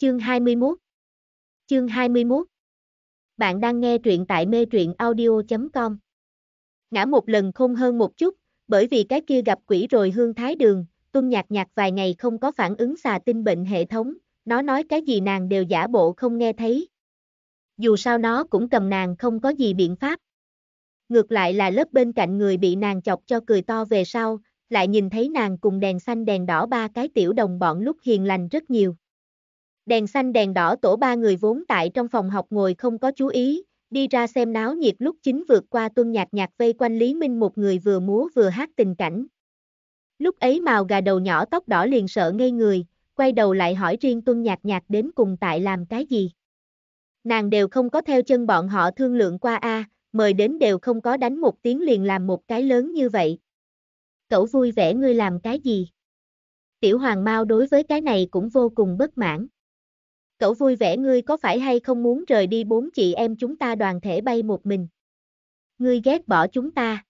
Chương 21 Chương 21 Bạn đang nghe truyện tại mê truyện audio.com Ngã một lần không hơn một chút, bởi vì cái kia gặp quỷ rồi hương thái đường, tuân nhạc nhạc vài ngày không có phản ứng xà tinh bệnh hệ thống, nó nói cái gì nàng đều giả bộ không nghe thấy. Dù sao nó cũng cầm nàng không có gì biện pháp. Ngược lại là lớp bên cạnh người bị nàng chọc cho cười to về sau, lại nhìn thấy nàng cùng đèn xanh đèn đỏ ba cái tiểu đồng bọn lúc hiền lành rất nhiều. Đèn xanh đèn đỏ tổ ba người vốn tại trong phòng học ngồi không có chú ý, đi ra xem náo nhiệt lúc chính vượt qua tuân nhạc nhạc vây quanh Lý Minh một người vừa múa vừa hát tình cảnh. Lúc ấy màu gà đầu nhỏ tóc đỏ liền sợ ngây người, quay đầu lại hỏi riêng tuân nhạc nhạc đến cùng tại làm cái gì. Nàng đều không có theo chân bọn họ thương lượng qua a, mời đến đều không có đánh một tiếng liền làm một cái lớn như vậy. Cậu vui vẻ ngươi làm cái gì? Tiểu hoàng mau đối với cái này cũng vô cùng bất mãn cậu vui vẻ ngươi có phải hay không muốn rời đi bốn chị em chúng ta đoàn thể bay một mình. Ngươi ghét bỏ chúng ta.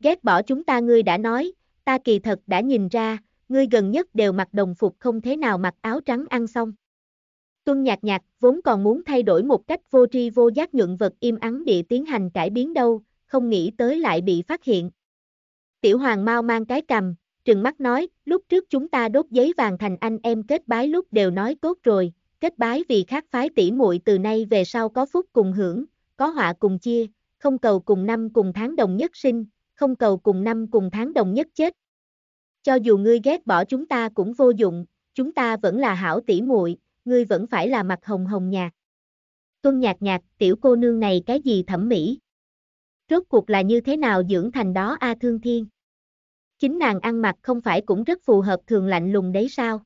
Ghét bỏ chúng ta ngươi đã nói, ta kỳ thật đã nhìn ra, ngươi gần nhất đều mặc đồng phục không thế nào mặc áo trắng ăn xong. Tuân nhạc nhạc vốn còn muốn thay đổi một cách vô tri vô giác nhuận vật im ắng địa tiến hành cải biến đâu, không nghĩ tới lại bị phát hiện. Tiểu hoàng mau mang cái cầm, trừng mắt nói, lúc trước chúng ta đốt giấy vàng thành anh em kết bái lúc đều nói tốt rồi, kết bái vì khác phái tỷ muội từ nay về sau có phúc cùng hưởng, có họa cùng chia, không cầu cùng năm cùng tháng đồng nhất sinh, không cầu cùng năm cùng tháng đồng nhất chết. Cho dù ngươi ghét bỏ chúng ta cũng vô dụng, chúng ta vẫn là hảo tỷ muội, ngươi vẫn phải là mặt hồng hồng nhạt. Tuân nhạt nhạt. tiểu cô nương này cái gì thẩm mỹ? Rốt cuộc là như thế nào dưỡng thành đó a thương thiên? Chính nàng ăn mặc không phải cũng rất phù hợp thường lạnh lùng đấy sao?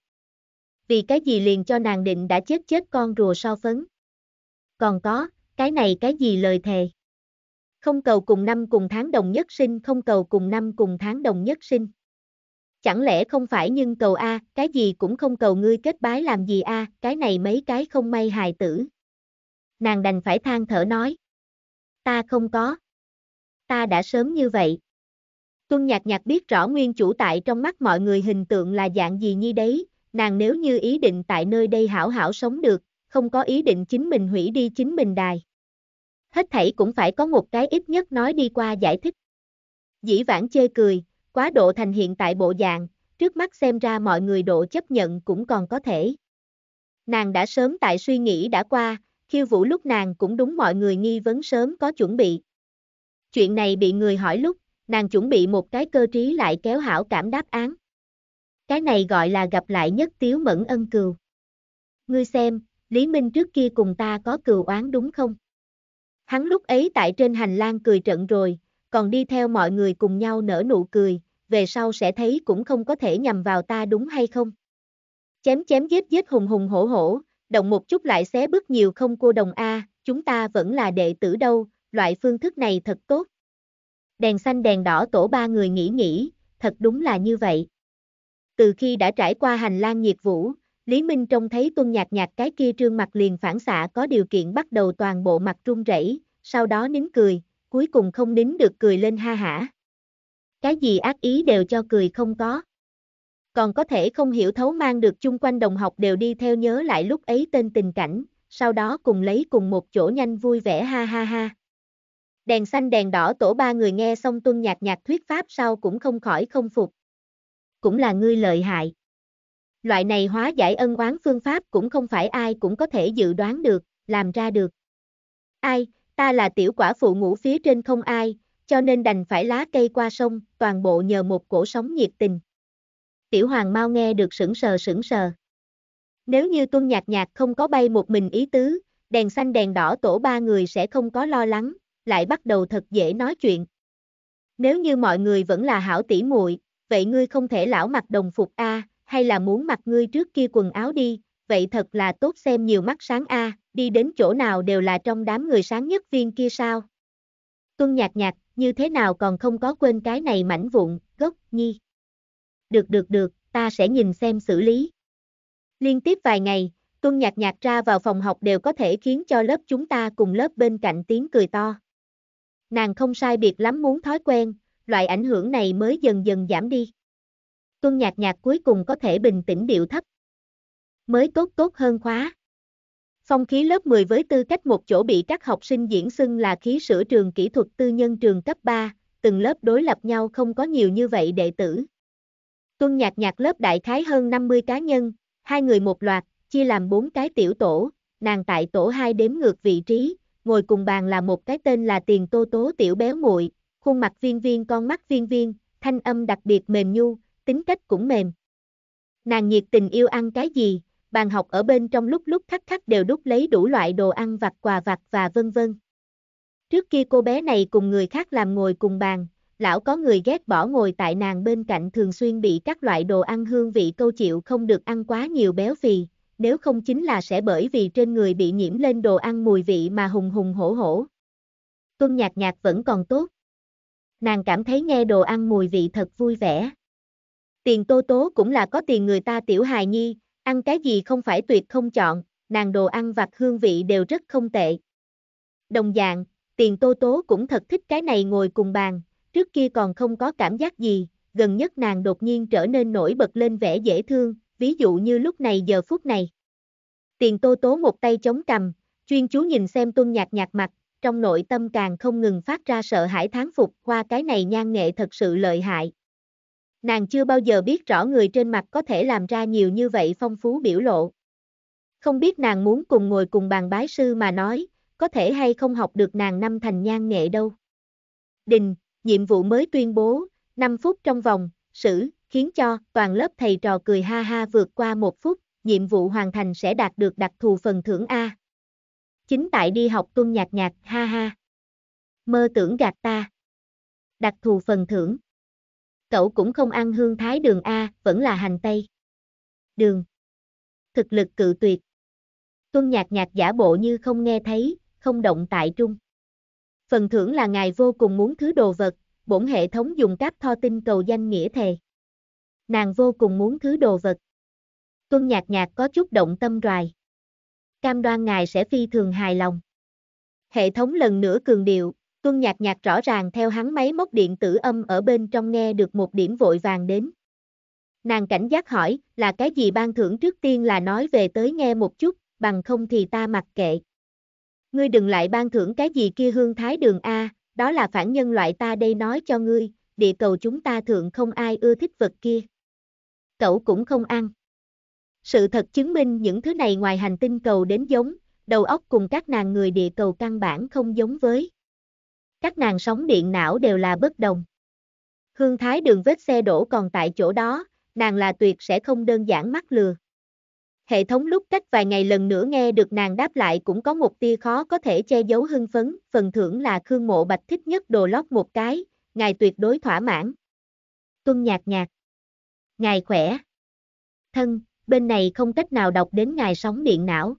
vì cái gì liền cho nàng định đã chết chết con rùa so phấn. Còn có, cái này cái gì lời thề. Không cầu cùng năm cùng tháng đồng nhất sinh, không cầu cùng năm cùng tháng đồng nhất sinh. Chẳng lẽ không phải nhưng cầu A, cái gì cũng không cầu ngươi kết bái làm gì A, cái này mấy cái không may hài tử. Nàng đành phải than thở nói. Ta không có. Ta đã sớm như vậy. Tuân nhạc nhạc biết rõ nguyên chủ tại trong mắt mọi người hình tượng là dạng gì như đấy, nàng nếu như ý định tại nơi đây hảo hảo sống được, không có ý định chính mình hủy đi chính mình đài. Hết thảy cũng phải có một cái ít nhất nói đi qua giải thích. Dĩ vãng chê cười, quá độ thành hiện tại bộ dạng, trước mắt xem ra mọi người độ chấp nhận cũng còn có thể. Nàng đã sớm tại suy nghĩ đã qua, khiêu vũ lúc nàng cũng đúng mọi người nghi vấn sớm có chuẩn bị. Chuyện này bị người hỏi lúc, nàng chuẩn bị một cái cơ trí lại kéo hảo cảm đáp án. Cái này gọi là gặp lại nhất tiếu mẫn ân cừu. Ngươi xem, Lý Minh trước kia cùng ta có cừu oán đúng không? Hắn lúc ấy tại trên hành lang cười trận rồi, còn đi theo mọi người cùng nhau nở nụ cười, về sau sẽ thấy cũng không có thể nhằm vào ta đúng hay không? Chém chém giết giết hùng hùng hổ hổ, động một chút lại xé bước nhiều không cô đồng A, chúng ta vẫn là đệ tử đâu, loại phương thức này thật tốt. Đèn xanh đèn đỏ tổ ba người nghĩ nghĩ, thật đúng là như vậy từ khi đã trải qua hành lang nhiệt vũ, Lý Minh trông thấy tuân nhạc nhạc cái kia trương mặt liền phản xạ có điều kiện bắt đầu toàn bộ mặt run rẩy, sau đó nín cười, cuối cùng không nín được cười lên ha hả. Cái gì ác ý đều cho cười không có. Còn có thể không hiểu thấu mang được chung quanh đồng học đều đi theo nhớ lại lúc ấy tên tình cảnh, sau đó cùng lấy cùng một chỗ nhanh vui vẻ ha ha ha. Đèn xanh đèn đỏ tổ ba người nghe xong tuân nhạc nhạc thuyết pháp sau cũng không khỏi không phục, cũng là ngươi lợi hại. Loại này hóa giải ân oán phương pháp cũng không phải ai cũng có thể dự đoán được, làm ra được. Ai, ta là tiểu quả phụ ngủ phía trên không ai, cho nên đành phải lá cây qua sông, toàn bộ nhờ một cổ sóng nhiệt tình. Tiểu hoàng mau nghe được sững sờ sững sờ. Nếu như tuân nhạc nhạc không có bay một mình ý tứ, đèn xanh đèn đỏ tổ ba người sẽ không có lo lắng, lại bắt đầu thật dễ nói chuyện. Nếu như mọi người vẫn là hảo tỉ muội, vậy ngươi không thể lão mặc đồng phục a, hay là muốn mặc ngươi trước kia quần áo đi, vậy thật là tốt xem nhiều mắt sáng a, đi đến chỗ nào đều là trong đám người sáng nhất viên kia sao. Tuân nhạc nhạc, như thế nào còn không có quên cái này mảnh vụn, gốc, nhi. Được được được, ta sẽ nhìn xem xử lý. Liên tiếp vài ngày, tuân nhạc nhạc ra vào phòng học đều có thể khiến cho lớp chúng ta cùng lớp bên cạnh tiếng cười to. Nàng không sai biệt lắm muốn thói quen, loại ảnh hưởng này mới dần dần giảm đi. Tuân nhạc nhạc cuối cùng có thể bình tĩnh điệu thấp. Mới tốt tốt hơn khóa. Phong khí lớp 10 với tư cách một chỗ bị các học sinh diễn xưng là khí sửa trường kỹ thuật tư nhân trường cấp 3, từng lớp đối lập nhau không có nhiều như vậy đệ tử. Tuân nhạc nhạc lớp đại khái hơn 50 cá nhân, hai người một loạt, chia làm bốn cái tiểu tổ, nàng tại tổ hai đếm ngược vị trí, ngồi cùng bàn là một cái tên là Tiền Tô Tố tiểu béo muội, khuôn mặt viên viên con mắt viên viên, thanh âm đặc biệt mềm nhu, tính cách cũng mềm. Nàng nhiệt tình yêu ăn cái gì, bàn học ở bên trong lúc lúc khắc khắc đều đút lấy đủ loại đồ ăn vặt quà vặt và vân vân. Trước kia cô bé này cùng người khác làm ngồi cùng bàn, lão có người ghét bỏ ngồi tại nàng bên cạnh thường xuyên bị các loại đồ ăn hương vị câu chịu không được ăn quá nhiều béo phì, nếu không chính là sẽ bởi vì trên người bị nhiễm lên đồ ăn mùi vị mà hùng hùng hổ hổ. Tuân nhạc nhạc vẫn còn tốt nàng cảm thấy nghe đồ ăn mùi vị thật vui vẻ. Tiền tô tố cũng là có tiền người ta tiểu hài nhi, ăn cái gì không phải tuyệt không chọn, nàng đồ ăn vặt hương vị đều rất không tệ. Đồng dạng, tiền tô tố cũng thật thích cái này ngồi cùng bàn, trước kia còn không có cảm giác gì, gần nhất nàng đột nhiên trở nên nổi bật lên vẻ dễ thương, ví dụ như lúc này giờ phút này. Tiền tô tố một tay chống cầm, chuyên chú nhìn xem tuân nhạc nhạc mặt, trong nội tâm càng không ngừng phát ra sợ hãi thán phục qua cái này nhan nghệ thật sự lợi hại. Nàng chưa bao giờ biết rõ người trên mặt có thể làm ra nhiều như vậy phong phú biểu lộ. Không biết nàng muốn cùng ngồi cùng bàn bái sư mà nói, có thể hay không học được nàng năm thành nhan nghệ đâu. Đình, nhiệm vụ mới tuyên bố, 5 phút trong vòng, xử, khiến cho toàn lớp thầy trò cười ha ha vượt qua một phút, nhiệm vụ hoàn thành sẽ đạt được đặc thù phần thưởng A. Chính tại đi học tuân nhạc nhạc, ha ha. Mơ tưởng gạt ta. Đặc thù phần thưởng. Cậu cũng không ăn hương thái đường A, vẫn là hành tây. Đường. Thực lực cự tuyệt. Tuân nhạc nhạc giả bộ như không nghe thấy, không động tại trung. Phần thưởng là ngài vô cùng muốn thứ đồ vật, bổn hệ thống dùng cáp tho tinh cầu danh nghĩa thề. Nàng vô cùng muốn thứ đồ vật. Tuân nhạc nhạc có chút động tâm rồi cam đoan ngài sẽ phi thường hài lòng. Hệ thống lần nữa cường điệu, tuân nhạc nhạc rõ ràng theo hắn máy móc điện tử âm ở bên trong nghe được một điểm vội vàng đến. Nàng cảnh giác hỏi, là cái gì ban thưởng trước tiên là nói về tới nghe một chút, bằng không thì ta mặc kệ. Ngươi đừng lại ban thưởng cái gì kia hương thái đường A, đó là phản nhân loại ta đây nói cho ngươi, địa cầu chúng ta thượng không ai ưa thích vật kia. Cậu cũng không ăn sự thật chứng minh những thứ này ngoài hành tinh cầu đến giống, đầu óc cùng các nàng người địa cầu căn bản không giống với. Các nàng sóng điện não đều là bất đồng. Hương Thái đường vết xe đổ còn tại chỗ đó, nàng là tuyệt sẽ không đơn giản mắc lừa. Hệ thống lúc cách vài ngày lần nữa nghe được nàng đáp lại cũng có một tia khó có thể che giấu hưng phấn, phần thưởng là Khương Mộ Bạch thích nhất đồ lót một cái, ngài tuyệt đối thỏa mãn. Tuân nhạc nhạc. Ngài khỏe. Thân, bên này không cách nào đọc đến ngài sóng điện não.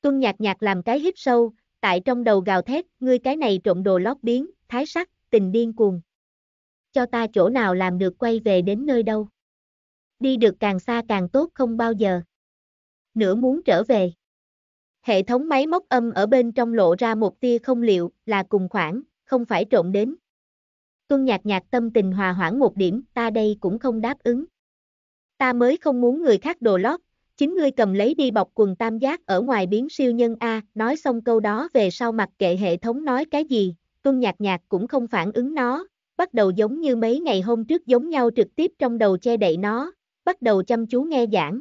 Tuân nhạc nhạc làm cái hít sâu, tại trong đầu gào thét, ngươi cái này trộn đồ lót biến, thái sắc, tình điên cuồng. Cho ta chỗ nào làm được quay về đến nơi đâu. Đi được càng xa càng tốt không bao giờ. Nửa muốn trở về. Hệ thống máy móc âm ở bên trong lộ ra một tia không liệu, là cùng khoảng, không phải trộn đến. Tuân nhạc nhạc tâm tình hòa hoãn một điểm, ta đây cũng không đáp ứng. Ta mới không muốn người khác đồ lót, chính ngươi cầm lấy đi bọc quần tam giác ở ngoài biến siêu nhân A, nói xong câu đó về sau mặc kệ hệ thống nói cái gì, tuân nhạc nhạc cũng không phản ứng nó, bắt đầu giống như mấy ngày hôm trước giống nhau trực tiếp trong đầu che đậy nó, bắt đầu chăm chú nghe giảng.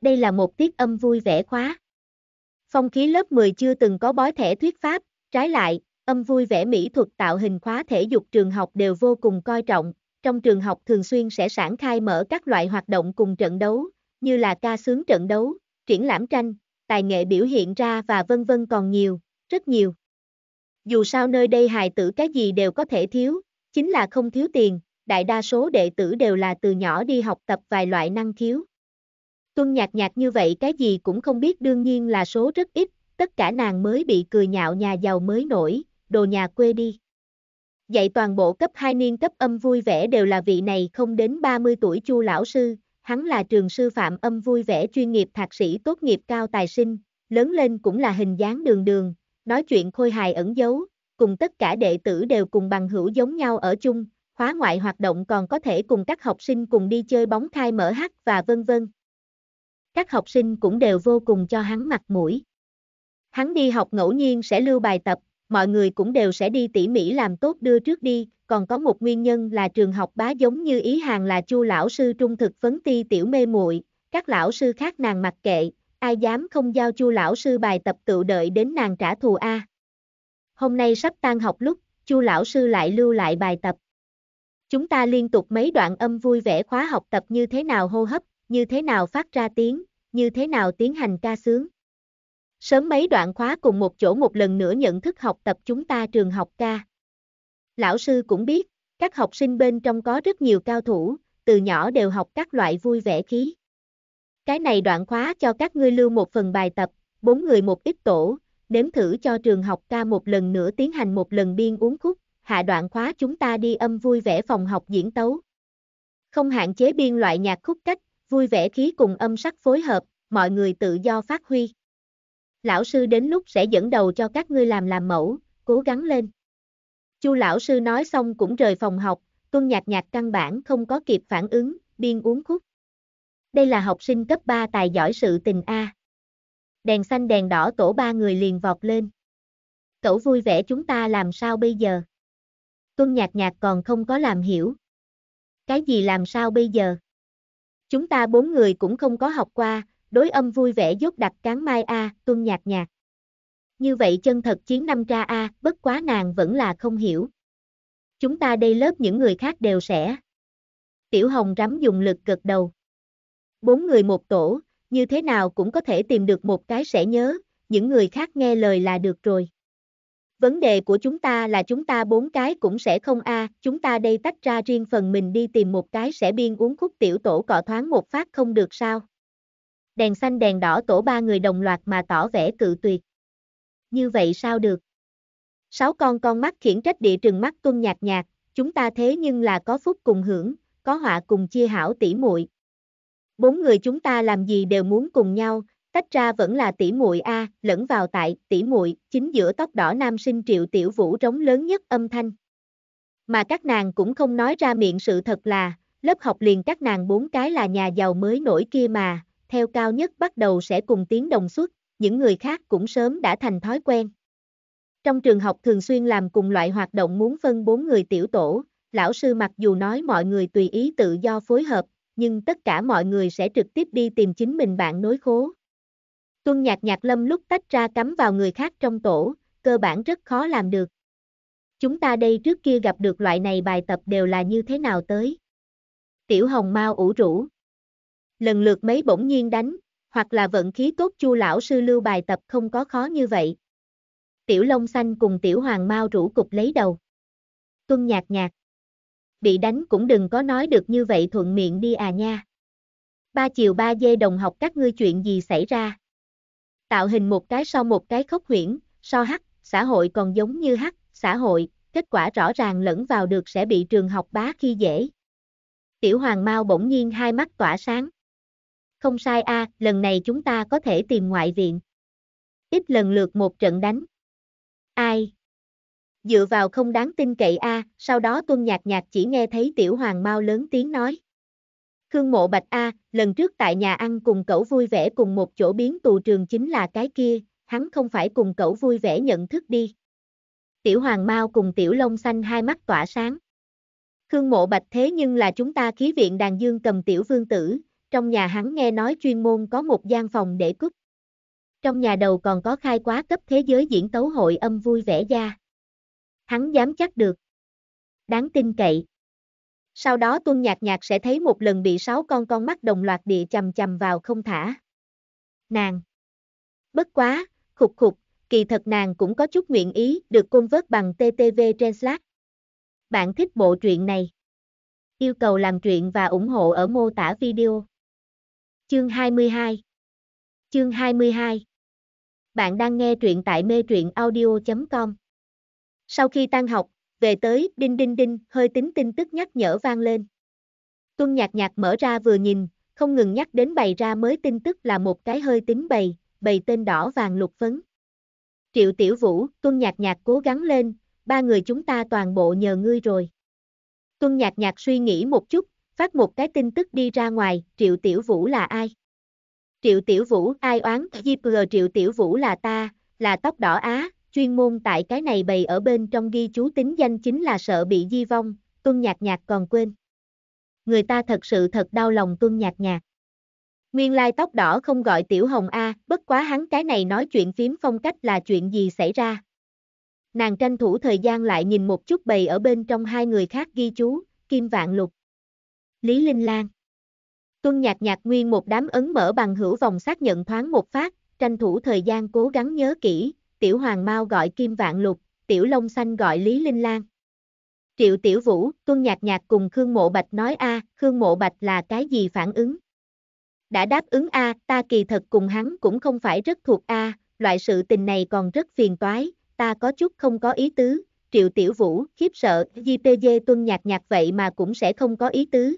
Đây là một tiết âm vui vẻ khóa. Phong khí lớp 10 chưa từng có bói thẻ thuyết pháp, trái lại, âm vui vẻ mỹ thuật tạo hình khóa thể dục trường học đều vô cùng coi trọng, trong trường học thường xuyên sẽ sản khai mở các loại hoạt động cùng trận đấu, như là ca sướng trận đấu, triển lãm tranh, tài nghệ biểu hiện ra và vân vân còn nhiều, rất nhiều. Dù sao nơi đây hài tử cái gì đều có thể thiếu, chính là không thiếu tiền, đại đa số đệ tử đều là từ nhỏ đi học tập vài loại năng khiếu. Tuân nhạc nhạc như vậy cái gì cũng không biết đương nhiên là số rất ít, tất cả nàng mới bị cười nhạo nhà giàu mới nổi, đồ nhà quê đi. Dạy toàn bộ cấp 2 niên cấp âm vui vẻ đều là vị này không đến 30 tuổi Chu lão sư, hắn là trường sư phạm âm vui vẻ chuyên nghiệp thạc sĩ tốt nghiệp cao tài sinh, lớn lên cũng là hình dáng đường đường, nói chuyện khôi hài ẩn dấu cùng tất cả đệ tử đều cùng bằng hữu giống nhau ở chung, khóa ngoại hoạt động còn có thể cùng các học sinh cùng đi chơi bóng khai mở hắc và vân vân. Các học sinh cũng đều vô cùng cho hắn mặt mũi. Hắn đi học ngẫu nhiên sẽ lưu bài tập, mọi người cũng đều sẽ đi tỉ mỉ làm tốt đưa trước đi, còn có một nguyên nhân là trường học bá giống như ý hàng là chu lão sư trung thực phấn ti tiểu mê muội, các lão sư khác nàng mặc kệ, ai dám không giao chu lão sư bài tập tự đợi đến nàng trả thù a. Hôm nay sắp tan học lúc, chu lão sư lại lưu lại bài tập. Chúng ta liên tục mấy đoạn âm vui vẻ khóa học tập như thế nào hô hấp, như thế nào phát ra tiếng, như thế nào tiến hành ca sướng. Sớm mấy đoạn khóa cùng một chỗ một lần nữa nhận thức học tập chúng ta trường học ca. Lão sư cũng biết, các học sinh bên trong có rất nhiều cao thủ, từ nhỏ đều học các loại vui vẻ khí. Cái này đoạn khóa cho các ngươi lưu một phần bài tập, bốn người một ít tổ, nếm thử cho trường học ca một lần nữa tiến hành một lần biên uống khúc, hạ đoạn khóa chúng ta đi âm vui vẻ phòng học diễn tấu. Không hạn chế biên loại nhạc khúc cách, vui vẻ khí cùng âm sắc phối hợp, mọi người tự do phát huy lão sư đến lúc sẽ dẫn đầu cho các ngươi làm làm mẫu, cố gắng lên. Chu lão sư nói xong cũng rời phòng học, tuân nhạc nhạc căn bản không có kịp phản ứng, biên uống khúc. Đây là học sinh cấp 3 tài giỏi sự tình A. Đèn xanh đèn đỏ tổ ba người liền vọt lên. Cậu vui vẻ chúng ta làm sao bây giờ? Tuân nhạc nhạc còn không có làm hiểu. Cái gì làm sao bây giờ? Chúng ta bốn người cũng không có học qua, đối âm vui vẻ dốt đặt cán mai a, à, tuân nhạc nhạc. Như vậy chân thật chiến năm ca a, bất quá nàng vẫn là không hiểu. Chúng ta đây lớp những người khác đều sẽ. Tiểu Hồng rắm dùng lực gật đầu. Bốn người một tổ, như thế nào cũng có thể tìm được một cái sẽ nhớ, những người khác nghe lời là được rồi. Vấn đề của chúng ta là chúng ta bốn cái cũng sẽ không a, chúng ta đây tách ra riêng phần mình đi tìm một cái sẽ biên uống khúc tiểu tổ cọ thoáng một phát không được sao? đèn xanh đèn đỏ tổ ba người đồng loạt mà tỏ vẻ cự tuyệt. Như vậy sao được? Sáu con con mắt khiển trách địa trừng mắt tuân nhạt nhạt, chúng ta thế nhưng là có phúc cùng hưởng, có họa cùng chia hảo tỷ muội. Bốn người chúng ta làm gì đều muốn cùng nhau, tách ra vẫn là tỷ muội a, lẫn vào tại tỷ muội, chính giữa tóc đỏ nam sinh Triệu Tiểu Vũ trống lớn nhất âm thanh. Mà các nàng cũng không nói ra miệng sự thật là, lớp học liền các nàng bốn cái là nhà giàu mới nổi kia mà, theo cao nhất bắt đầu sẽ cùng tiến đồng xuất, những người khác cũng sớm đã thành thói quen. Trong trường học thường xuyên làm cùng loại hoạt động muốn phân bốn người tiểu tổ, lão sư mặc dù nói mọi người tùy ý tự do phối hợp, nhưng tất cả mọi người sẽ trực tiếp đi tìm chính mình bạn nối khố. Tuân nhạc nhạc lâm lúc tách ra cắm vào người khác trong tổ, cơ bản rất khó làm được. Chúng ta đây trước kia gặp được loại này bài tập đều là như thế nào tới. Tiểu hồng mau ủ rũ lần lượt mấy bỗng nhiên đánh, hoặc là vận khí tốt chu lão sư lưu bài tập không có khó như vậy. Tiểu Long Xanh cùng Tiểu Hoàng Mao rủ cục lấy đầu. Tuân nhạt nhạt Bị đánh cũng đừng có nói được như vậy thuận miệng đi à nha. Ba chiều ba dê đồng học các ngươi chuyện gì xảy ra. Tạo hình một cái so một cái khốc huyễn, so hắc, xã hội còn giống như hắc, xã hội, kết quả rõ ràng lẫn vào được sẽ bị trường học bá khi dễ. Tiểu Hoàng Mao bỗng nhiên hai mắt tỏa sáng không sai a, à, lần này chúng ta có thể tìm ngoại viện. Ít lần lượt một trận đánh. Ai? Dựa vào không đáng tin cậy a, à, sau đó tuân nhạc nhạc chỉ nghe thấy tiểu hoàng mau lớn tiếng nói. Khương mộ bạch a, à, lần trước tại nhà ăn cùng cậu vui vẻ cùng một chỗ biến tù trường chính là cái kia, hắn không phải cùng cậu vui vẻ nhận thức đi. Tiểu hoàng mau cùng tiểu lông xanh hai mắt tỏa sáng. Khương mộ bạch thế nhưng là chúng ta khí viện đàn dương cầm tiểu vương tử, trong nhà hắn nghe nói chuyên môn có một gian phòng để cúc. Trong nhà đầu còn có khai quá cấp thế giới diễn tấu hội âm vui vẻ ra Hắn dám chắc được. Đáng tin cậy. Sau đó tuân nhạc nhạc sẽ thấy một lần bị sáu con con mắt đồng loạt địa chầm chầm vào không thả. Nàng. Bất quá, khục khục, kỳ thật nàng cũng có chút nguyện ý được cung vớt bằng TTV Translate. Bạn thích bộ truyện này? Yêu cầu làm truyện và ủng hộ ở mô tả video. Chương 22 Chương 22 Bạn đang nghe truyện tại mê truyện audio.com Sau khi tan học, về tới, đinh đinh đinh, hơi tính tin tức nhắc nhở vang lên. Tuân nhạc nhạc mở ra vừa nhìn, không ngừng nhắc đến bày ra mới tin tức là một cái hơi tính bày, bày tên đỏ vàng lục phấn. Triệu Tiểu Vũ, Tuân nhạc nhạc cố gắng lên, ba người chúng ta toàn bộ nhờ ngươi rồi. Tuân nhạc nhạc suy nghĩ một chút, phát một cái tin tức đi ra ngoài, Triệu Tiểu Vũ là ai? Triệu Tiểu Vũ ai oán GPG Triệu Tiểu Vũ là ta, là tóc đỏ Á, chuyên môn tại cái này bày ở bên trong ghi chú tính danh chính là sợ bị di vong, tuân nhạc nhạc còn quên. Người ta thật sự thật đau lòng tuân nhạc nhạc. Nguyên lai tóc đỏ không gọi Tiểu Hồng A, bất quá hắn cái này nói chuyện phím phong cách là chuyện gì xảy ra. Nàng tranh thủ thời gian lại nhìn một chút bầy ở bên trong hai người khác ghi chú, Kim Vạn Lục. Lý Linh Lan. Tuân nhạc nhạc nguyên một đám ấn mở bằng hữu vòng xác nhận thoáng một phát, tranh thủ thời gian cố gắng nhớ kỹ, tiểu hoàng mau gọi kim vạn lục, tiểu long xanh gọi Lý Linh Lan. Triệu tiểu vũ, tuân nhạc nhạc cùng Khương Mộ Bạch nói a Khương Mộ Bạch là cái gì phản ứng? Đã đáp ứng a ta kỳ thật cùng hắn cũng không phải rất thuộc a loại sự tình này còn rất phiền toái, ta có chút không có ý tứ, triệu tiểu vũ, khiếp sợ, JPG tuân nhạc nhạc vậy mà cũng sẽ không có ý tứ,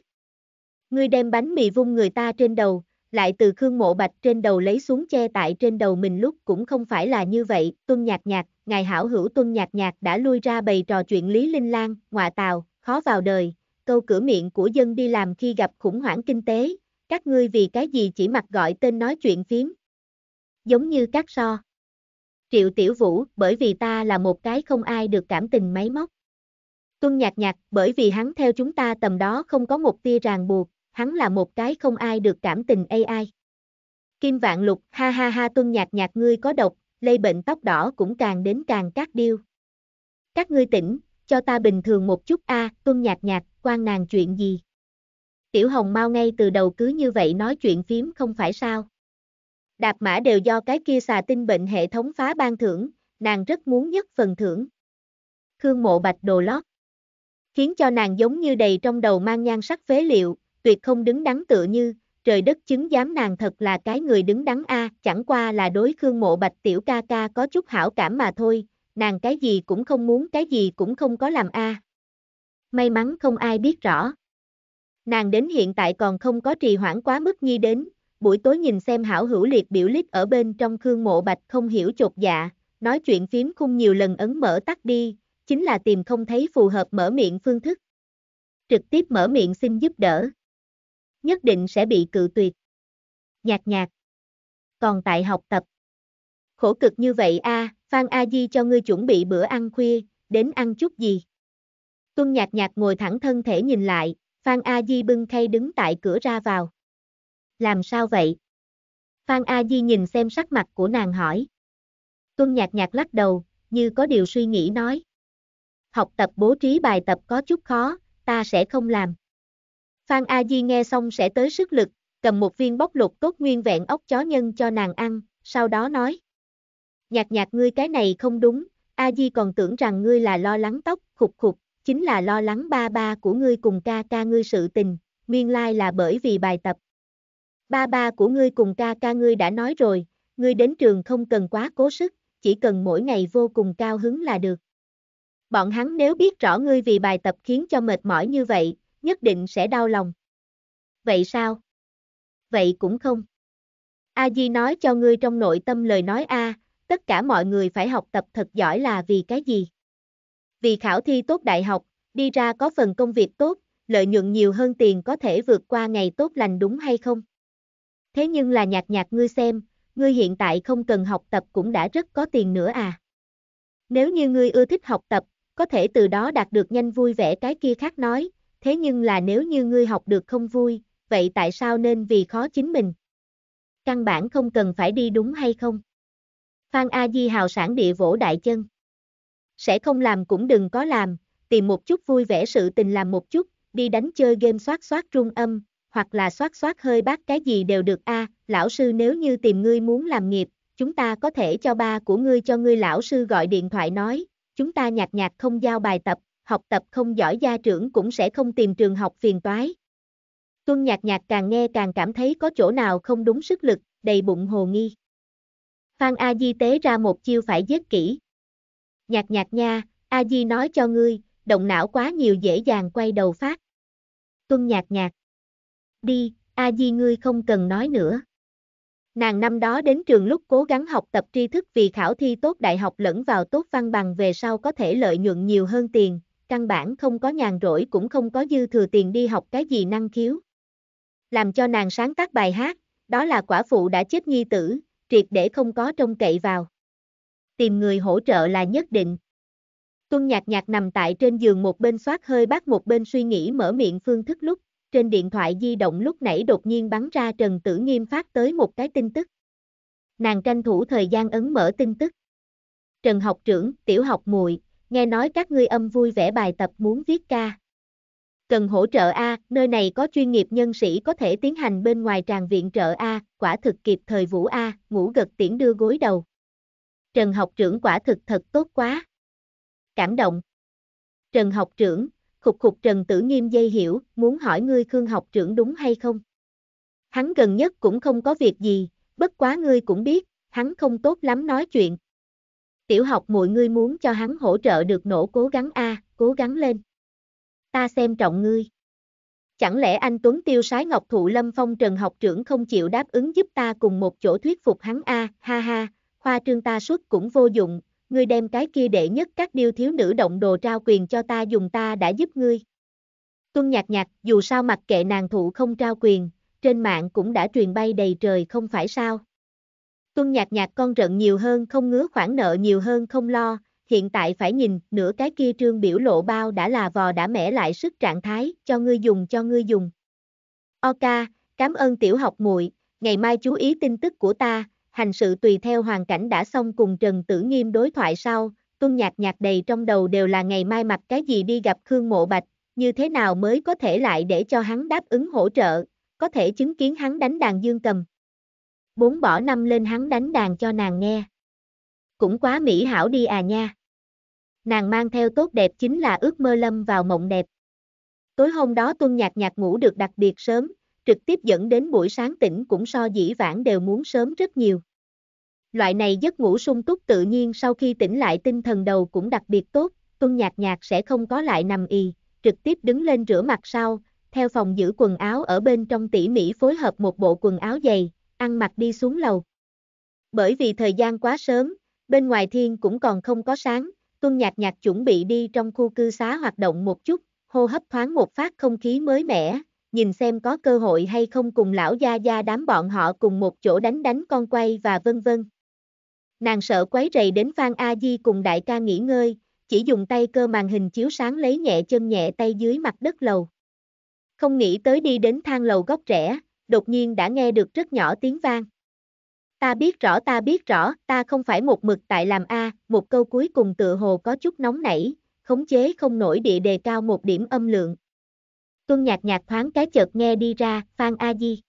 Ngươi đem bánh mì vung người ta trên đầu, lại từ khương mộ bạch trên đầu lấy xuống che tại trên đầu mình lúc cũng không phải là như vậy, tuân nhạc nhạc, ngài hảo hữu tuân nhạc nhạc đã lui ra bày trò chuyện Lý Linh Lan, ngọa tàu, khó vào đời, câu cửa miệng của dân đi làm khi gặp khủng hoảng kinh tế, các ngươi vì cái gì chỉ mặc gọi tên nói chuyện phiếm. Giống như các so. Triệu Tiểu Vũ, bởi vì ta là một cái không ai được cảm tình máy móc. Tuân nhạc nhạc, bởi vì hắn theo chúng ta tầm đó không có một tia ràng buộc, hắn là một cái không ai được cảm tình AI. Kim Vạn Lục, ha ha ha tuân nhạc nhạc ngươi có độc, lây bệnh tóc đỏ cũng càng đến càng các điêu. Các ngươi tỉnh, cho ta bình thường một chút a, à, tuân nhạc nhạc, quan nàng chuyện gì? Tiểu Hồng Mau ngay từ đầu cứ như vậy nói chuyện phím không phải sao? Đạp mã đều do cái kia xà tinh bệnh hệ thống phá ban thưởng, nàng rất muốn nhất phần thưởng. Khương mộ bạch đồ lót. Khiến cho nàng giống như đầy trong đầu mang nhan sắc phế liệu, tuyệt không đứng đắn tựa như, trời đất chứng giám nàng thật là cái người đứng đắn a, chẳng qua là đối Khương Mộ Bạch tiểu ca ca có chút hảo cảm mà thôi, nàng cái gì cũng không muốn, cái gì cũng không có làm a. May mắn không ai biết rõ. Nàng đến hiện tại còn không có trì hoãn quá mức nghi đến, buổi tối nhìn xem hảo hữu liệt biểu lít ở bên trong Khương Mộ Bạch không hiểu chột dạ, nói chuyện phím khung nhiều lần ấn mở tắt đi, chính là tìm không thấy phù hợp mở miệng phương thức. Trực tiếp mở miệng xin giúp đỡ nhất định sẽ bị cự tuyệt. Nhạc nhạc. Còn tại học tập. Khổ cực như vậy a, à, Phan A Di cho ngươi chuẩn bị bữa ăn khuya, đến ăn chút gì? Tuân nhạc nhạc ngồi thẳng thân thể nhìn lại, Phan A Di bưng khay đứng tại cửa ra vào. Làm sao vậy? Phan A Di nhìn xem sắc mặt của nàng hỏi. Tuân nhạc nhạc lắc đầu, như có điều suy nghĩ nói. Học tập bố trí bài tập có chút khó, ta sẽ không làm. Phan A Di nghe xong sẽ tới sức lực, cầm một viên bóc lột cốt nguyên vẹn ốc chó nhân cho nàng ăn, sau đó nói. Nhạc nhạc ngươi cái này không đúng, A Di còn tưởng rằng ngươi là lo lắng tóc, khục khục, chính là lo lắng ba ba của ngươi cùng ca ca ngươi sự tình, nguyên lai là bởi vì bài tập. Ba ba của ngươi cùng ca ca ngươi đã nói rồi, ngươi đến trường không cần quá cố sức, chỉ cần mỗi ngày vô cùng cao hứng là được. Bọn hắn nếu biết rõ ngươi vì bài tập khiến cho mệt mỏi như vậy, nhất định sẽ đau lòng. Vậy sao? Vậy cũng không. A Di nói cho ngươi trong nội tâm lời nói A, tất cả mọi người phải học tập thật giỏi là vì cái gì? Vì khảo thi tốt đại học, đi ra có phần công việc tốt, lợi nhuận nhiều hơn tiền có thể vượt qua ngày tốt lành đúng hay không? Thế nhưng là nhạt nhạt ngươi xem, ngươi hiện tại không cần học tập cũng đã rất có tiền nữa à. Nếu như ngươi ưa thích học tập, có thể từ đó đạt được nhanh vui vẻ cái kia khác nói, thế nhưng là nếu như ngươi học được không vui, vậy tại sao nên vì khó chính mình? Căn bản không cần phải đi đúng hay không? Phan A Di hào sản địa vỗ đại chân. Sẽ không làm cũng đừng có làm, tìm một chút vui vẻ sự tình làm một chút, đi đánh chơi game soát soát trung âm, hoặc là soát soát hơi bát cái gì đều được a, à, lão sư nếu như tìm ngươi muốn làm nghiệp, chúng ta có thể cho ba của ngươi cho ngươi lão sư gọi điện thoại nói, chúng ta nhạt nhạt không giao bài tập, học tập không giỏi gia trưởng cũng sẽ không tìm trường học phiền toái. Tuân nhạc nhạc càng nghe càng cảm thấy có chỗ nào không đúng sức lực, đầy bụng hồ nghi. Phan A Di tế ra một chiêu phải giết kỹ. Nhạc nhạc nha, A Di nói cho ngươi, động não quá nhiều dễ dàng quay đầu phát. Tuân nhạc nhạc. Đi, A Di ngươi không cần nói nữa. Nàng năm đó đến trường lúc cố gắng học tập tri thức vì khảo thi tốt đại học lẫn vào tốt văn bằng về sau có thể lợi nhuận nhiều hơn tiền, căn bản không có nhàn rỗi cũng không có dư thừa tiền đi học cái gì năng khiếu. Làm cho nàng sáng tác bài hát, đó là quả phụ đã chết nghi tử, triệt để không có trông cậy vào. Tìm người hỗ trợ là nhất định. Tuân nhạc nhạc nằm tại trên giường một bên xoát hơi bắt một bên suy nghĩ mở miệng phương thức lúc, trên điện thoại di động lúc nãy đột nhiên bắn ra Trần Tử Nghiêm phát tới một cái tin tức. Nàng tranh thủ thời gian ấn mở tin tức. Trần học trưởng, tiểu học muội nghe nói các ngươi âm vui vẻ bài tập muốn viết ca. Cần hỗ trợ A, nơi này có chuyên nghiệp nhân sĩ có thể tiến hành bên ngoài tràng viện trợ A, quả thực kịp thời vũ A, ngủ gật tiễn đưa gối đầu. Trần học trưởng quả thực thật tốt quá. Cảm động. Trần học trưởng, khục khục Trần Tử Nghiêm dây hiểu, muốn hỏi ngươi Khương học trưởng đúng hay không? Hắn gần nhất cũng không có việc gì, bất quá ngươi cũng biết, hắn không tốt lắm nói chuyện, tiểu học muội ngươi muốn cho hắn hỗ trợ được nổ cố gắng a, à, cố gắng lên. Ta xem trọng ngươi. Chẳng lẽ anh Tuấn Tiêu Sái Ngọc Thụ Lâm Phong Trần học trưởng không chịu đáp ứng giúp ta cùng một chỗ thuyết phục hắn a, à, ha ha, khoa trương ta suốt cũng vô dụng, ngươi đem cái kia đệ nhất các điêu thiếu nữ động đồ trao quyền cho ta dùng ta đã giúp ngươi. Tuân nhạc nhạc, dù sao mặc kệ nàng thụ không trao quyền, trên mạng cũng đã truyền bay đầy trời không phải sao. Tuân nhạc nhạc con rận nhiều hơn không ngứa khoản nợ nhiều hơn không lo, hiện tại phải nhìn, nửa cái kia trương biểu lộ bao đã là vò đã mẻ lại sức trạng thái, cho ngươi dùng cho ngươi dùng. Ok, cảm ơn tiểu học muội, ngày mai chú ý tin tức của ta, hành sự tùy theo hoàn cảnh đã xong cùng Trần Tử Nghiêm đối thoại sau, tuân nhạc nhạc đầy trong đầu đều là ngày mai mặc cái gì đi gặp Khương Mộ Bạch, như thế nào mới có thể lại để cho hắn đáp ứng hỗ trợ, có thể chứng kiến hắn đánh đàn dương cầm bốn bỏ năm lên hắn đánh đàn cho nàng nghe. Cũng quá mỹ hảo đi à nha. Nàng mang theo tốt đẹp chính là ước mơ lâm vào mộng đẹp. Tối hôm đó tuân nhạc nhạc ngủ được đặc biệt sớm, trực tiếp dẫn đến buổi sáng tỉnh cũng so dĩ vãng đều muốn sớm rất nhiều. Loại này giấc ngủ sung túc tự nhiên sau khi tỉnh lại tinh thần đầu cũng đặc biệt tốt, tuân nhạc nhạc sẽ không có lại nằm y, trực tiếp đứng lên rửa mặt sau, theo phòng giữ quần áo ở bên trong tỉ mỉ phối hợp một bộ quần áo dày, ăn mặc đi xuống lầu. Bởi vì thời gian quá sớm, bên ngoài thiên cũng còn không có sáng, tuân nhạc nhạc chuẩn bị đi trong khu cư xá hoạt động một chút, hô hấp thoáng một phát không khí mới mẻ, nhìn xem có cơ hội hay không cùng lão gia gia đám bọn họ cùng một chỗ đánh đánh con quay và vân vân. Nàng sợ quấy rầy đến Phan A Di cùng đại ca nghỉ ngơi, chỉ dùng tay cơ màn hình chiếu sáng lấy nhẹ chân nhẹ tay dưới mặt đất lầu. Không nghĩ tới đi đến thang lầu góc rẽ, đột nhiên đã nghe được rất nhỏ tiếng vang. Ta biết rõ ta biết rõ, ta không phải một mực tại làm A, một câu cuối cùng tựa hồ có chút nóng nảy, khống chế không nổi địa đề cao một điểm âm lượng. Tuân nhạc nhạc thoáng cái chợt nghe đi ra, Phan A Di.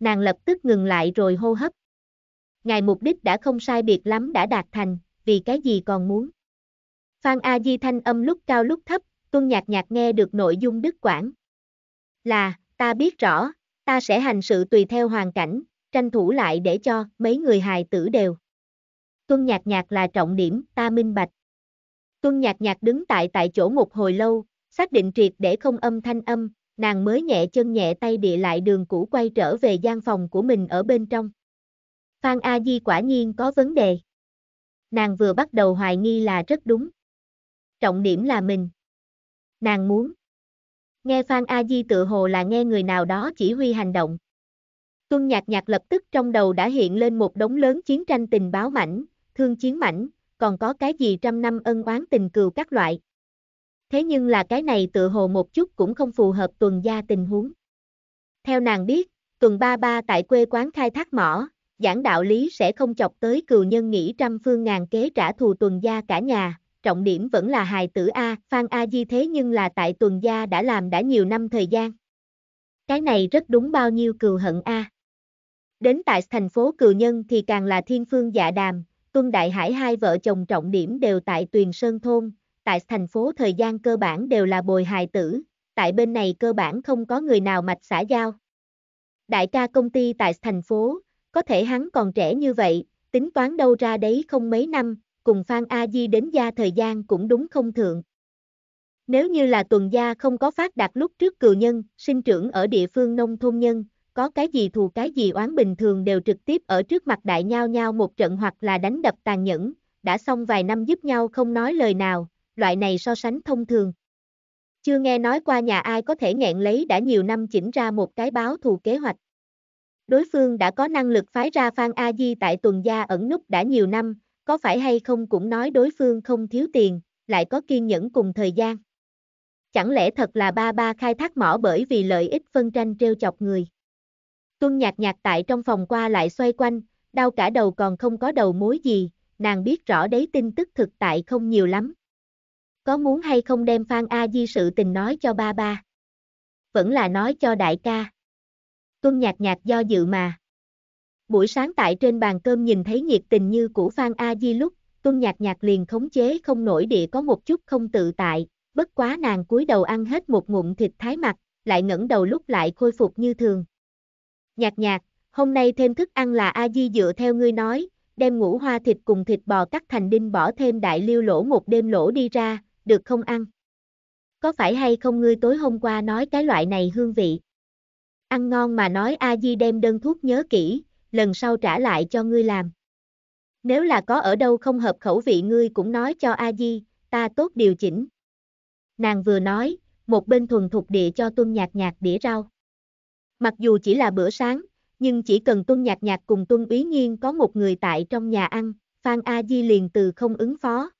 Nàng lập tức ngừng lại rồi hô hấp. Ngài mục đích đã không sai biệt lắm đã đạt thành, vì cái gì còn muốn. Phan A Di thanh âm lúc cao lúc thấp, tuân nhạc nhạc nghe được nội dung đức quảng. Là, ta biết rõ, Ta sẽ hành sự tùy theo hoàn cảnh, tranh thủ lại để cho mấy người hài tử đều. Tuân nhạc nhạc là trọng điểm, ta minh bạch. Tuân nhạc nhạc đứng tại tại chỗ một hồi lâu, xác định triệt để không âm thanh âm, nàng mới nhẹ chân nhẹ tay địa lại đường cũ quay trở về gian phòng của mình ở bên trong. Phan A Di quả nhiên có vấn đề. Nàng vừa bắt đầu hoài nghi là rất đúng. Trọng điểm là mình. Nàng muốn. Nghe Phan A Di tự hồ là nghe người nào đó chỉ huy hành động. Tuân nhạc nhạc lập tức trong đầu đã hiện lên một đống lớn chiến tranh tình báo mảnh, thương chiến mảnh, còn có cái gì trăm năm ân oán tình cừu các loại. Thế nhưng là cái này tự hồ một chút cũng không phù hợp tuần gia tình huống. Theo nàng biết, tuần ba ba tại quê quán khai thác mỏ, giảng đạo lý sẽ không chọc tới cừu nhân nghĩ trăm phương ngàn kế trả thù tuần gia cả nhà, trọng điểm vẫn là hài tử A, Phan A Di thế nhưng là tại tuần gia đã làm đã nhiều năm thời gian. Cái này rất đúng bao nhiêu cừu hận A. Đến tại thành phố Cừu Nhân thì càng là thiên phương dạ đàm, Tuân Đại Hải hai vợ chồng trọng điểm đều tại Tuyền Sơn Thôn, tại thành phố thời gian cơ bản đều là bồi hài tử, tại bên này cơ bản không có người nào mạch xã giao. Đại ca công ty tại thành phố, có thể hắn còn trẻ như vậy, tính toán đâu ra đấy không mấy năm, cùng Phan A Di đến gia thời gian cũng đúng không thượng. Nếu như là tuần gia không có phát đạt lúc trước cừu nhân, sinh trưởng ở địa phương nông thôn nhân, có cái gì thù cái gì oán bình thường đều trực tiếp ở trước mặt đại nhau nhau một trận hoặc là đánh đập tàn nhẫn, đã xong vài năm giúp nhau không nói lời nào, loại này so sánh thông thường. Chưa nghe nói qua nhà ai có thể nghẹn lấy đã nhiều năm chỉnh ra một cái báo thù kế hoạch. Đối phương đã có năng lực phái ra Phan A Di tại tuần gia ẩn nút đã nhiều năm, có phải hay không cũng nói đối phương không thiếu tiền, lại có kiên nhẫn cùng thời gian. Chẳng lẽ thật là ba ba khai thác mỏ bởi vì lợi ích phân tranh treo chọc người. Tuân nhạc nhạc tại trong phòng qua lại xoay quanh, đau cả đầu còn không có đầu mối gì, nàng biết rõ đấy tin tức thực tại không nhiều lắm. Có muốn hay không đem Phan A Di sự tình nói cho ba ba? Vẫn là nói cho đại ca. Tuân nhạc nhạc do dự mà buổi sáng tại trên bàn cơm nhìn thấy nhiệt tình như của Phan A Di lúc, tuân nhạc nhạc liền khống chế không nổi địa có một chút không tự tại, bất quá nàng cúi đầu ăn hết một ngụm thịt thái mặt, lại ngẩng đầu lúc lại khôi phục như thường. Nhạc nhạc, hôm nay thêm thức ăn là A Di dựa theo ngươi nói, đem ngũ hoa thịt cùng thịt bò cắt thành đinh bỏ thêm đại liêu lỗ một đêm lỗ đi ra, được không ăn? Có phải hay không ngươi tối hôm qua nói cái loại này hương vị? Ăn ngon mà nói A Di đem đơn thuốc nhớ kỹ, lần sau trả lại cho ngươi làm. Nếu là có ở đâu không hợp khẩu vị ngươi cũng nói cho A Di, ta tốt điều chỉnh. Nàng vừa nói, một bên thuần thục địa cho tuân nhạc nhạc đĩa rau. Mặc dù chỉ là bữa sáng, nhưng chỉ cần tuân nhạc nhạc cùng tuân úy nghiên có một người tại trong nhà ăn, Phan A Di liền từ không ứng phó.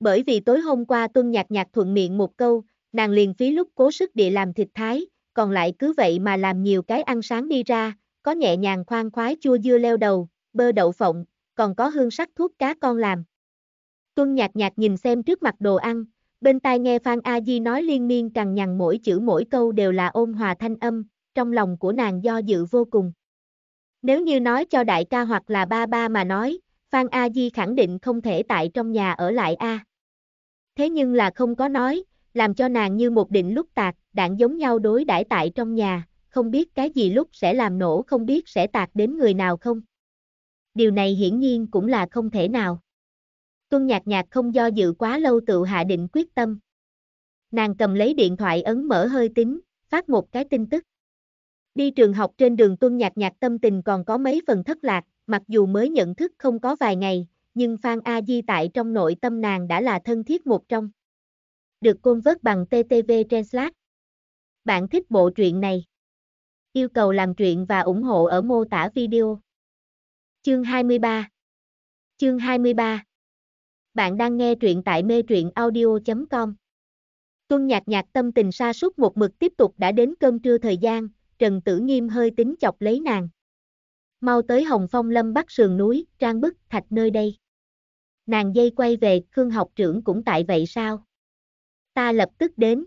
Bởi vì tối hôm qua tuân nhạc nhạc thuận miệng một câu, nàng liền phí lúc cố sức địa làm thịt thái, còn lại cứ vậy mà làm nhiều cái ăn sáng đi ra, có nhẹ nhàng khoan khoái chua dưa leo đầu, bơ đậu phộng, còn có hương sắc thuốc cá con làm. Tuân nhạt nhạt nhìn xem trước mặt đồ ăn, bên tai nghe Phan A Di nói liên miên cằn nhằn mỗi chữ mỗi câu đều là ôn hòa thanh âm, trong lòng của nàng do dự vô cùng. Nếu như nói cho đại ca hoặc là ba ba mà nói, Phan A Di khẳng định không thể tại trong nhà ở lại A. Thế nhưng là không có nói, làm cho nàng như một định lúc tạc, đạn giống nhau đối đãi tại trong nhà, không biết cái gì lúc sẽ làm nổ không biết sẽ tạc đến người nào không. Điều này hiển nhiên cũng là không thể nào. Tuân nhạc nhạc không do dự quá lâu tự hạ định quyết tâm. Nàng cầm lấy điện thoại ấn mở hơi tính, phát một cái tin tức. Đi trường học trên đường tuân nhạc nhạc tâm tình còn có mấy phần thất lạc, mặc dù mới nhận thức không có vài ngày, nhưng Phan A Di tại trong nội tâm nàng đã là thân thiết một trong. Được côn vớt bằng TTV Translate. Bạn thích bộ truyện này? Yêu cầu làm truyện và ủng hộ ở mô tả video. Chương 23 Chương 23 Bạn đang nghe truyện tại mê truyện audio.com Tuân nhạc nhạc tâm tình sa sút một mực tiếp tục đã đến cơm trưa thời gian, Trần Tử Nghiêm hơi tính chọc lấy nàng. Mau tới Hồng Phong Lâm Bắc Sườn Núi, Trang Bức, Thạch nơi đây. Nàng dây quay về, Khương học trưởng cũng tại vậy sao? Ta lập tức đến.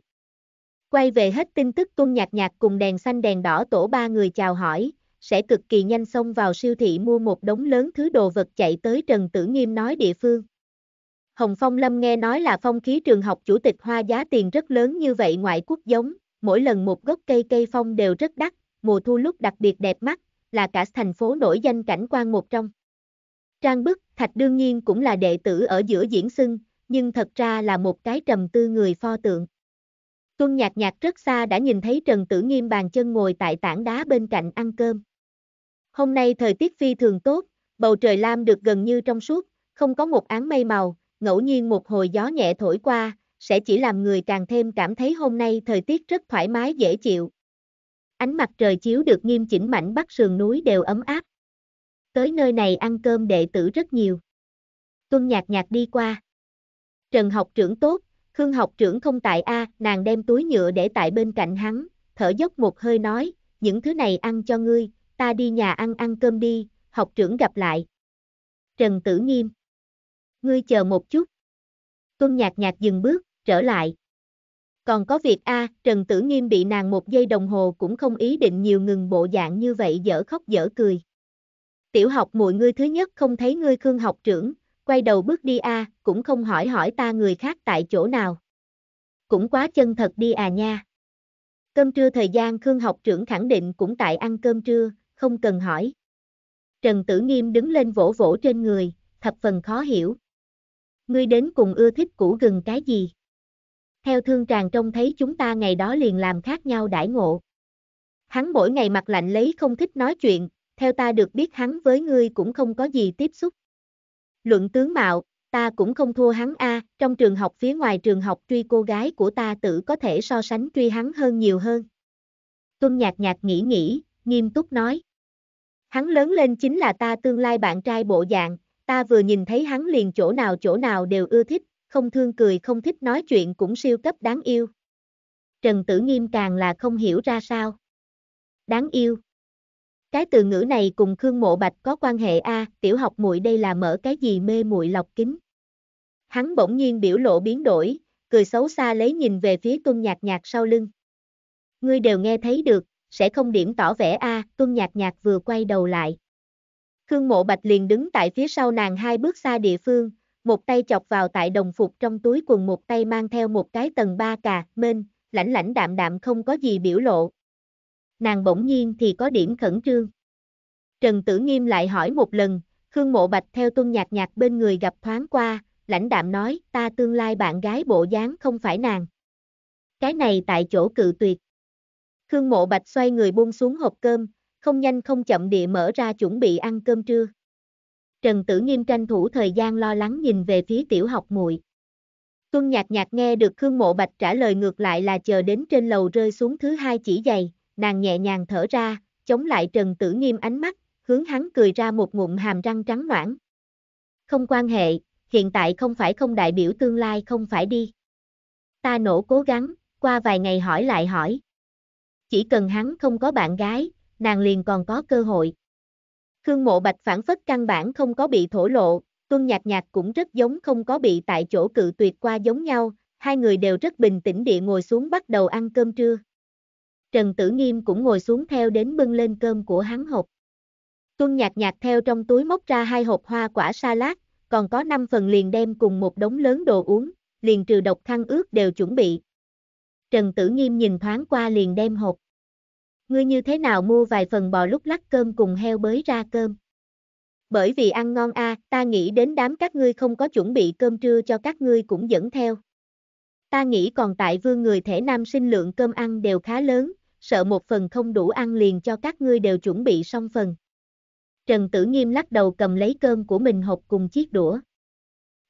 Quay về hết tin tức Tôn Nhạc Nhạc cùng đèn xanh đèn đỏ tổ ba người chào hỏi, sẽ cực kỳ nhanh xông vào siêu thị mua một đống lớn thứ đồ vật chạy tới Trần Tử Nghiêm nói địa phương. Hồng Phong Lâm nghe nói là phong khí trường học chủ tịch hoa giá tiền rất lớn như vậy ngoại quốc giống, mỗi lần một gốc cây cây phong đều rất đắt, mùa thu lúc đặc biệt đẹp mắt, là cả thành phố nổi danh cảnh quan một trong. Trang bức, Thạch đương nhiên cũng là đệ tử ở giữa diễn xưng, nhưng thật ra là một cái trầm tư người pho tượng. Tuân nhạc nhạc rất xa đã nhìn thấy Trần Tử Nghiêm bàn chân ngồi tại tảng đá bên cạnh ăn cơm. Hôm nay thời tiết phi thường tốt, bầu trời lam được gần như trong suốt, không có một áng mây màu, ngẫu nhiên một hồi gió nhẹ thổi qua, sẽ chỉ làm người càng thêm cảm thấy hôm nay thời tiết rất thoải mái dễ chịu. Ánh mặt trời chiếu được nghiêm chỉnh mảnh bắc sườn núi đều ấm áp. Tới nơi này ăn cơm đệ tử rất nhiều. Tuân nhạc nhạc đi qua. Trần học trưởng tốt, Khương học trưởng không tại a, nàng đem túi nhựa để tại bên cạnh hắn, thở dốc một hơi nói, những thứ này ăn cho ngươi, ta đi nhà ăn ăn cơm đi, học trưởng gặp lại. Trần Tử Nghiêm. Ngươi chờ một chút. Tôn nhạc nhạc dừng bước, trở lại. Còn có việc a, Trần Tử Nghiêm bị nàng một giây đồng hồ cũng không ý định nhiều ngừng bộ dạng như vậy dở khóc dở cười. Tiểu học mùi ngươi thứ nhất không thấy ngươi Khương học trưởng, quay đầu bước đi a, à, cũng không hỏi hỏi ta người khác tại chỗ nào. Cũng quá chân thật đi à nha. Cơm trưa thời gian Khương học trưởng khẳng định cũng tại ăn cơm trưa, không cần hỏi. Trần Tử Nghiêm đứng lên vỗ vỗ trên người, thập phần khó hiểu. Ngươi đến cùng ưa thích củ gừng cái gì? Theo thương tràng trông thấy chúng ta ngày đó liền làm khác nhau đãi ngộ. Hắn mỗi ngày mặt lạnh lấy không thích nói chuyện, theo ta được biết hắn với ngươi cũng không có gì tiếp xúc. Luận tướng mạo, ta cũng không thua hắn a, trong trường học phía ngoài trường học truy cô gái của ta tự có thể so sánh truy hắn hơn nhiều hơn. Tuân nhạc nhạc nghĩ nghĩ, nghiêm túc nói. Hắn lớn lên chính là ta tương lai bạn trai bộ dạng, ta vừa nhìn thấy hắn liền chỗ nào chỗ nào đều ưa thích, không thương cười không thích nói chuyện cũng siêu cấp đáng yêu. Trần Tử Nghiêm càng là không hiểu ra sao. Đáng yêu. Cái từ ngữ này cùng Khương Mộ Bạch có quan hệ a, tiểu học muội đây là mở cái gì mê muội lọc kính. Hắn bỗng nhiên biểu lộ biến đổi, cười xấu xa lấy nhìn về phía Tuân Nhạc Nhạc sau lưng. Ngươi đều nghe thấy được, sẽ không điểm tỏ vẻ a, Tuân Nhạc Nhạc vừa quay đầu lại. Khương Mộ Bạch liền đứng tại phía sau nàng hai bước xa địa phương, một tay chọc vào tại đồng phục trong túi quần một tay mang theo một cái tầng ba cà, mên, lãnh lãnh đạm đạm không có gì biểu lộ, nàng bỗng nhiên thì có điểm khẩn trương. Trần Tử Nghiêm lại hỏi một lần, Khương Mộ Bạch theo tuân nhạc nhạc bên người gặp thoáng qua, lãnh đạm nói, ta tương lai bạn gái bộ dáng không phải nàng. Cái này tại chỗ cự tuyệt. Khương Mộ Bạch xoay người buông xuống hộp cơm, không nhanh không chậm địa mở ra chuẩn bị ăn cơm trưa. Trần Tử Nghiêm tranh thủ thời gian lo lắng nhìn về phía tiểu học muội. Tuân Nhạc Nhạc nghe được Khương Mộ Bạch trả lời ngược lại là chờ đến trên lầu rơi xuống thứ hai chỉ giày nàng nhẹ nhàng thở ra, chống lại Trần Tử Nghiêm ánh mắt, hướng hắn cười ra một ngụm hàm răng trắng noãn. Không quan hệ, hiện tại không phải không đại biểu tương lai không phải đi. Ta nỗ cố gắng, qua vài ngày hỏi lại hỏi. Chỉ cần hắn không có bạn gái, nàng liền còn có cơ hội. Khương Mộ Bạch phản phất căn bản không có bị thổ lộ, Tuân Nhạc Nhạc cũng rất giống không có bị tại chỗ cự tuyệt qua giống nhau, hai người đều rất bình tĩnh địa ngồi xuống bắt đầu ăn cơm trưa. Trần Tử Nghiêm cũng ngồi xuống theo đến bưng lên cơm của hắn hộp. Tuân nhạt nhạt theo trong túi móc ra hai hộp hoa quả salad, còn có 5 phần liền đem cùng một đống lớn đồ uống, liền trừ độc khăn ướt đều chuẩn bị. Trần Tử Nghiêm nhìn thoáng qua liền đem hộp. Ngươi như thế nào mua vài phần bò lúc lắc cơm cùng heo bới ra cơm? Bởi vì ăn ngon a, ta nghĩ đến đám các ngươi không có chuẩn bị cơm trưa cho các ngươi cũng dẫn theo. Ta nghĩ còn tại vương người thể nam sinh lượng cơm ăn đều khá lớn, sợ một phần không đủ ăn liền cho các ngươi đều chuẩn bị xong phần. Trần Tử Nghiêm lắc đầu cầm lấy cơm của mình hộp cùng chiếc đũa.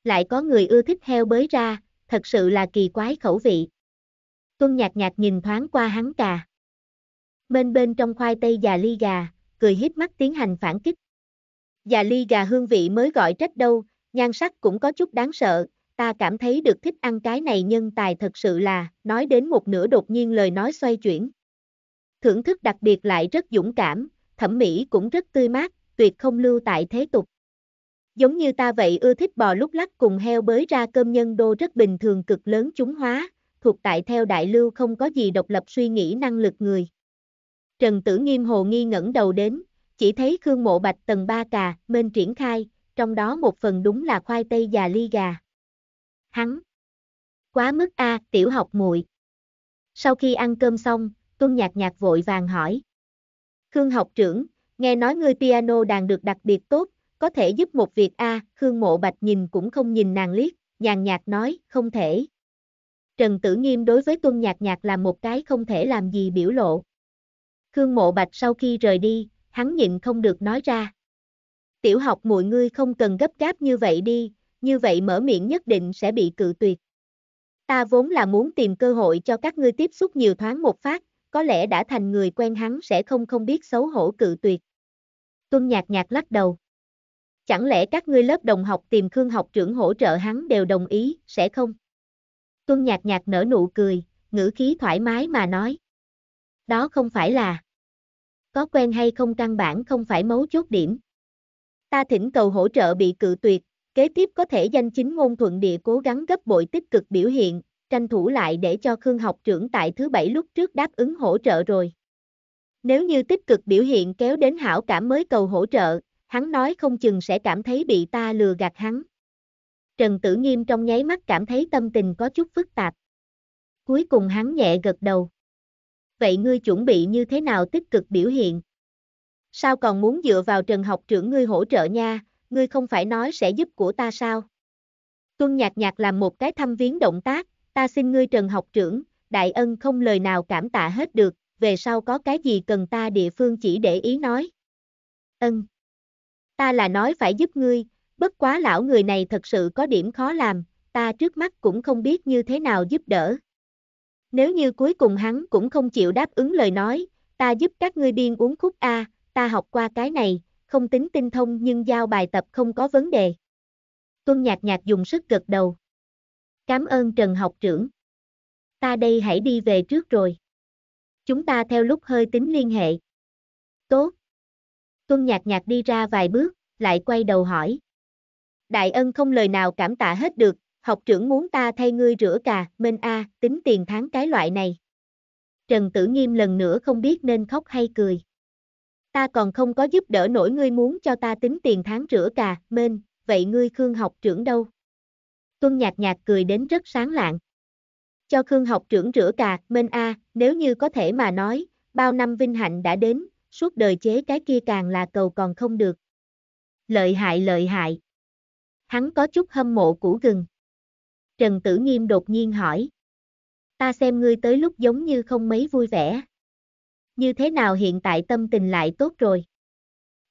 Lại có người ưa thích heo bới ra, thật sự là kỳ quái khẩu vị. Tuân nhạt nhạt nhìn thoáng qua hắn cà. Bên bên trong khoai tây già ly gà, cười hít mắt tiến hành phản kích. Già ly gà hương vị mới gọi trách đâu, nhan sắc cũng có chút đáng sợ, ta cảm thấy được thích ăn cái này nhân tài thật sự là, nói đến một nửa đột nhiên lời nói xoay chuyển. Thưởng thức đặc biệt lại rất dũng cảm, thẩm mỹ cũng rất tươi mát, tuyệt không lưu tại thế tục. Giống như ta vậy ưa thích bò lúc lắc cùng heo bới ra cơm nhân đô rất bình thường cực lớn chúng hóa, thuộc tại theo đại lưu không có gì độc lập suy nghĩ năng lực người. Trần Tử Nghiêm hồ nghi ngẩng đầu đến, chỉ thấy Khương Mộ Bạch tầng ba cà, mênh triển khai, trong đó một phần đúng là khoai tây già ly gà hắn. Quá mức a, à, tiểu học muội. Sau khi ăn cơm xong, Tuân Nhạc Nhạc vội vàng hỏi. Khương học trưởng, nghe nói ngươi piano đàn được đặc biệt tốt, có thể giúp một việc a, à, Khương Mộ Bạch nhìn cũng không nhìn nàng liếc, nhàn nhạt nói, không thể. Trần Tử Nghiêm đối với Tuân Nhạc Nhạc là một cái không thể làm gì biểu lộ. Khương Mộ Bạch sau khi rời đi, hắn nhịn không được nói ra. Tiểu học muội ngươi không cần gấp gáp như vậy đi, như vậy mở miệng nhất định sẽ bị cự tuyệt. Ta vốn là muốn tìm cơ hội cho các ngươi tiếp xúc nhiều thoáng một phát, có lẽ đã thành người quen hắn sẽ không không biết xấu hổ cự tuyệt. Tuân nhạt nhạt lắc đầu. Chẳng lẽ các ngươi lớp đồng học tìm Khương học trưởng hỗ trợ hắn đều đồng ý, sẽ không? Tuân nhạt nhạt nở nụ cười, ngữ khí thoải mái mà nói. Đó không phải là có quen hay không căn bản không phải mấu chốt điểm. Ta thỉnh cầu hỗ trợ bị cự tuyệt, Kế tiếp có thể danh chính ngôn thuận địa cố gắng gấp bội tích cực biểu hiện, tranh thủ lại để cho Khương học trưởng tại thứ bảy lúc trước đáp ứng hỗ trợ rồi. Nếu như tích cực biểu hiện kéo đến hảo cảm mới cầu hỗ trợ, hắn nói không chừng sẽ cảm thấy bị ta lừa gạt hắn. Trần Tử Nghiêm trong nháy mắt cảm thấy tâm tình có chút phức tạp. Cuối cùng hắn nhẹ gật đầu. Vậy ngươi chuẩn bị như thế nào tích cực biểu hiện? Sao còn muốn dựa vào Trần học trưởng ngươi hỗ trợ nha, ngươi không phải nói sẽ giúp của ta sao? Tuân nhạc nhạc làm một cái thăm viếng động tác, ta xin ngươi trần học trưởng, đại ân không lời nào cảm tạ hết được, về sau có cái gì cần ta địa phương chỉ để ý nói. Ân. Ta là nói phải giúp ngươi, bất quá lão người này thật sự có điểm khó làm, ta trước mắt cũng không biết như thế nào giúp đỡ. Nếu như cuối cùng hắn cũng không chịu đáp ứng lời nói, ta giúp các ngươi biên uống khúc A, ta học qua cái này, không tính tinh thông nhưng giao bài tập không có vấn đề. Tuân nhạc nhạc dùng sức gật đầu. Cảm ơn Trần học trưởng. Ta đây hãy đi về trước rồi. Chúng ta theo lúc hơi tính liên hệ. Tốt. Tuân nhạc nhạc đi ra vài bước, lại quay đầu hỏi. Đại ân không lời nào cảm tạ hết được, học trưởng muốn ta thay ngươi rửa cà, minh a, tính tiền tháng cái loại này. Trần Tử Nghiêm lần nữa không biết nên khóc hay cười ta còn không có giúp đỡ nổi ngươi muốn cho ta tính tiền tháng rửa cà, mên, vậy ngươi Khương học trưởng đâu? Tuân nhạc nhạc cười đến rất sáng lạng. Cho Khương học trưởng rửa cà, mên a, nếu như có thể mà nói, bao năm vinh hạnh đã đến, suốt đời chế cái kia càng là cầu còn không được. Lợi hại lợi hại. Hắn có chút hâm mộ củ gừng. Trần Tử Nghiêm đột nhiên hỏi. Ta xem ngươi tới lúc giống như không mấy vui vẻ như thế nào hiện tại tâm tình lại tốt rồi.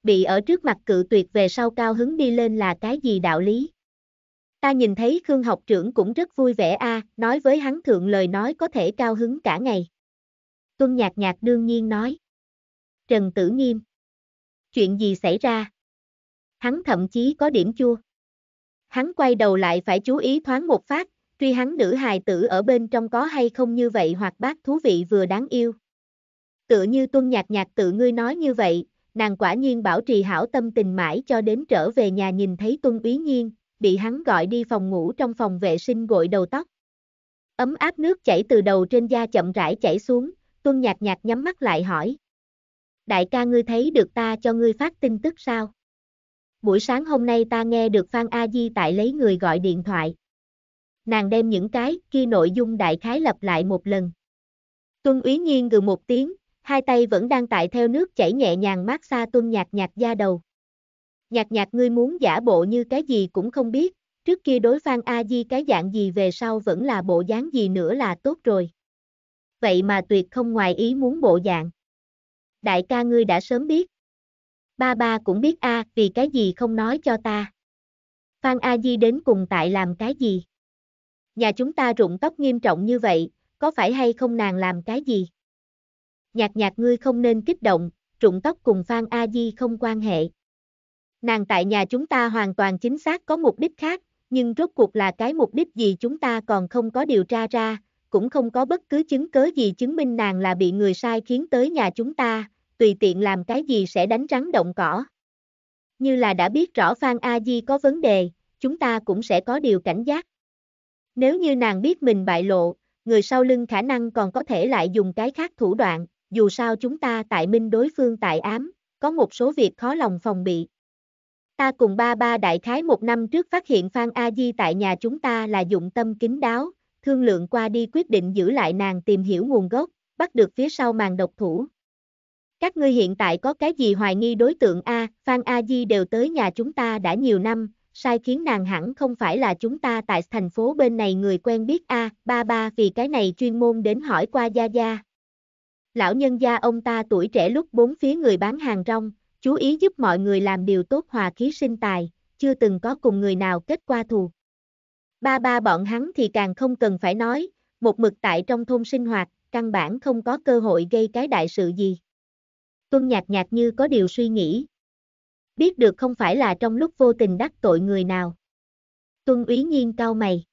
Bị ở trước mặt cự tuyệt về sau cao hứng đi lên là cái gì đạo lý? Ta nhìn thấy Khương học trưởng cũng rất vui vẻ a, à, nói với hắn thượng lời nói có thể cao hứng cả ngày. Tuân nhạc nhạc đương nhiên nói. Trần Tử Nghiêm. Chuyện gì xảy ra? Hắn thậm chí có điểm chua. Hắn quay đầu lại phải chú ý thoáng một phát, truy hắn nữ hài tử ở bên trong có hay không như vậy hoặc bác thú vị vừa đáng yêu tựa như tuân nhạc nhạc tự ngươi nói như vậy, nàng quả nhiên bảo trì hảo tâm tình mãi cho đến trở về nhà nhìn thấy tuân úy nhiên, bị hắn gọi đi phòng ngủ trong phòng vệ sinh gội đầu tóc. Ấm áp nước chảy từ đầu trên da chậm rãi chảy xuống, tuân nhạc nhạc nhắm mắt lại hỏi. Đại ca ngươi thấy được ta cho ngươi phát tin tức sao? Buổi sáng hôm nay ta nghe được Phan A Di tại lấy người gọi điện thoại. Nàng đem những cái kia nội dung đại khái lặp lại một lần. Tuân Úy Nhiên gừ một tiếng, hai tay vẫn đang tại theo nước chảy nhẹ nhàng mát xa tuân nhạt nhạt da đầu. nhạt nhạt ngươi muốn giả bộ như cái gì cũng không biết, trước kia đối Phan A Di cái dạng gì về sau vẫn là bộ dáng gì nữa là tốt rồi. Vậy mà tuyệt không ngoài ý muốn bộ dạng. Đại ca ngươi đã sớm biết. Ba ba cũng biết a, vì cái gì không nói cho ta. Phan A Di đến cùng tại làm cái gì? Nhà chúng ta rụng tóc nghiêm trọng như vậy, có phải hay không nàng làm cái gì? nhạc nhạc ngươi không nên kích động, trụng tóc cùng Phan A Di không quan hệ. Nàng tại nhà chúng ta hoàn toàn chính xác có mục đích khác, nhưng rốt cuộc là cái mục đích gì chúng ta còn không có điều tra ra, cũng không có bất cứ chứng cớ gì chứng minh nàng là bị người sai khiến tới nhà chúng ta, tùy tiện làm cái gì sẽ đánh rắn động cỏ. Như là đã biết rõ Phan A Di có vấn đề, chúng ta cũng sẽ có điều cảnh giác. Nếu như nàng biết mình bại lộ, người sau lưng khả năng còn có thể lại dùng cái khác thủ đoạn, dù sao chúng ta tại minh đối phương tại ám, có một số việc khó lòng phòng bị. Ta cùng ba ba đại khái một năm trước phát hiện Phan A Di tại nhà chúng ta là dụng tâm kính đáo, thương lượng qua đi quyết định giữ lại nàng tìm hiểu nguồn gốc, bắt được phía sau màn độc thủ. Các ngươi hiện tại có cái gì hoài nghi đối tượng A, Phan A Di đều tới nhà chúng ta đã nhiều năm, sai khiến nàng hẳn không phải là chúng ta tại thành phố bên này người quen biết A, ba ba vì cái này chuyên môn đến hỏi qua Gia Gia, lão nhân gia ông ta tuổi trẻ lúc bốn phía người bán hàng rong, chú ý giúp mọi người làm điều tốt hòa khí sinh tài, chưa từng có cùng người nào kết qua thù. Ba ba bọn hắn thì càng không cần phải nói, một mực tại trong thôn sinh hoạt, căn bản không có cơ hội gây cái đại sự gì. Tuân nhạt nhạt như có điều suy nghĩ. Biết được không phải là trong lúc vô tình đắc tội người nào. Tuân úy nhiên cao mày.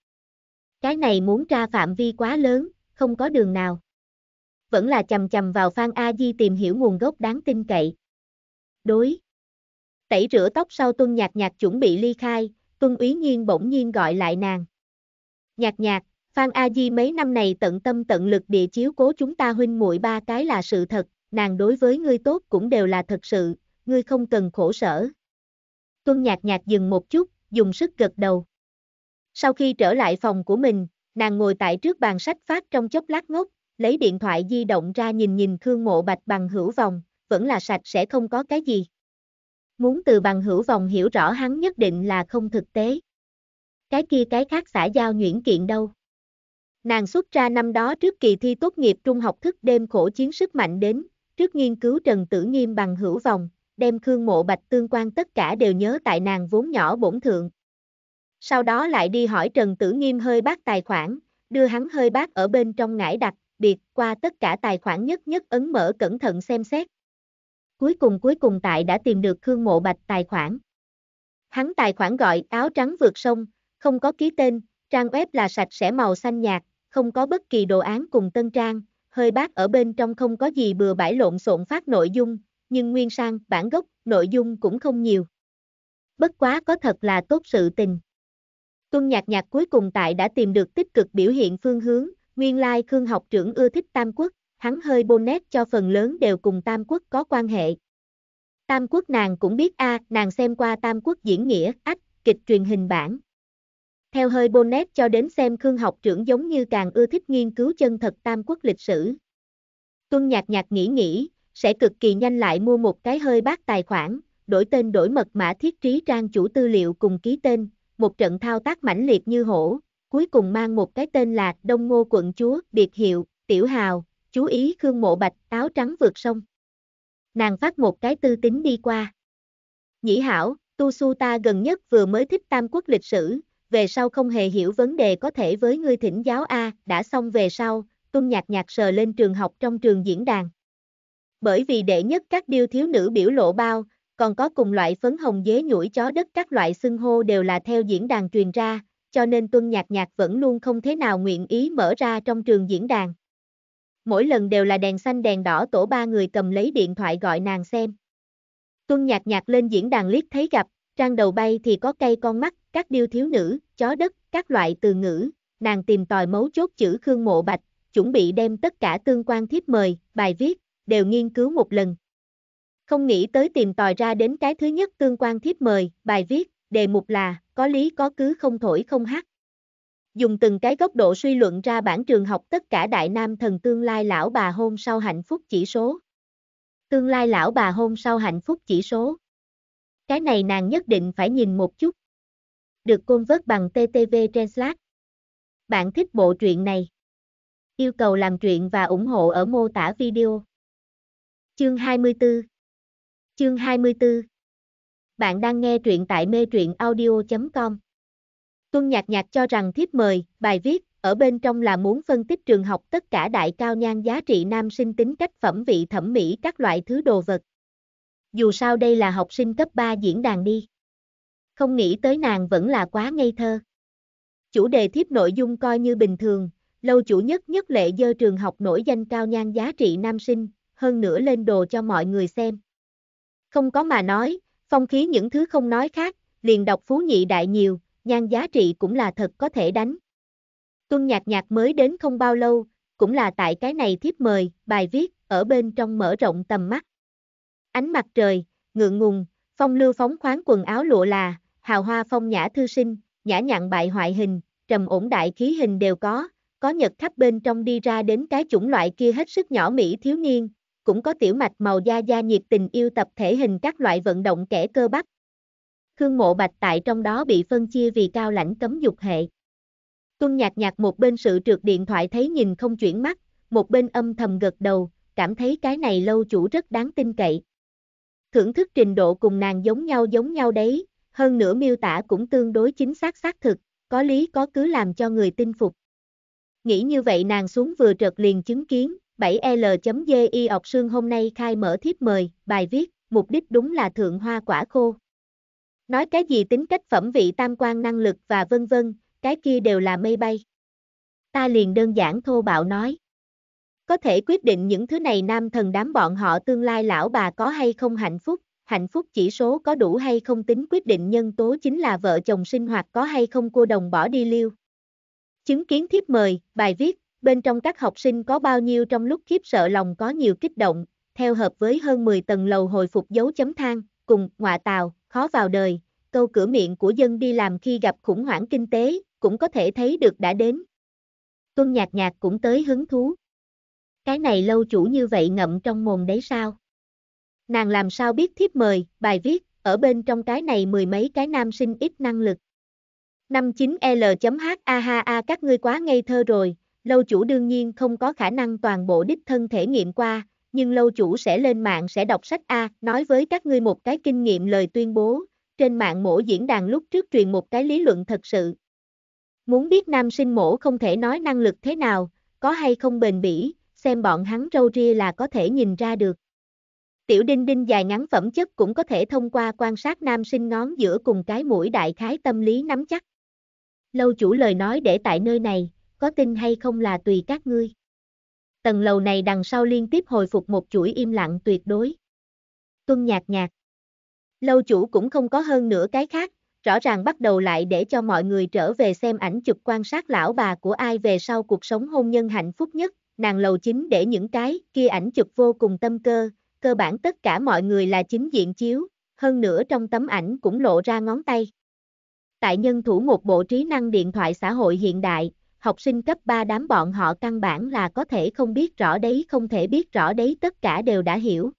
Cái này muốn tra phạm vi quá lớn, không có đường nào vẫn là chầm chầm vào Phan A Di tìm hiểu nguồn gốc đáng tin cậy. Đối. Tẩy rửa tóc sau tuân nhạc nhạc chuẩn bị ly khai, tuân úy nhiên bỗng nhiên gọi lại nàng. Nhạc nhạc, Phan A Di mấy năm này tận tâm tận lực địa chiếu cố chúng ta huynh muội ba cái là sự thật, nàng đối với ngươi tốt cũng đều là thật sự, ngươi không cần khổ sở. Tuân nhạc nhạc dừng một chút, dùng sức gật đầu. Sau khi trở lại phòng của mình, nàng ngồi tại trước bàn sách phát trong chốc lát ngốc, lấy điện thoại di động ra nhìn nhìn Khương Mộ Bạch bằng hữu vòng, vẫn là sạch sẽ không có cái gì. Muốn từ bằng hữu vòng hiểu rõ hắn nhất định là không thực tế. Cái kia cái khác xã giao nhuyễn kiện đâu. Nàng xuất ra năm đó trước kỳ thi tốt nghiệp trung học thức đêm khổ chiến sức mạnh đến, trước nghiên cứu Trần Tử Nghiêm bằng hữu vòng, đem Khương Mộ Bạch tương quan tất cả đều nhớ tại nàng vốn nhỏ bổn thượng. Sau đó lại đi hỏi Trần Tử Nghiêm hơi bác tài khoản, đưa hắn hơi bác ở bên trong ngải đặt, biệt, qua tất cả tài khoản nhất nhất ấn mở cẩn thận xem xét. Cuối cùng cuối cùng tại đã tìm được Khương Mộ Bạch tài khoản. Hắn tài khoản gọi áo trắng vượt sông, không có ký tên, trang web là sạch sẽ màu xanh nhạt, không có bất kỳ đồ án cùng tân trang, hơi bát ở bên trong không có gì bừa bãi lộn xộn phát nội dung, nhưng nguyên sang, bản gốc, nội dung cũng không nhiều. Bất quá có thật là tốt sự tình. Tuân nhạc nhạc cuối cùng tại đã tìm được tích cực biểu hiện phương hướng, Nguyên lai Khương học trưởng ưa thích Tam Quốc, hắn hơi bonnet cho phần lớn đều cùng Tam Quốc có quan hệ. Tam Quốc nàng cũng biết a, à, nàng xem qua Tam Quốc diễn nghĩa, ách, kịch truyền hình bản. Theo hơi bonnet cho đến xem Khương học trưởng giống như càng ưa thích nghiên cứu chân thật Tam Quốc lịch sử. Tuân nhạc nhạc nghĩ nghĩ, sẽ cực kỳ nhanh lại mua một cái hơi bát tài khoản, đổi tên đổi mật mã thiết trí trang chủ tư liệu cùng ký tên, một trận thao tác mãnh liệt như hổ, cuối cùng mang một cái tên là Đông Ngô quận chúa, biệt hiệu, tiểu hào, chú ý Khương Mộ Bạch, áo trắng vượt sông. Nàng phát một cái tư tính đi qua. Nhĩ hảo, tu su ta gần nhất vừa mới thích tam quốc lịch sử, về sau không hề hiểu vấn đề có thể với ngươi thỉnh giáo A, đã xong về sau, tung nhạc nhạc sờ lên trường học trong trường diễn đàn. Bởi vì đệ nhất các điêu thiếu nữ biểu lộ bao, còn có cùng loại phấn hồng dế nhũi chó đất các loại xưng hô đều là theo diễn đàn truyền ra, cho nên tuân nhạc nhạc vẫn luôn không thế nào nguyện ý mở ra trong trường diễn đàn. Mỗi lần đều là đèn xanh đèn đỏ tổ ba người cầm lấy điện thoại gọi nàng xem. Tuân nhạc nhạc lên diễn đàn liếc thấy gặp, trang đầu bay thì có cây con mắt, các điêu thiếu nữ, chó đất, các loại từ ngữ, nàng tìm tòi mấu chốt chữ Khương Mộ Bạch, chuẩn bị đem tất cả tương quan thiếp mời, bài viết, đều nghiên cứu một lần. Không nghĩ tới tìm tòi ra đến cái thứ nhất tương quan thiếp mời, bài viết, đề mục là có lý có cứ không thổi không hắt. Dùng từng cái góc độ suy luận ra bản trường học tất cả đại nam thần tương lai lão bà hôn sau hạnh phúc chỉ số. Tương lai lão bà hôn sau hạnh phúc chỉ số. Cái này nàng nhất định phải nhìn một chút. Được côn vớt bằng TTV Translate. Bạn thích bộ truyện này? Yêu cầu làm truyện và ủng hộ ở mô tả video. Chương 24 Chương 24 bạn đang nghe truyện tại mê truyện audio.com. Tuân Nhạc Nhạc cho rằng thiếp mời, bài viết, ở bên trong là muốn phân tích trường học tất cả đại cao nhan giá trị nam sinh tính cách phẩm vị thẩm mỹ các loại thứ đồ vật. Dù sao đây là học sinh cấp 3 diễn đàn đi. Không nghĩ tới nàng vẫn là quá ngây thơ. Chủ đề thiếp nội dung coi như bình thường, lâu chủ nhất nhất lệ dơ trường học nổi danh cao nhan giá trị nam sinh, hơn nữa lên đồ cho mọi người xem. Không có mà nói, Phong khí những thứ không nói khác, liền đọc phú nhị đại nhiều, nhan giá trị cũng là thật có thể đánh. Tuân nhạc nhạc mới đến không bao lâu, cũng là tại cái này thiếp mời, bài viết, ở bên trong mở rộng tầm mắt. Ánh mặt trời, ngượng ngùng, phong lưu phóng khoáng quần áo lụa là, hào hoa phong nhã thư sinh, nhã nhặn bại hoại hình, trầm ổn đại khí hình đều có, có nhật khắp bên trong đi ra đến cái chủng loại kia hết sức nhỏ mỹ thiếu niên, cũng có tiểu mạch màu da da nhiệt tình yêu tập thể hình các loại vận động kẻ cơ bắp. Khương Mộ Bạch tại trong đó bị phân chia vì cao lãnh cấm dục hệ. Tuân nhạc nhạc một bên sự trượt điện thoại thấy nhìn không chuyển mắt, một bên âm thầm gật đầu, cảm thấy cái này lâu chủ rất đáng tin cậy. Thưởng thức trình độ cùng nàng giống nhau giống nhau đấy, hơn nữa miêu tả cũng tương đối chính xác xác thực, có lý có cứ làm cho người tin phục. Nghĩ như vậy nàng xuống vừa trượt liền chứng kiến, 7L.gi ọc sương hôm nay khai mở thiếp mời, bài viết, mục đích đúng là thượng hoa quả khô. Nói cái gì tính cách phẩm vị tam quan năng lực và vân vân, cái kia đều là mây bay. Ta liền đơn giản thô bạo nói. Có thể quyết định những thứ này nam thần đám bọn họ tương lai lão bà có hay không hạnh phúc, hạnh phúc chỉ số có đủ hay không tính quyết định nhân tố chính là vợ chồng sinh hoạt có hay không cô đồng bỏ đi liêu. Chứng kiến thiếp mời, bài viết, bên trong các học sinh có bao nhiêu trong lúc khiếp sợ lòng có nhiều kích động, theo hợp với hơn 10 tầng lầu hồi phục dấu chấm than, cùng ngọa tàu, khó vào đời, câu cửa miệng của dân đi làm khi gặp khủng hoảng kinh tế, cũng có thể thấy được đã đến. Tuân nhạc nhạc cũng tới hứng thú. Cái này lâu chủ như vậy ngậm trong mồm đấy sao? Nàng làm sao biết thiếp mời, bài viết, ở bên trong cái này mười mấy cái nam sinh ít năng lực. 59L.HAHA các ngươi quá ngây thơ rồi, lâu chủ đương nhiên không có khả năng toàn bộ đích thân thể nghiệm qua, nhưng lâu chủ sẽ lên mạng sẽ đọc sách A, nói với các ngươi một cái kinh nghiệm lời tuyên bố, trên mạng mổ diễn đàn lúc trước truyền một cái lý luận thật sự. Muốn biết nam sinh mổ không thể nói năng lực thế nào, có hay không bền bỉ, xem bọn hắn râu ria là có thể nhìn ra được. Tiểu đinh đinh dài ngắn phẩm chất cũng có thể thông qua quan sát nam sinh ngón giữa cùng cái mũi đại khái tâm lý nắm chắc. Lâu chủ lời nói để tại nơi này, có tin hay không là tùy các ngươi. Tầng lầu này đằng sau liên tiếp hồi phục một chuỗi im lặng tuyệt đối. Tuân nhạc nhạc. Lâu chủ cũng không có hơn nữa cái khác, rõ ràng bắt đầu lại để cho mọi người trở về xem ảnh chụp quan sát lão bà của ai về sau cuộc sống hôn nhân hạnh phúc nhất, nàng lầu chính để những cái kia ảnh chụp vô cùng tâm cơ, cơ bản tất cả mọi người là chính diện chiếu, hơn nữa trong tấm ảnh cũng lộ ra ngón tay. Tại nhân thủ một bộ trí năng điện thoại xã hội hiện đại, học sinh cấp 3 đám bọn họ căn bản là có thể không biết rõ đấy không thể biết rõ đấy tất cả đều đã hiểu.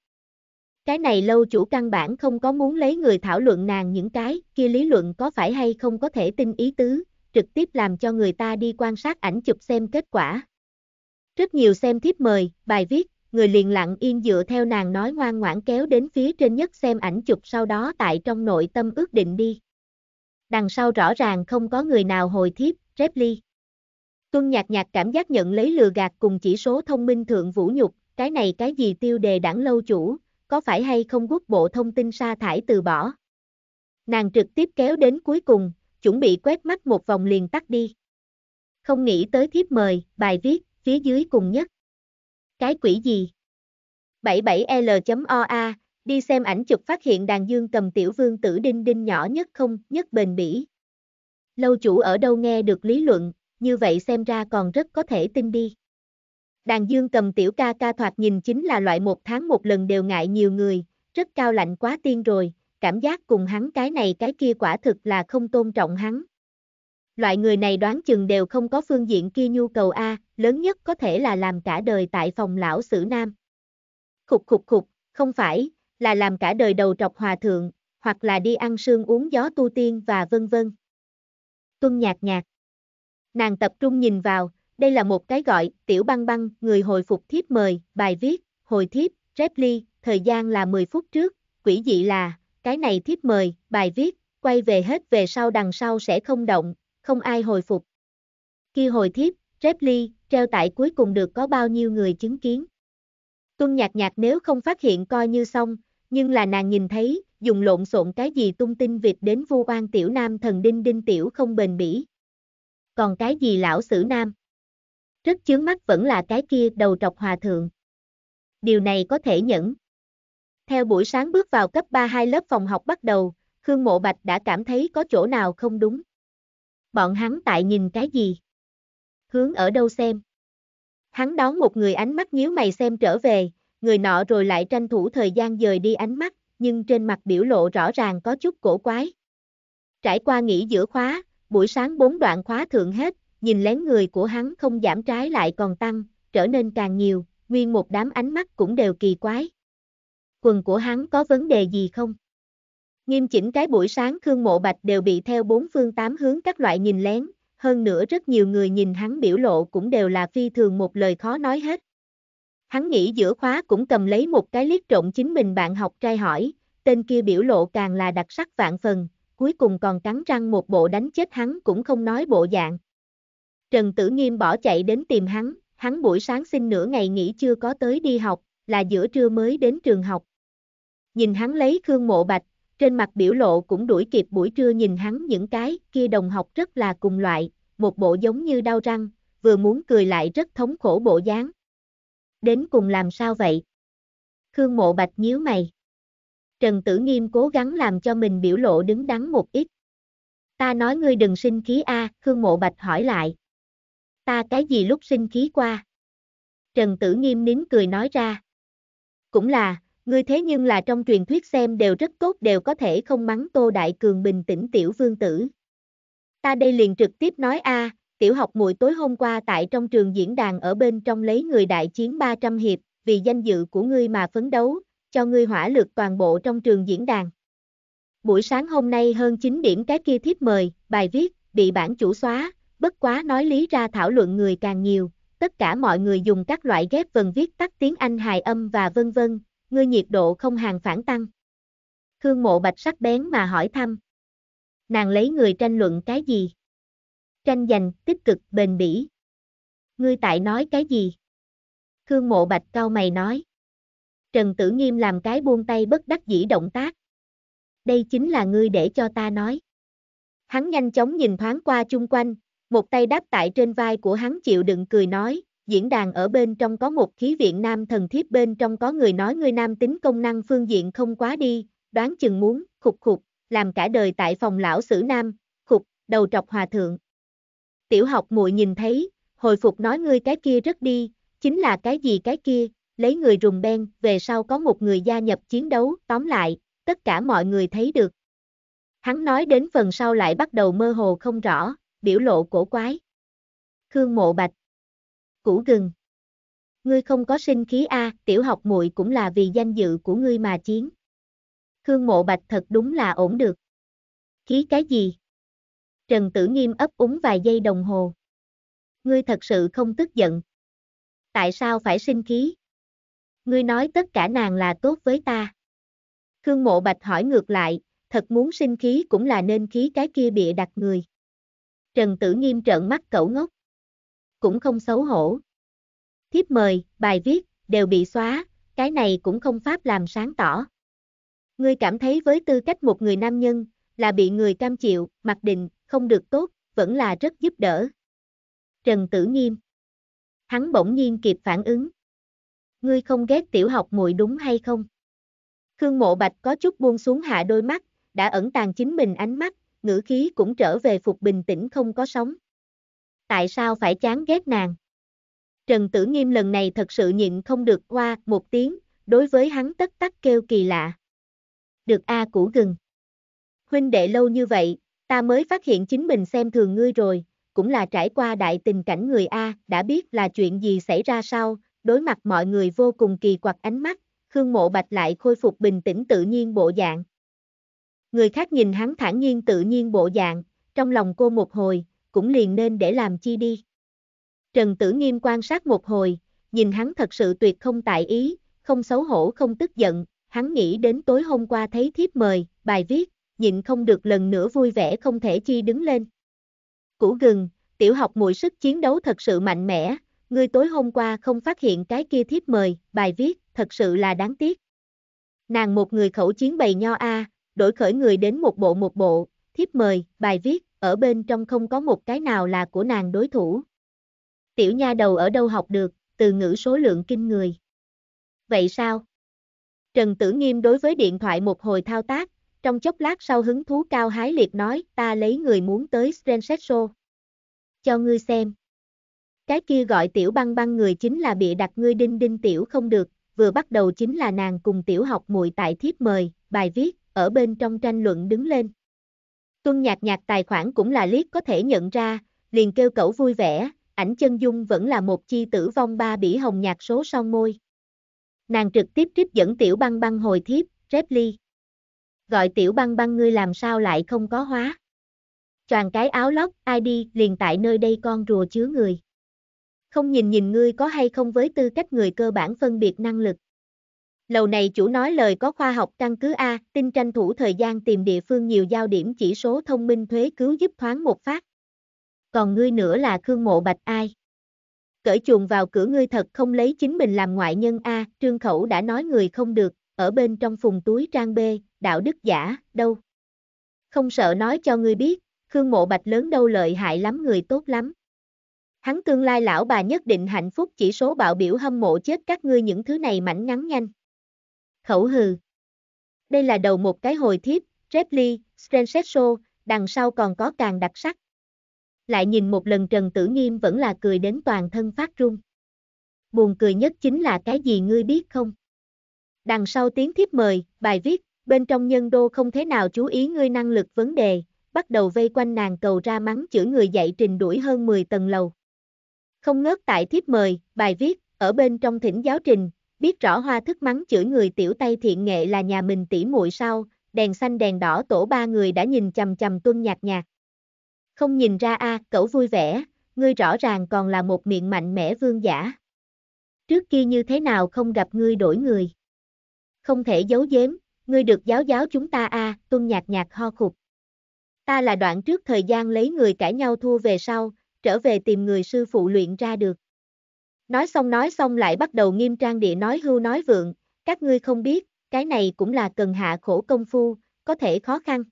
Cái này lâu chủ căn bản không có muốn lấy người thảo luận nàng những cái kia lý luận có phải hay không có thể tin ý tứ, trực tiếp làm cho người ta đi quan sát ảnh chụp xem kết quả. Rất nhiều xem thiếp mời, bài viết, người liền lặng yên dựa theo nàng nói ngoan ngoãn kéo đến phía trên nhất xem ảnh chụp sau đó tại trong nội tâm ước định đi. Đằng sau rõ ràng không có người nào hồi thiếp, rép ly. Tuân nhạc nhạc cảm giác nhận lấy lừa gạt cùng chỉ số thông minh thượng vũ nhục, cái này cái gì tiêu đề đảng lâu chủ, có phải hay không quốc bộ thông tin sa thải từ bỏ. Nàng trực tiếp kéo đến cuối cùng, chuẩn bị quét mắt một vòng liền tắt đi. Không nghĩ tới thiếp mời, bài viết, phía dưới cùng nhất. Cái quỷ gì? 77L.OA, đi xem ảnh chụp phát hiện đàn dương cầm tiểu vương tử đinh đinh nhỏ nhất không, nhất bền bỉ. Lâu chủ ở đâu nghe được lý luận, như vậy xem ra còn rất có thể tin đi. Đàn dương cầm tiểu ca ca thoạt nhìn chính là loại một tháng một lần đều ngại nhiều người, rất cao lạnh quá tiên rồi, cảm giác cùng hắn cái này cái kia quả thực là không tôn trọng hắn. Loại người này đoán chừng đều không có phương diện kia nhu cầu A, lớn nhất có thể là làm cả đời tại phòng lão sử nam. Khục khục khục, không phải, là làm cả đời đầu trọc hòa thượng, hoặc là đi ăn sương uống gió tu tiên và vân vân. Tuân nhạc nhạc. Nàng tập trung nhìn vào, đây là một cái gọi, tiểu băng băng, người hồi phục thiếp mời, bài viết, hồi thiếp, reply, thời gian là 10 phút trước, quỷ dị là, cái này thiếp mời, bài viết, quay về hết về sau đằng sau sẽ không động, không ai hồi phục. Khi hồi thiếp, reply, treo tại cuối cùng được có bao nhiêu người chứng kiến. Tuân nhạc nhạc nếu không phát hiện coi như xong, nhưng là nàng nhìn thấy, dùng lộn xộn cái gì tung tin vịt đến vu oan tiểu nam thần đinh đinh tiểu không bền bỉ còn cái gì lão sử nam. Rất chướng mắt vẫn là cái kia đầu trọc hòa thượng. Điều này có thể nhẫn. Theo buổi sáng bước vào cấp 3 hai lớp phòng học bắt đầu, Khương Mộ Bạch đã cảm thấy có chỗ nào không đúng. Bọn hắn tại nhìn cái gì? Hướng ở đâu xem? Hắn đón một người ánh mắt nhíu mày xem trở về, người nọ rồi lại tranh thủ thời gian dời đi ánh mắt, nhưng trên mặt biểu lộ rõ ràng có chút cổ quái. Trải qua nghỉ giữa khóa, buổi sáng bốn đoạn khóa thượng hết, nhìn lén người của hắn không giảm trái lại còn tăng, trở nên càng nhiều, nguyên một đám ánh mắt cũng đều kỳ quái. Quần của hắn có vấn đề gì không? Nghiêm chỉnh cái buổi sáng Khương Mộ Bạch đều bị theo bốn phương tám hướng các loại nhìn lén, hơn nữa rất nhiều người nhìn hắn biểu lộ cũng đều là phi thường một lời khó nói hết. Hắn nghĩ giữa khóa cũng cầm lấy một cái liếc trộn chính mình bạn học trai hỏi, tên kia biểu lộ càng là đặc sắc vạn phần, cuối cùng còn cắn răng một bộ đánh chết hắn cũng không nói bộ dạng. Trần Tử Nghiêm bỏ chạy đến tìm hắn, hắn buổi sáng xin nửa ngày nghỉ chưa có tới đi học, là giữa trưa mới đến trường học. Nhìn hắn lấy Khương Mộ Bạch, trên mặt biểu lộ cũng đuổi kịp buổi trưa nhìn hắn những cái kia đồng học rất là cùng loại, một bộ giống như đau răng, vừa muốn cười lại rất thống khổ bộ dáng. Đến cùng làm sao vậy? Khương Mộ Bạch nhíu mày. Trần Tử Nghiêm cố gắng làm cho mình biểu lộ đứng đắn một ít. Ta nói ngươi đừng sinh khí A, Khương Mộ Bạch hỏi lại. Ta cái gì lúc sinh khí qua? Trần Tử Nghiêm nín cười nói ra. Cũng là, ngươi thế nhưng là trong truyền thuyết xem đều rất tốt đều có thể không mắng Tô Đại Cường bình tĩnh tiểu vương tử. Ta đây liền trực tiếp nói a, tiểu học muội tối hôm qua tại trong trường diễn đàn ở bên trong lấy người đại chiến 300 hiệp, vì danh dự của ngươi mà phấn đấu, cho ngươi hỏa lực toàn bộ trong trường diễn đàn. Buổi sáng hôm nay hơn 9 điểm cái kia thiếp mời, bài viết, bị bản chủ xóa, bất quá nói lý ra thảo luận người càng nhiều, tất cả mọi người dùng các loại ghép vần viết tắt tiếng Anh hài âm và vân vân, ngươi nhiệt độ không hàng phản tăng. Khương mộ bạch sắc bén mà hỏi thăm. Nàng lấy người tranh luận cái gì? Tranh giành, tích cực, bền bỉ. Ngươi tại nói cái gì? Khương mộ bạch cau mày nói. Trần Tử Nghiêm làm cái buông tay bất đắc dĩ động tác. Đây chính là ngươi để cho ta nói. Hắn nhanh chóng nhìn thoáng qua chung quanh, một tay đáp tại trên vai của hắn chịu đựng cười nói, diễn đàn ở bên trong có một khí viện nam thần thiếp bên trong có người nói ngươi nam tính công năng phương diện không quá đi, đoán chừng muốn, khục khục, làm cả đời tại phòng lão sử nam, khục, đầu trọc hòa thượng. Tiểu học muội nhìn thấy, hồi phục nói ngươi cái kia rất đi, chính là cái gì cái kia, lấy người rùng beng, về sau có một người gia nhập chiến đấu, tóm lại, tất cả mọi người thấy được. Hắn nói đến phần sau lại bắt đầu mơ hồ không rõ, biểu lộ cổ quái. Khương Mộ Bạch Củ gừng Ngươi không có sinh khí A, tiểu học muội cũng là vì danh dự của ngươi mà chiến. Khương Mộ Bạch thật đúng là ổn được. Khí cái gì? Trần Tử Nghiêm ấp úng vài giây đồng hồ. Ngươi thật sự không tức giận. Tại sao phải sinh khí? ngươi nói tất cả nàng là tốt với ta. Khương mộ bạch hỏi ngược lại, thật muốn sinh khí cũng là nên khí cái kia bịa đặt người. Trần Tử Nghiêm trợn mắt cẩu ngốc. Cũng không xấu hổ. Thiếp mời, bài viết, đều bị xóa, cái này cũng không pháp làm sáng tỏ. Ngươi cảm thấy với tư cách một người nam nhân, là bị người cam chịu, mặc định, không được tốt, vẫn là rất giúp đỡ. Trần Tử Nghiêm Hắn bỗng nhiên kịp phản ứng ngươi không ghét tiểu học muội đúng hay không? Khương Mộ Bạch có chút buông xuống hạ đôi mắt, đã ẩn tàng chính mình ánh mắt, ngữ khí cũng trở về phục bình tĩnh không có sóng. Tại sao phải chán ghét nàng? Trần Tử Nghiêm lần này thật sự nhịn không được qua một tiếng, đối với hắn tất tắc kêu kỳ lạ. Được A củ gừng. Huynh đệ lâu như vậy, ta mới phát hiện chính mình xem thường ngươi rồi, cũng là trải qua đại tình cảnh người A, đã biết là chuyện gì xảy ra sau, đối mặt mọi người vô cùng kỳ quặc ánh mắt, Khương Mộ Bạch lại khôi phục bình tĩnh tự nhiên bộ dạng. Người khác nhìn hắn thản nhiên tự nhiên bộ dạng, trong lòng cô một hồi, cũng liền nên để làm chi đi. Trần Tử Nghiêm quan sát một hồi, nhìn hắn thật sự tuyệt không tại ý, không xấu hổ không tức giận, hắn nghĩ đến tối hôm qua thấy thiếp mời, bài viết, nhịn không được lần nữa vui vẻ không thể chi đứng lên. Củ gừng, tiểu học mùi sức chiến đấu thật sự mạnh mẽ, Ngươi tối hôm qua không phát hiện cái kia thiếp mời, bài viết, thật sự là đáng tiếc. Nàng một người khẩu chiến bày nho A, đổi khởi người đến một bộ một bộ, thiếp mời, bài viết, ở bên trong không có một cái nào là của nàng đối thủ. Tiểu nha đầu ở đâu học được, từ ngữ số lượng kinh người. Vậy sao? Trần Tử Nghiêm đối với điện thoại một hồi thao tác, trong chốc lát sau hứng thú cao hái liệt nói, ta lấy người muốn tới Srensetso. Cho ngươi xem. Cái kia gọi tiểu băng băng người chính là bị đặt ngươi đinh đinh tiểu không được, vừa bắt đầu chính là nàng cùng tiểu học muội tại thiếp mời, bài viết, ở bên trong tranh luận đứng lên. Tuân nhạc nhạc tài khoản cũng là liếc có thể nhận ra, liền kêu cẩu vui vẻ, ảnh chân dung vẫn là một chi tử vong ba bỉ hồng nhạc số son môi. Nàng trực tiếp tiếp dẫn tiểu băng băng hồi thiếp, rép ly. Gọi tiểu băng băng ngươi làm sao lại không có hóa. Choàn cái áo lóc, ai đi, liền tại nơi đây con rùa chứa người không nhìn nhìn ngươi có hay không với tư cách người cơ bản phân biệt năng lực. Lầu này chủ nói lời có khoa học căn cứ A, tin tranh thủ thời gian tìm địa phương nhiều giao điểm chỉ số thông minh thuế cứu giúp thoáng một phát. Còn ngươi nữa là Khương Mộ Bạch ai? Cởi chuồng vào cửa ngươi thật không lấy chính mình làm ngoại nhân A, trương khẩu đã nói người không được, ở bên trong phùng túi trang B, đạo đức giả, đâu? Không sợ nói cho ngươi biết, Khương Mộ Bạch lớn đâu lợi hại lắm người tốt lắm. Hắn tương lai lão bà nhất định hạnh phúc chỉ số bạo biểu hâm mộ chết các ngươi những thứ này mảnh ngắn nhanh. Khẩu hừ. Đây là đầu một cái hồi thiếp, Reply, Strensetso, đằng sau còn có càng đặc sắc. Lại nhìn một lần Trần Tử Nghiêm vẫn là cười đến toàn thân phát run. Buồn cười nhất chính là cái gì ngươi biết không? Đằng sau tiếng thiếp mời, bài viết, bên trong nhân đô không thế nào chú ý ngươi năng lực vấn đề, bắt đầu vây quanh nàng cầu ra mắng chửi người dạy trình đuổi hơn 10 tầng lầu. Không ngớt tại thiếp mời, bài viết, ở bên trong thỉnh giáo trình, biết rõ hoa thức mắng chửi người tiểu tay thiện nghệ là nhà mình tỉ muội sao, đèn xanh đèn đỏ tổ ba người đã nhìn chầm chầm tuân nhạt nhạt. Không nhìn ra a à, cậu vui vẻ, ngươi rõ ràng còn là một miệng mạnh mẽ vương giả. Trước kia như thế nào không gặp ngươi đổi người. Không thể giấu giếm, ngươi được giáo giáo chúng ta a à, tuân nhạt nhạc ho khục. Ta là đoạn trước thời gian lấy người cãi nhau thua về sau, trở về tìm người sư phụ luyện ra được. Nói xong nói xong lại bắt đầu nghiêm trang địa nói hưu nói vượng, các ngươi không biết, cái này cũng là cần hạ khổ công phu, có thể khó khăn.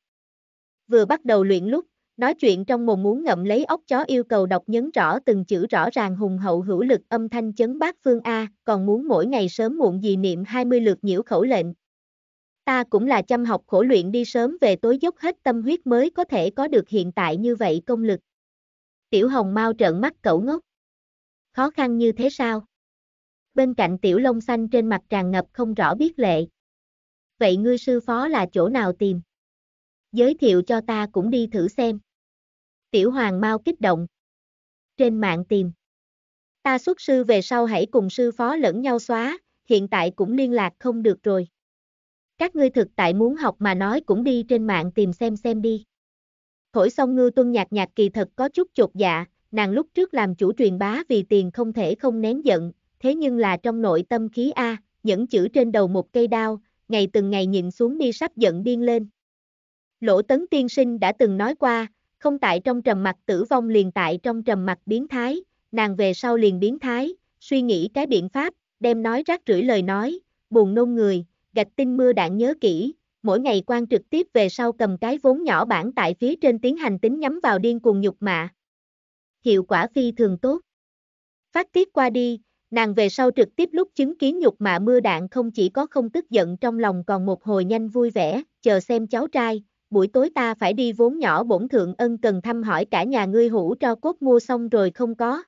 Vừa bắt đầu luyện lúc, nói chuyện trong mồm muốn ngậm lấy ốc chó yêu cầu đọc nhấn rõ từng chữ rõ ràng hùng hậu hữu lực âm thanh chấn bát phương A, còn muốn mỗi ngày sớm muộn gì niệm 20 lượt nhiễu khẩu lệnh. Ta cũng là chăm học khổ luyện đi sớm về tối dốc hết tâm huyết mới có thể có được hiện tại như vậy công lực. Tiểu hồng mau trợn mắt cẩu ngốc. Khó khăn như thế sao? Bên cạnh tiểu lông xanh trên mặt tràn ngập không rõ biết lệ. Vậy ngươi sư phó là chỗ nào tìm? Giới thiệu cho ta cũng đi thử xem. Tiểu hoàng mau kích động. Trên mạng tìm. Ta xuất sư về sau hãy cùng sư phó lẫn nhau xóa, hiện tại cũng liên lạc không được rồi. Các ngươi thực tại muốn học mà nói cũng đi trên mạng tìm xem xem đi. Thổi xong ngư tuân nhạc nhạc kỳ thật có chút chột dạ, nàng lúc trước làm chủ truyền bá vì tiền không thể không nén giận, thế nhưng là trong nội tâm khí A, những chữ trên đầu một cây đao, ngày từng ngày nhìn xuống đi sắp giận điên lên. Lỗ tấn tiên sinh đã từng nói qua, không tại trong trầm mặt tử vong liền tại trong trầm mặt biến thái, nàng về sau liền biến thái, suy nghĩ cái biện pháp, đem nói rác rưởi lời nói, buồn nôn người, gạch tinh mưa đạn nhớ kỹ, mỗi ngày quan trực tiếp về sau cầm cái vốn nhỏ bản tại phía trên tiến hành tính nhắm vào điên cuồng nhục mạ. Hiệu quả phi thường tốt. Phát tiết qua đi, nàng về sau trực tiếp lúc chứng kiến nhục mạ mưa đạn không chỉ có không tức giận trong lòng còn một hồi nhanh vui vẻ, chờ xem cháu trai, buổi tối ta phải đi vốn nhỏ bổn thượng ân cần thăm hỏi cả nhà ngươi hủ cho cốt mua xong rồi không có.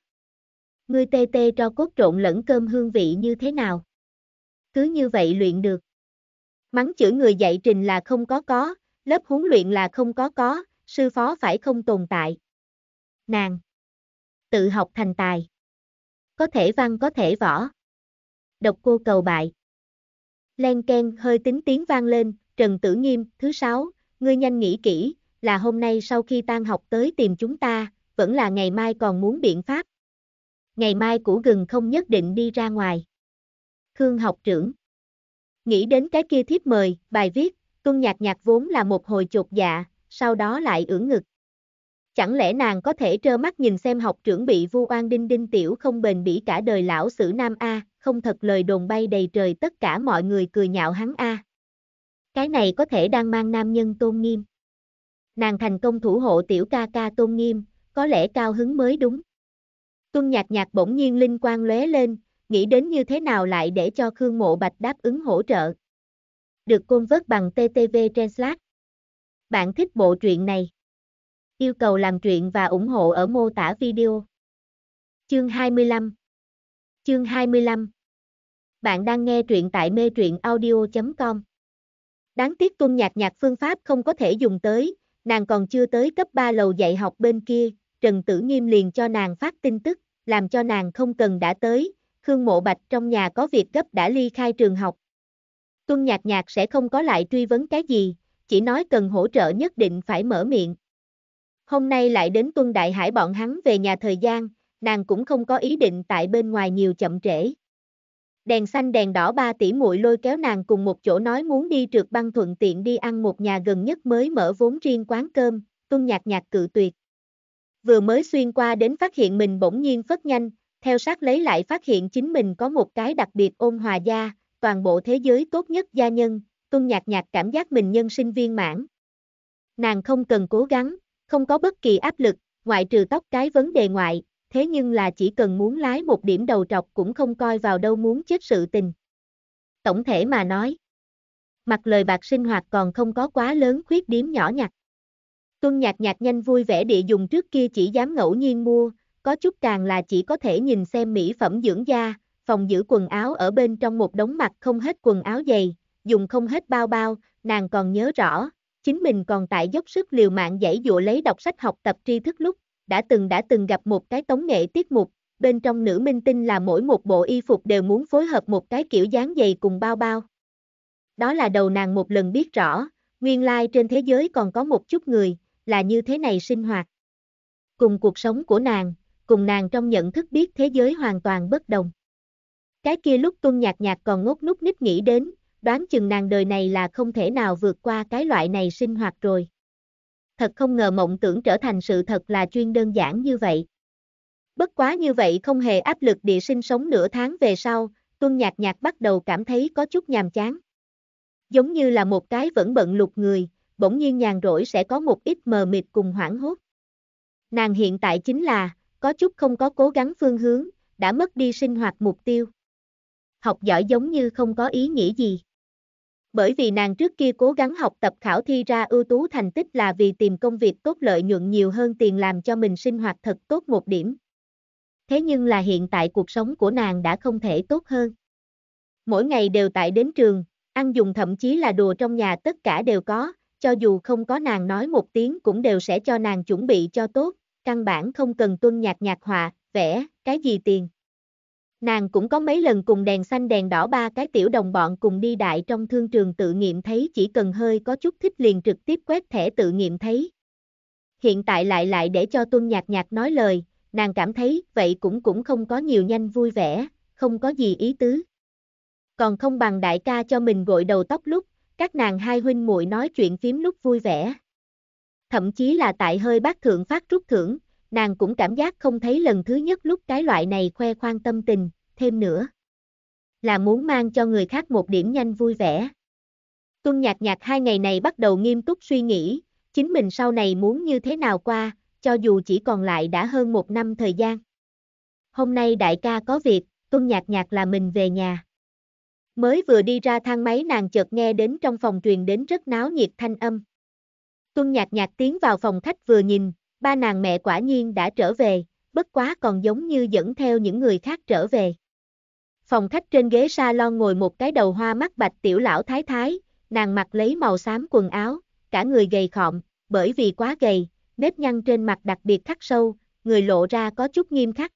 Ngươi tê tê cho cốt trộn lẫn cơm hương vị như thế nào? Cứ như vậy luyện được. Mắng chửi người dạy trình là không có có, lớp huấn luyện là không có có, sư phó phải không tồn tại. Nàng. Tự học thành tài. Có thể văn có thể võ. Độc cô cầu bại. Len ken hơi tính tiếng vang lên, Trần Tử Nghiêm, thứ sáu, ngươi nhanh nghĩ kỹ, là hôm nay sau khi tan học tới tìm chúng ta, vẫn là ngày mai còn muốn biện pháp. Ngày mai của gừng không nhất định đi ra ngoài. Khương học trưởng. Nghĩ đến cái kia thiếp mời, bài viết, tuân nhạc nhạc vốn là một hồi chột dạ, sau đó lại ưỡn ngực. Chẳng lẽ nàng có thể trơ mắt nhìn xem học trưởng bị vu oan đinh đinh tiểu không bền bỉ cả đời lão sử nam A, không thật lời đồn bay đầy trời tất cả mọi người cười nhạo hắn A. Cái này có thể đang mang nam nhân tôn nghiêm. Nàng thành công thủ hộ tiểu ca ca tôn nghiêm, có lẽ cao hứng mới đúng. Tuân nhạc nhạc bỗng nhiên linh quang lóe lên, nghĩ đến như thế nào lại để cho Khương Mộ Bạch đáp ứng hỗ trợ. Được côn vớt bằng TTV Translate. Bạn thích bộ truyện này? Yêu cầu làm truyện và ủng hộ ở mô tả video. Chương 25 Chương 25 Bạn đang nghe truyện tại mê truyện audio.com Đáng tiếc tuân nhạc nhạc phương pháp không có thể dùng tới, nàng còn chưa tới cấp 3 lầu dạy học bên kia, Trần Tử Nghiêm liền cho nàng phát tin tức, làm cho nàng không cần đã tới, Khương Mộ Bạch trong nhà có việc gấp đã ly khai trường học. Tuân nhạc nhạc sẽ không có lại truy vấn cái gì, chỉ nói cần hỗ trợ nhất định phải mở miệng. Hôm nay lại đến Tuân Đại Hải bọn hắn về nhà thời gian, nàng cũng không có ý định tại bên ngoài nhiều chậm trễ. Đèn xanh đèn đỏ ba tỷ muội lôi kéo nàng cùng một chỗ nói muốn đi trượt băng thuận tiện đi ăn một nhà gần nhất mới mở vốn riêng quán cơm, Tuân nhạc nhạc cự tuyệt. Vừa mới xuyên qua đến phát hiện mình bỗng nhiên phất nhanh, theo sát lấy lại phát hiện chính mình có một cái đặc biệt ôn hòa gia, toàn bộ thế giới tốt nhất gia nhân, tuân nhạc nhạc cảm giác mình nhân sinh viên mãn. Nàng không cần cố gắng, không có bất kỳ áp lực, ngoại trừ tóc cái vấn đề ngoại, thế nhưng là chỉ cần muốn lái một điểm đầu trọc cũng không coi vào đâu muốn chết sự tình. Tổng thể mà nói, mặt lời bạc sinh hoạt còn không có quá lớn khuyết điểm nhỏ nhặt. Tuân nhạc nhạc nhanh vui vẻ địa dùng trước kia chỉ dám ngẫu nhiên mua, có chút càng là chỉ có thể nhìn xem mỹ phẩm dưỡng da, phòng giữ quần áo ở bên trong một đống mặt không hết quần áo dày, dùng không hết bao bao, nàng còn nhớ rõ, chính mình còn tại dốc sức liều mạng dãy dụa lấy đọc sách học tập tri thức lúc, đã từng đã từng gặp một cái tống nghệ tiết mục, bên trong nữ minh tinh là mỗi một bộ y phục đều muốn phối hợp một cái kiểu dáng dày cùng bao bao. Đó là đầu nàng một lần biết rõ, nguyên lai trên thế giới còn có một chút người, là như thế này sinh hoạt. Cùng cuộc sống của nàng, cùng nàng trong nhận thức biết thế giới hoàn toàn bất đồng. Cái kia lúc tuân nhạc nhạc còn ngốc nút nít nghĩ đến, đoán chừng nàng đời này là không thể nào vượt qua cái loại này sinh hoạt rồi. Thật không ngờ mộng tưởng trở thành sự thật là chuyên đơn giản như vậy. Bất quá như vậy không hề áp lực địa sinh sống nửa tháng về sau, tuân nhạc nhạc bắt đầu cảm thấy có chút nhàm chán. Giống như là một cái vẫn bận lục người, bỗng nhiên nhàn rỗi sẽ có một ít mờ mịt cùng hoảng hốt. Nàng hiện tại chính là, có chút không có cố gắng phương hướng, đã mất đi sinh hoạt mục tiêu. Học giỏi giống như không có ý nghĩa gì. Bởi vì nàng trước kia cố gắng học tập khảo thi ra ưu tú thành tích là vì tìm công việc tốt lợi nhuận nhiều hơn tiền làm cho mình sinh hoạt thật tốt một điểm. Thế nhưng là hiện tại cuộc sống của nàng đã không thể tốt hơn. Mỗi ngày đều tại đến trường, ăn dùng thậm chí là đồ trong nhà tất cả đều có, cho dù không có nàng nói một tiếng cũng đều sẽ cho nàng chuẩn bị cho tốt, căn bản không cần tuân nhạc nhạc họa, vẽ, cái gì tiền. Nàng cũng có mấy lần cùng đèn xanh đèn đỏ ba cái tiểu đồng bọn cùng đi đại trong thương trường tự nghiệm thấy chỉ cần hơi có chút thích liền trực tiếp quét thẻ tự nghiệm thấy. Hiện tại lại lại để cho tuân nhạc nhạc nói lời, nàng cảm thấy vậy cũng cũng không có nhiều nhanh vui vẻ, không có gì ý tứ. Còn không bằng đại ca cho mình gội đầu tóc lúc, các nàng hai huynh muội nói chuyện phím lúc vui vẻ thậm chí là tại hơi bác thượng phát rút thưởng, nàng cũng cảm giác không thấy lần thứ nhất lúc cái loại này khoe khoang tâm tình, thêm nữa. Là muốn mang cho người khác một điểm nhanh vui vẻ. Tuân nhạc nhạc hai ngày này bắt đầu nghiêm túc suy nghĩ, chính mình sau này muốn như thế nào qua, cho dù chỉ còn lại đã hơn một năm thời gian. Hôm nay đại ca có việc, tuân nhạc nhạc là mình về nhà. Mới vừa đi ra thang máy nàng chợt nghe đến trong phòng truyền đến rất náo nhiệt thanh âm. Tuân nhạc nhạc tiến vào phòng khách vừa nhìn, ba nàng mẹ quả nhiên đã trở về, bất quá còn giống như dẫn theo những người khác trở về. Phòng khách trên ghế salon ngồi một cái đầu hoa mắt bạch tiểu lão thái thái, nàng mặc lấy màu xám quần áo, cả người gầy khọm, bởi vì quá gầy, nếp nhăn trên mặt đặc biệt khắc sâu, người lộ ra có chút nghiêm khắc.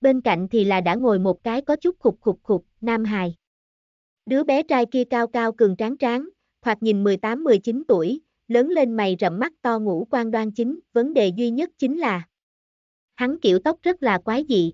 Bên cạnh thì là đã ngồi một cái có chút khục khục khục, nam hài. Đứa bé trai kia cao cao cường tráng tráng, thoạt nhìn 18-19 tuổi, lớn lên mày rậm mắt to ngủ quan đoan chính, vấn đề duy nhất chính là Hắn kiểu tóc rất là quái dị.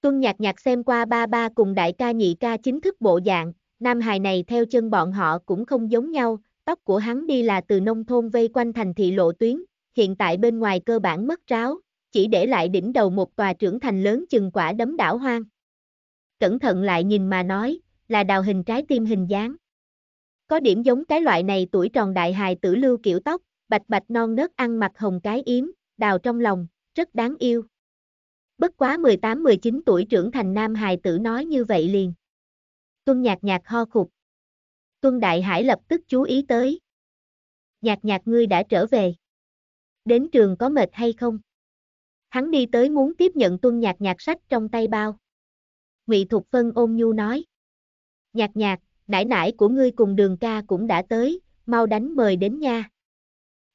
Tuân nhạc nhạc xem qua ba ba cùng đại ca nhị ca chính thức bộ dạng, nam hài này theo chân bọn họ cũng không giống nhau, tóc của hắn đi là từ nông thôn vây quanh thành thị lộ tuyến, hiện tại bên ngoài cơ bản mất ráo, chỉ để lại đỉnh đầu một tòa trưởng thành lớn chừng quả đấm đảo hoang. Cẩn thận lại nhìn mà nói, là đào hình trái tim hình dáng có điểm giống cái loại này tuổi tròn đại hài tử lưu kiểu tóc, bạch bạch non nớt ăn mặc hồng cái yếm, đào trong lòng, rất đáng yêu. Bất quá 18-19 tuổi trưởng thành nam hài tử nói như vậy liền. Tuân nhạc nhạc ho khục. Tuân đại hải lập tức chú ý tới. Nhạc nhạc ngươi đã trở về. Đến trường có mệt hay không? Hắn đi tới muốn tiếp nhận tuân nhạc nhạc sách trong tay bao. Ngụy Thục Phân ôn nhu nói. Nhạc nhạc, nãi nãi của ngươi cùng đường ca cũng đã tới, mau đánh mời đến nha.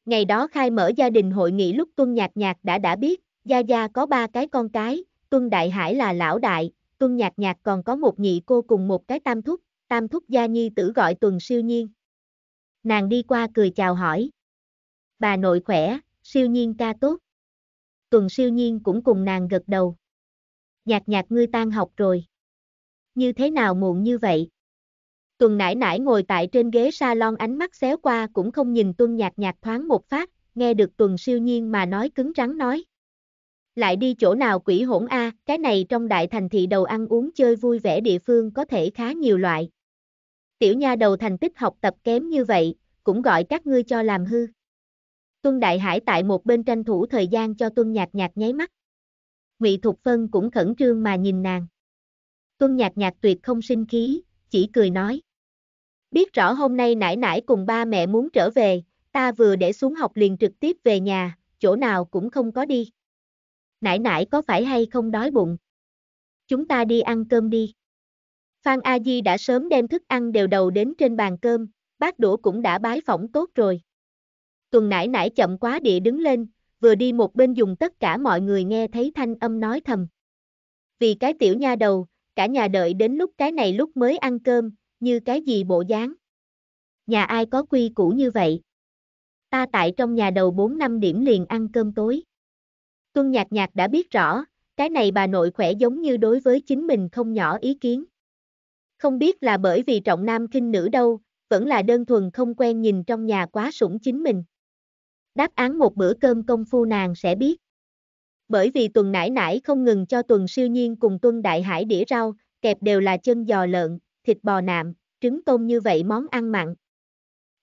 Ngày đó khai mở gia đình hội nghị lúc Tuân Nhạc Nhạc đã đã biết, Gia Gia có ba cái con cái, Tuân Đại Hải là lão đại, Tuân Nhạc Nhạc còn có một nhị cô cùng một cái tam thúc, tam thúc Gia Nhi tử gọi Tuần Siêu Nhiên. Nàng đi qua cười chào hỏi. Bà nội khỏe, siêu nhiên ca tốt. Tuần siêu nhiên cũng cùng nàng gật đầu. Nhạc nhạc ngươi tan học rồi. Như thế nào muộn như vậy? Tuần nải nải ngồi tại trên ghế salon ánh mắt xéo qua cũng không nhìn tuân Nhạt Nhạt thoáng một phát, nghe được tuần siêu nhiên mà nói cứng rắn nói. Lại đi chỗ nào quỷ hỗn a, cái này trong đại thành thị đầu ăn uống chơi vui vẻ địa phương có thể khá nhiều loại. Tiểu nha đầu thành tích học tập kém như vậy, cũng gọi các ngươi cho làm hư. Tuân Đại Hải tại một bên tranh thủ thời gian cho Tuân Nhạc Nhạc nháy mắt. Ngụy Thục Phân cũng khẩn trương mà nhìn nàng. Tuân Nhạc Nhạc tuyệt không sinh khí, chỉ cười nói. Biết rõ hôm nay nãy nãy cùng ba mẹ muốn trở về, ta vừa để xuống học liền trực tiếp về nhà, chỗ nào cũng không có đi. Nãy nãy có phải hay không đói bụng? Chúng ta đi ăn cơm đi. Phan A Di đã sớm đem thức ăn đều đầu đến trên bàn cơm, bát đũa cũng đã bái phỏng tốt rồi. Tuần nãy nãy chậm quá địa đứng lên, vừa đi một bên dùng tất cả mọi người nghe thấy thanh âm nói thầm. Vì cái tiểu nha đầu, cả nhà đợi đến lúc cái này lúc mới ăn cơm, như cái gì bộ dáng. Nhà ai có quy củ như vậy? Ta tại trong nhà đầu 4 năm điểm liền ăn cơm tối. Tuân nhạc nhạc đã biết rõ, cái này bà nội khỏe giống như đối với chính mình không nhỏ ý kiến. Không biết là bởi vì trọng nam kinh nữ đâu, vẫn là đơn thuần không quen nhìn trong nhà quá sủng chính mình. Đáp án một bữa cơm công phu nàng sẽ biết bởi vì tuần nải nải không ngừng cho tuần siêu nhiên cùng tuân đại hải đĩa rau, kẹp đều là chân giò lợn, thịt bò nạm, trứng tôm như vậy món ăn mặn.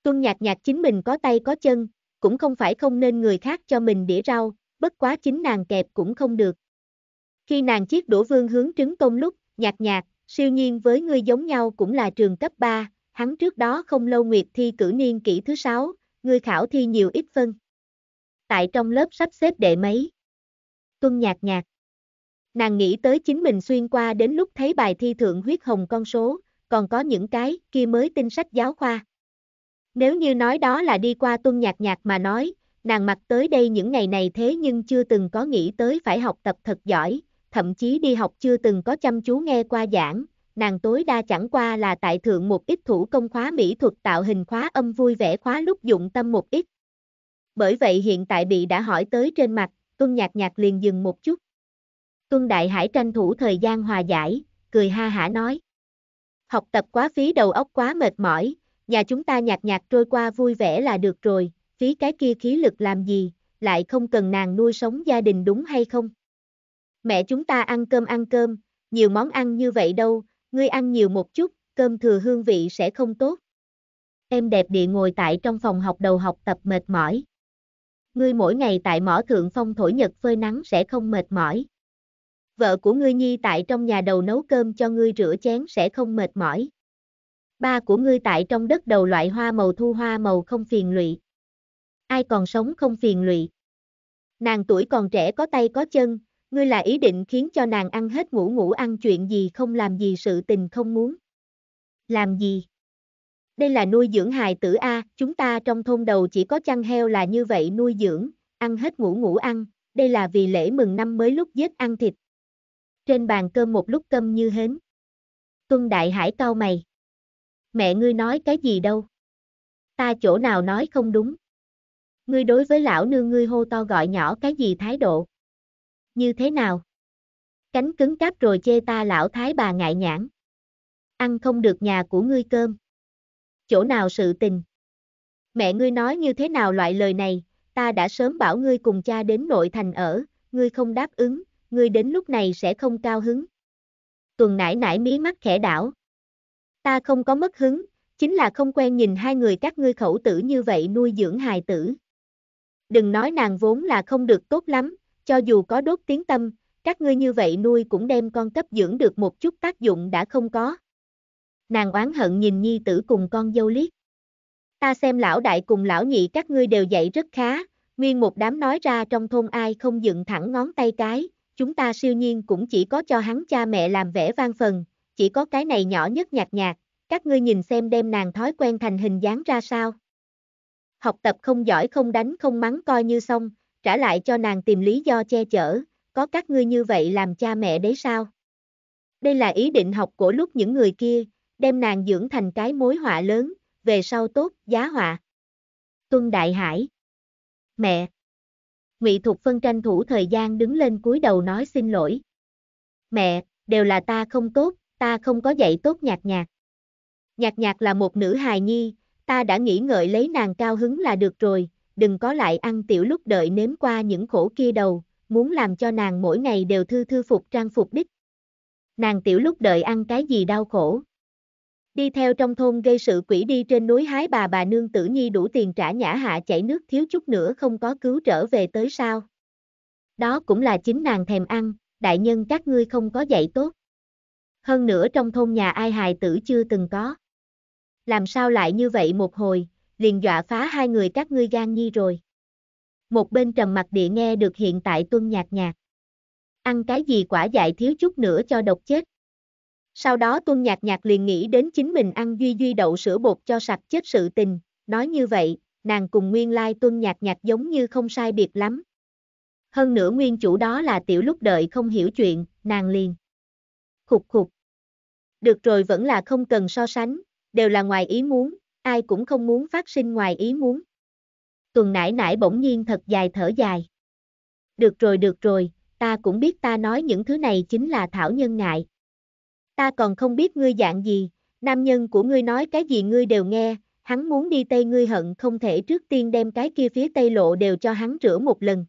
Tuân nhạc nhạc chính mình có tay có chân, cũng không phải không nên người khác cho mình đĩa rau, bất quá chính nàng kẹp cũng không được. Khi nàng chiếc đũa vương hướng trứng tôm lúc, nhạc nhạc, siêu nhiên với ngươi giống nhau cũng là trường cấp 3, hắn trước đó không lâu nguyệt thi cử niên kỷ thứ 6, ngươi khảo thi nhiều ít phân. Tại trong lớp sắp xếp đệ mấy tuân nhạc nhạc. Nàng nghĩ tới chính mình xuyên qua đến lúc thấy bài thi thượng huyết hồng con số, còn có những cái kia mới tin sách giáo khoa. Nếu như nói đó là đi qua tuân nhạc nhạc mà nói, nàng mặc tới đây những ngày này thế nhưng chưa từng có nghĩ tới phải học tập thật giỏi, thậm chí đi học chưa từng có chăm chú nghe qua giảng, nàng tối đa chẳng qua là tại thượng một ít thủ công khóa mỹ thuật tạo hình khóa âm vui vẻ khóa lúc dụng tâm một ít. Bởi vậy hiện tại bị đã hỏi tới trên mặt, Tuân nhạc nhạc liền dừng một chút. Tuân Đại Hải tranh thủ thời gian hòa giải, cười ha hả nói. Học tập quá phí đầu óc quá mệt mỏi, nhà chúng ta nhạc nhạc trôi qua vui vẻ là được rồi, phí cái kia khí lực làm gì, lại không cần nàng nuôi sống gia đình đúng hay không? Mẹ chúng ta ăn cơm ăn cơm, nhiều món ăn như vậy đâu, ngươi ăn nhiều một chút, cơm thừa hương vị sẽ không tốt. Em đẹp địa ngồi tại trong phòng học đầu học tập mệt mỏi ngươi mỗi ngày tại mỏ thượng phong thổi nhật phơi nắng sẽ không mệt mỏi. Vợ của ngươi nhi tại trong nhà đầu nấu cơm cho ngươi rửa chén sẽ không mệt mỏi. Ba của ngươi tại trong đất đầu loại hoa màu thu hoa màu không phiền lụy. Ai còn sống không phiền lụy. Nàng tuổi còn trẻ có tay có chân, ngươi là ý định khiến cho nàng ăn hết ngủ ngủ ăn chuyện gì không làm gì sự tình không muốn. Làm gì? đây là nuôi dưỡng hài tử A, chúng ta trong thôn đầu chỉ có chăn heo là như vậy nuôi dưỡng, ăn hết ngủ ngủ ăn, đây là vì lễ mừng năm mới lúc giết ăn thịt. Trên bàn cơm một lúc cơm như hến. Tuân Đại Hải cao mày. Mẹ ngươi nói cái gì đâu? Ta chỗ nào nói không đúng? Ngươi đối với lão nương ngươi hô to gọi nhỏ cái gì thái độ? Như thế nào? Cánh cứng cáp rồi chê ta lão thái bà ngại nhãn. Ăn không được nhà của ngươi cơm chỗ nào sự tình. Mẹ ngươi nói như thế nào loại lời này, ta đã sớm bảo ngươi cùng cha đến nội thành ở, ngươi không đáp ứng, ngươi đến lúc này sẽ không cao hứng. Tuần nãy nãy mí mắt khẽ đảo. Ta không có mất hứng, chính là không quen nhìn hai người các ngươi khẩu tử như vậy nuôi dưỡng hài tử. Đừng nói nàng vốn là không được tốt lắm, cho dù có đốt tiếng tâm, các ngươi như vậy nuôi cũng đem con cấp dưỡng được một chút tác dụng đã không có nàng oán hận nhìn nhi tử cùng con dâu liếc. Ta xem lão đại cùng lão nhị các ngươi đều dạy rất khá, nguyên một đám nói ra trong thôn ai không dựng thẳng ngón tay cái, chúng ta siêu nhiên cũng chỉ có cho hắn cha mẹ làm vẻ vang phần, chỉ có cái này nhỏ nhất nhạt nhạt, các ngươi nhìn xem đem nàng thói quen thành hình dáng ra sao. Học tập không giỏi không đánh không mắng coi như xong, trả lại cho nàng tìm lý do che chở, có các ngươi như vậy làm cha mẹ đấy sao? Đây là ý định học của lúc những người kia, đem nàng dưỡng thành cái mối họa lớn, về sau tốt, giá họa. Tuân Đại Hải Mẹ Ngụy Thục Phân tranh thủ thời gian đứng lên cúi đầu nói xin lỗi. Mẹ, đều là ta không tốt, ta không có dạy tốt nhạc nhạc. Nhạc nhạc là một nữ hài nhi, ta đã nghĩ ngợi lấy nàng cao hứng là được rồi, đừng có lại ăn tiểu lúc đợi nếm qua những khổ kia đầu, muốn làm cho nàng mỗi ngày đều thư thư phục trang phục đích. Nàng tiểu lúc đợi ăn cái gì đau khổ đi theo trong thôn gây sự quỷ đi trên núi hái bà bà nương tử nhi đủ tiền trả nhã hạ chảy nước thiếu chút nữa không có cứu trở về tới sao. Đó cũng là chính nàng thèm ăn, đại nhân các ngươi không có dạy tốt. Hơn nữa trong thôn nhà ai hài tử chưa từng có. Làm sao lại như vậy một hồi, liền dọa phá hai người các ngươi gan nhi rồi. Một bên trầm mặt địa nghe được hiện tại tuân nhạt nhạt, Ăn cái gì quả dại thiếu chút nữa cho độc chết. Sau đó tuân nhạc nhạc liền nghĩ đến chính mình ăn duy duy đậu sữa bột cho sạch chết sự tình, nói như vậy, nàng cùng nguyên lai tuân nhạc nhạc giống như không sai biệt lắm. Hơn nữa nguyên chủ đó là tiểu lúc đợi không hiểu chuyện, nàng liền. Khục khục. Được rồi vẫn là không cần so sánh, đều là ngoài ý muốn, ai cũng không muốn phát sinh ngoài ý muốn. Tuần nải nải bỗng nhiên thật dài thở dài. Được rồi được rồi, ta cũng biết ta nói những thứ này chính là thảo nhân ngại, ta còn không biết ngươi dạng gì, nam nhân của ngươi nói cái gì ngươi đều nghe, hắn muốn đi Tây ngươi hận không thể trước tiên đem cái kia phía Tây lộ đều cho hắn rửa một lần.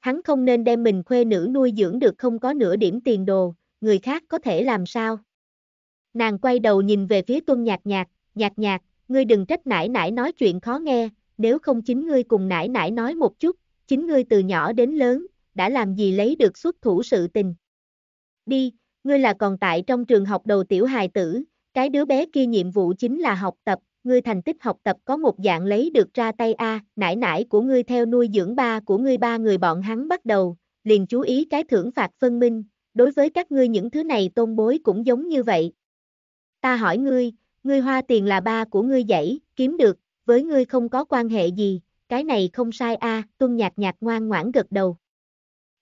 Hắn không nên đem mình khuê nữ nuôi dưỡng được không có nửa điểm tiền đồ, người khác có thể làm sao? Nàng quay đầu nhìn về phía tuân nhạt nhạt, nhạt nhạt, ngươi đừng trách nải nải nói chuyện khó nghe, nếu không chính ngươi cùng nải nải nói một chút, chính ngươi từ nhỏ đến lớn, đã làm gì lấy được xuất thủ sự tình. Đi, ngươi là còn tại trong trường học đầu tiểu hài tử, cái đứa bé kia nhiệm vụ chính là học tập, ngươi thành tích học tập có một dạng lấy được ra tay A, nải nải của ngươi theo nuôi dưỡng ba của ngươi ba người bọn hắn bắt đầu, liền chú ý cái thưởng phạt phân minh, đối với các ngươi những thứ này tôn bối cũng giống như vậy. Ta hỏi ngươi, ngươi hoa tiền là ba của ngươi dãy, kiếm được, với ngươi không có quan hệ gì, cái này không sai a à, tuân nhạc nhạc ngoan ngoãn gật đầu.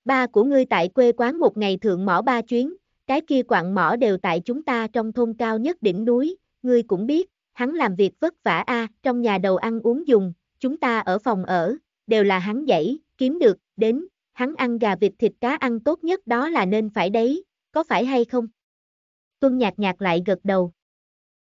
Ba của ngươi tại quê quán một ngày thượng mỏ ba chuyến, cái kia quặng mỏ đều tại chúng ta trong thôn cao nhất đỉnh núi, ngươi cũng biết, hắn làm việc vất vả a, trong nhà đầu ăn uống dùng, chúng ta ở phòng ở, đều là hắn dãy, kiếm được, đến, hắn ăn gà vịt thịt cá ăn tốt nhất đó là nên phải đấy, có phải hay không? Tuân nhạt nhạt lại gật đầu.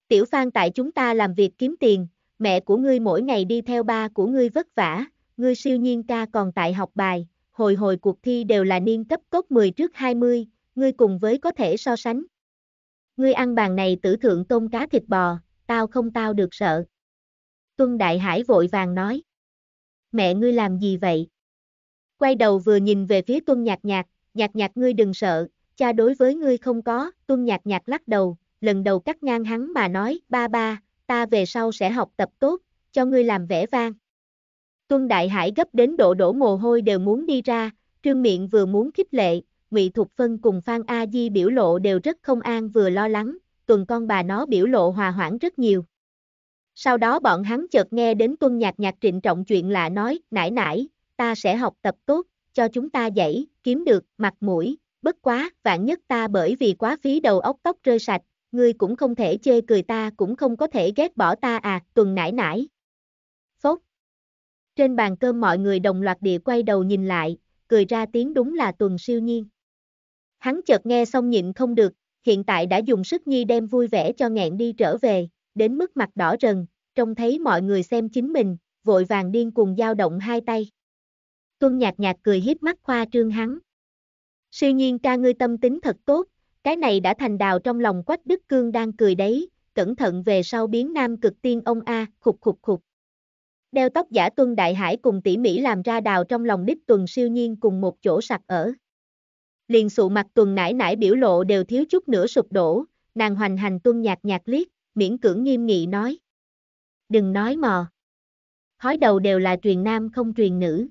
Tiểu Phan tại chúng ta làm việc kiếm tiền, mẹ của ngươi mỗi ngày đi theo ba của ngươi vất vả, ngươi siêu nhiên ca còn tại học bài, hồi hồi cuộc thi đều là niên cấp cốt 10 trước 20, ngươi cùng với có thể so sánh. Ngươi ăn bàn này tử thượng tôm cá thịt bò, tao không tao được sợ. Tuân Đại Hải vội vàng nói. Mẹ ngươi làm gì vậy? Quay đầu vừa nhìn về phía Tuân Nhạc Nhạc, Nhạc Nhạc ngươi đừng sợ, cha đối với ngươi không có, Tuân Nhạc Nhạc lắc đầu, lần đầu cắt ngang hắn mà nói, ba ba, ta về sau sẽ học tập tốt, cho ngươi làm vẻ vang. Tuân Đại Hải gấp đến độ đổ mồ hôi đều muốn đi ra, trương miệng vừa muốn khích lệ, Ngụy Thục Phân cùng Phan A Di biểu lộ đều rất không an vừa lo lắng, tuần con bà nó biểu lộ hòa hoãn rất nhiều. Sau đó bọn hắn chợt nghe đến tuân nhạc nhạc trịnh trọng chuyện lạ nói, nãi nãi, ta sẽ học tập tốt, cho chúng ta dạy, kiếm được, mặt mũi, bất quá, vạn nhất ta bởi vì quá phí đầu óc tóc rơi sạch, ngươi cũng không thể chê cười ta cũng không có thể ghét bỏ ta à, tuần nãi nãi. Phốt. Trên bàn cơm mọi người đồng loạt địa quay đầu nhìn lại, cười ra tiếng đúng là tuần siêu nhiên. Hắn chợt nghe xong nhịn không được, hiện tại đã dùng sức nhi đem vui vẻ cho nghẹn đi trở về, đến mức mặt đỏ rần, trông thấy mọi người xem chính mình, vội vàng điên cùng dao động hai tay. Tuân nhạt nhạt cười hiếp mắt khoa trương hắn. Siêu nhiên ca ngươi tâm tính thật tốt, cái này đã thành đào trong lòng quách đức cương đang cười đấy, cẩn thận về sau biến nam cực tiên ông A, khục khục khục. Đeo tóc giả tuân đại hải cùng tỉ mỹ làm ra đào trong lòng đích tuần siêu nhiên cùng một chỗ sạc ở. Liền sụ mặt tuần nải nải biểu lộ đều thiếu chút nữa sụp đổ, nàng hoành hành tuân nhạt nhạt liếc, miễn cưỡng nghiêm nghị nói. Đừng nói mò. Hói đầu đều là truyền nam không truyền nữ.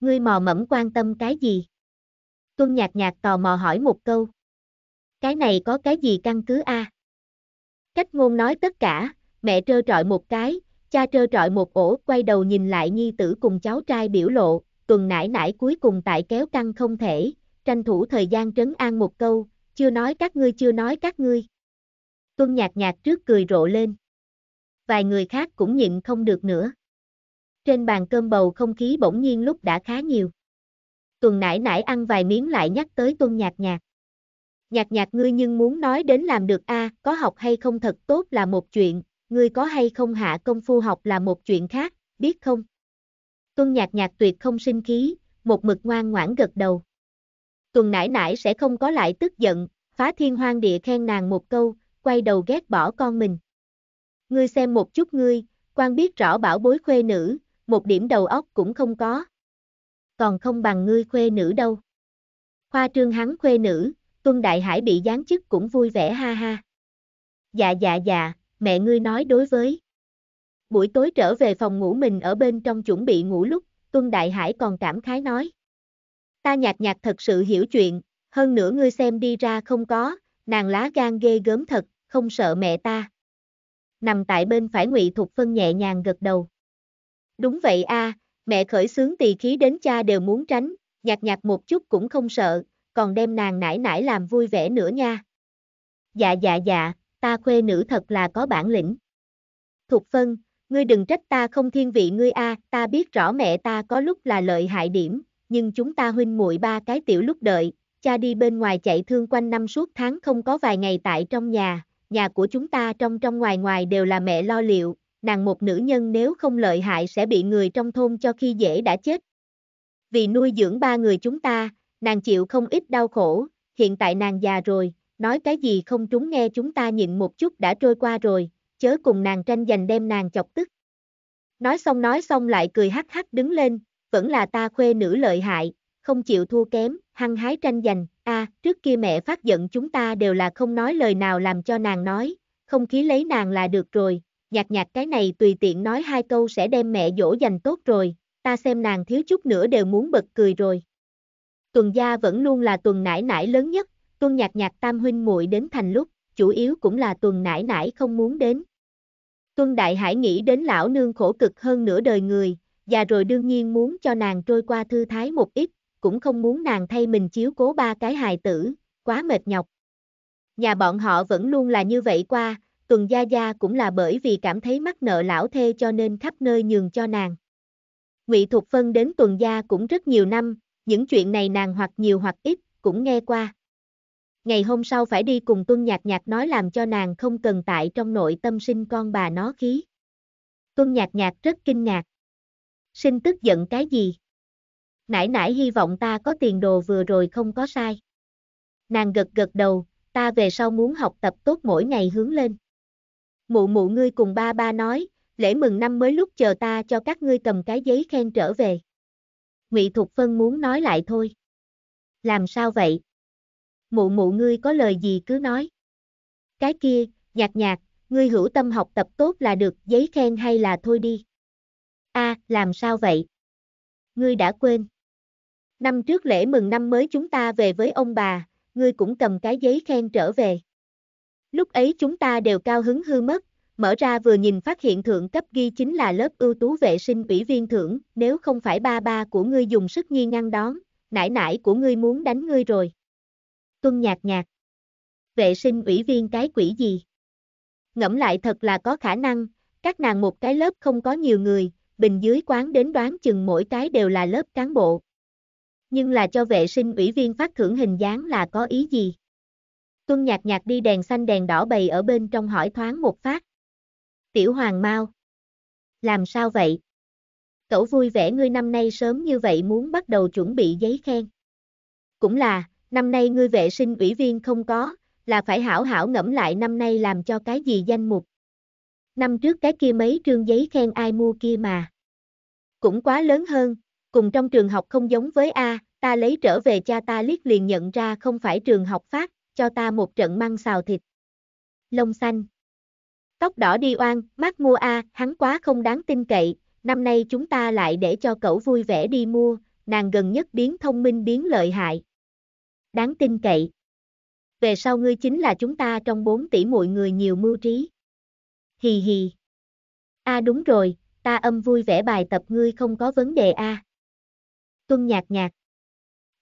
Ngươi mò mẫm quan tâm cái gì? Tuân nhạt nhạt tò mò hỏi một câu. Cái này có cái gì căn cứ a? Cách ngôn nói tất cả, mẹ trơ trọi một cái, cha trơ trọi một ổ, quay đầu nhìn lại nhi tử cùng cháu trai biểu lộ, tuần nải nải cuối cùng tại kéo căng không thể, tranh thủ thời gian trấn an một câu, chưa nói các ngươi chưa nói các ngươi. Tuân nhạc nhạc trước cười rộ lên. Vài người khác cũng nhịn không được nữa. Trên bàn cơm bầu không khí bỗng nhiên lúc đã khá nhiều. Tuần nãy nãy ăn vài miếng lại nhắc tới tuân nhạc nhạc. Nhạc nhạc ngươi nhưng muốn nói đến làm được a à, có học hay không thật tốt là một chuyện, ngươi có hay không hạ công phu học là một chuyện khác, biết không? Tuân nhạc nhạc tuyệt không sinh khí, một mực ngoan ngoãn gật đầu tuần nãi nãi sẽ không có lại tức giận, phá thiên hoang địa khen nàng một câu, quay đầu ghét bỏ con mình. Ngươi xem một chút ngươi, quan biết rõ bảo bối khuê nữ, một điểm đầu óc cũng không có. Còn không bằng ngươi khuê nữ đâu. Khoa trương hắn khuê nữ, tuân đại hải bị giáng chức cũng vui vẻ ha ha. Dạ dạ dạ, mẹ ngươi nói đối với. Buổi tối trở về phòng ngủ mình ở bên trong chuẩn bị ngủ lúc, tuân đại hải còn cảm khái nói ta nhạt nhạt thật sự hiểu chuyện, hơn nữa ngươi xem đi ra không có, nàng lá gan ghê gớm thật, không sợ mẹ ta. Nằm tại bên phải ngụy Thục Phân nhẹ nhàng gật đầu. Đúng vậy a, mẹ khởi sướng tỳ khí đến cha đều muốn tránh, nhạt nhạt một chút cũng không sợ, còn đem nàng nải nải làm vui vẻ nữa nha. Dạ dạ dạ, ta khuê nữ thật là có bản lĩnh. Thục Phân, ngươi đừng trách ta không thiên vị ngươi a, ta biết rõ mẹ ta có lúc là lợi hại điểm, nhưng chúng ta huynh muội ba cái tiểu lúc đợi, cha đi bên ngoài chạy thương quanh năm suốt tháng không có vài ngày tại trong nhà, nhà của chúng ta trong trong ngoài ngoài đều là mẹ lo liệu, nàng một nữ nhân nếu không lợi hại sẽ bị người trong thôn cho khi dễ đã chết. Vì nuôi dưỡng ba người chúng ta, nàng chịu không ít đau khổ, hiện tại nàng già rồi, nói cái gì không trúng nghe chúng ta nhịn một chút đã trôi qua rồi, chớ cùng nàng tranh giành đem nàng chọc tức. Nói xong nói xong lại cười hắc hắc đứng lên, vẫn là ta khuê nữ lợi hại, không chịu thua kém, hăng hái tranh giành, a à, trước kia mẹ phát giận chúng ta đều là không nói lời nào làm cho nàng nói, không khí lấy nàng là được rồi, Nhạt nhạt cái này tùy tiện nói hai câu sẽ đem mẹ dỗ dành tốt rồi, ta xem nàng thiếu chút nữa đều muốn bật cười rồi. Tuần gia vẫn luôn là tuần nải nải lớn nhất, tuần nhạt nhạt tam huynh muội đến thành lúc, chủ yếu cũng là tuần nải nải không muốn đến. Tuân Đại Hải nghĩ đến lão nương khổ cực hơn nửa đời người, và rồi đương nhiên muốn cho nàng trôi qua thư thái một ít, cũng không muốn nàng thay mình chiếu cố ba cái hài tử, quá mệt nhọc. Nhà bọn họ vẫn luôn là như vậy qua, tuần gia gia cũng là bởi vì cảm thấy mắc nợ lão thê cho nên khắp nơi nhường cho nàng. Ngụy Thục Phân đến tuần gia cũng rất nhiều năm, những chuyện này nàng hoặc nhiều hoặc ít, cũng nghe qua. Ngày hôm sau phải đi cùng tuân nhạc nhạc nói làm cho nàng không cần tại trong nội tâm sinh con bà nó khí. Tuân nhạc nhạc rất kinh ngạc sinh tức giận cái gì? Nãi nãi hy vọng ta có tiền đồ vừa rồi không có sai. Nàng gật gật đầu, ta về sau muốn học tập tốt mỗi ngày hướng lên. Mụ mụ ngươi cùng ba ba nói, lễ mừng năm mới lúc chờ ta cho các ngươi cầm cái giấy khen trở về. Ngụy Thục Phân muốn nói lại thôi. Làm sao vậy? Mụ mụ ngươi có lời gì cứ nói. Cái kia, nhạt nhạt, ngươi hữu tâm học tập tốt là được, giấy khen hay là thôi đi a à, làm sao vậy? Ngươi đã quên. Năm trước lễ mừng năm mới chúng ta về với ông bà, ngươi cũng cầm cái giấy khen trở về. Lúc ấy chúng ta đều cao hứng hư mất, mở ra vừa nhìn phát hiện thượng cấp ghi chính là lớp ưu tú vệ sinh ủy viên thưởng, nếu không phải ba ba của ngươi dùng sức nghi ngăn đón, nải nải của ngươi muốn đánh ngươi rồi. Tuân nhạt nhạt. Vệ sinh ủy viên cái quỷ gì? Ngẫm lại thật là có khả năng, các nàng một cái lớp không có nhiều người, bình dưới quán đến đoán chừng mỗi cái đều là lớp cán bộ. Nhưng là cho vệ sinh ủy viên phát thưởng hình dáng là có ý gì? Tuân nhạc nhạc đi đèn xanh đèn đỏ bày ở bên trong hỏi thoáng một phát. Tiểu hoàng mau. Làm sao vậy? Cậu vui vẻ ngươi năm nay sớm như vậy muốn bắt đầu chuẩn bị giấy khen. Cũng là, năm nay ngươi vệ sinh ủy viên không có, là phải hảo hảo ngẫm lại năm nay làm cho cái gì danh mục năm trước cái kia mấy trương giấy khen ai mua kia mà. Cũng quá lớn hơn, cùng trong trường học không giống với A, ta lấy trở về cha ta liếc liền nhận ra không phải trường học phát, cho ta một trận măng xào thịt. Lông xanh. Tóc đỏ đi oan, mắt mua A, hắn quá không đáng tin cậy, năm nay chúng ta lại để cho cậu vui vẻ đi mua, nàng gần nhất biến thông minh biến lợi hại. Đáng tin cậy. Về sau ngươi chính là chúng ta trong bốn tỷ muội người nhiều mưu trí hì hì. A à đúng rồi, ta âm vui vẻ bài tập ngươi không có vấn đề a. À. Tuân nhạc nhạc.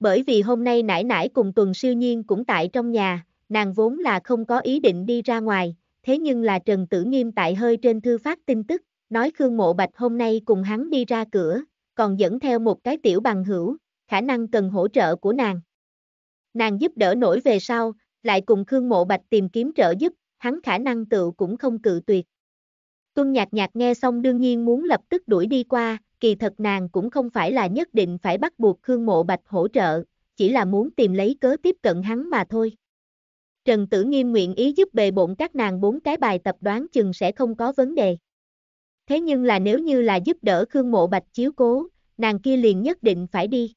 Bởi vì hôm nay nải nải cùng tuần siêu nhiên cũng tại trong nhà, nàng vốn là không có ý định đi ra ngoài, thế nhưng là Trần Tử Nghiêm tại hơi trên thư phát tin tức, nói Khương Mộ Bạch hôm nay cùng hắn đi ra cửa, còn dẫn theo một cái tiểu bằng hữu, khả năng cần hỗ trợ của nàng. Nàng giúp đỡ nổi về sau, lại cùng Khương Mộ Bạch tìm kiếm trợ giúp, hắn khả năng tự cũng không cự tuyệt. Tuân nhạc nhạc nghe xong đương nhiên muốn lập tức đuổi đi qua, kỳ thật nàng cũng không phải là nhất định phải bắt buộc Khương Mộ Bạch hỗ trợ, chỉ là muốn tìm lấy cớ tiếp cận hắn mà thôi. Trần Tử Nghiêm nguyện ý giúp bề bộn các nàng bốn cái bài tập đoán chừng sẽ không có vấn đề. Thế nhưng là nếu như là giúp đỡ Khương Mộ Bạch chiếu cố, nàng kia liền nhất định phải đi.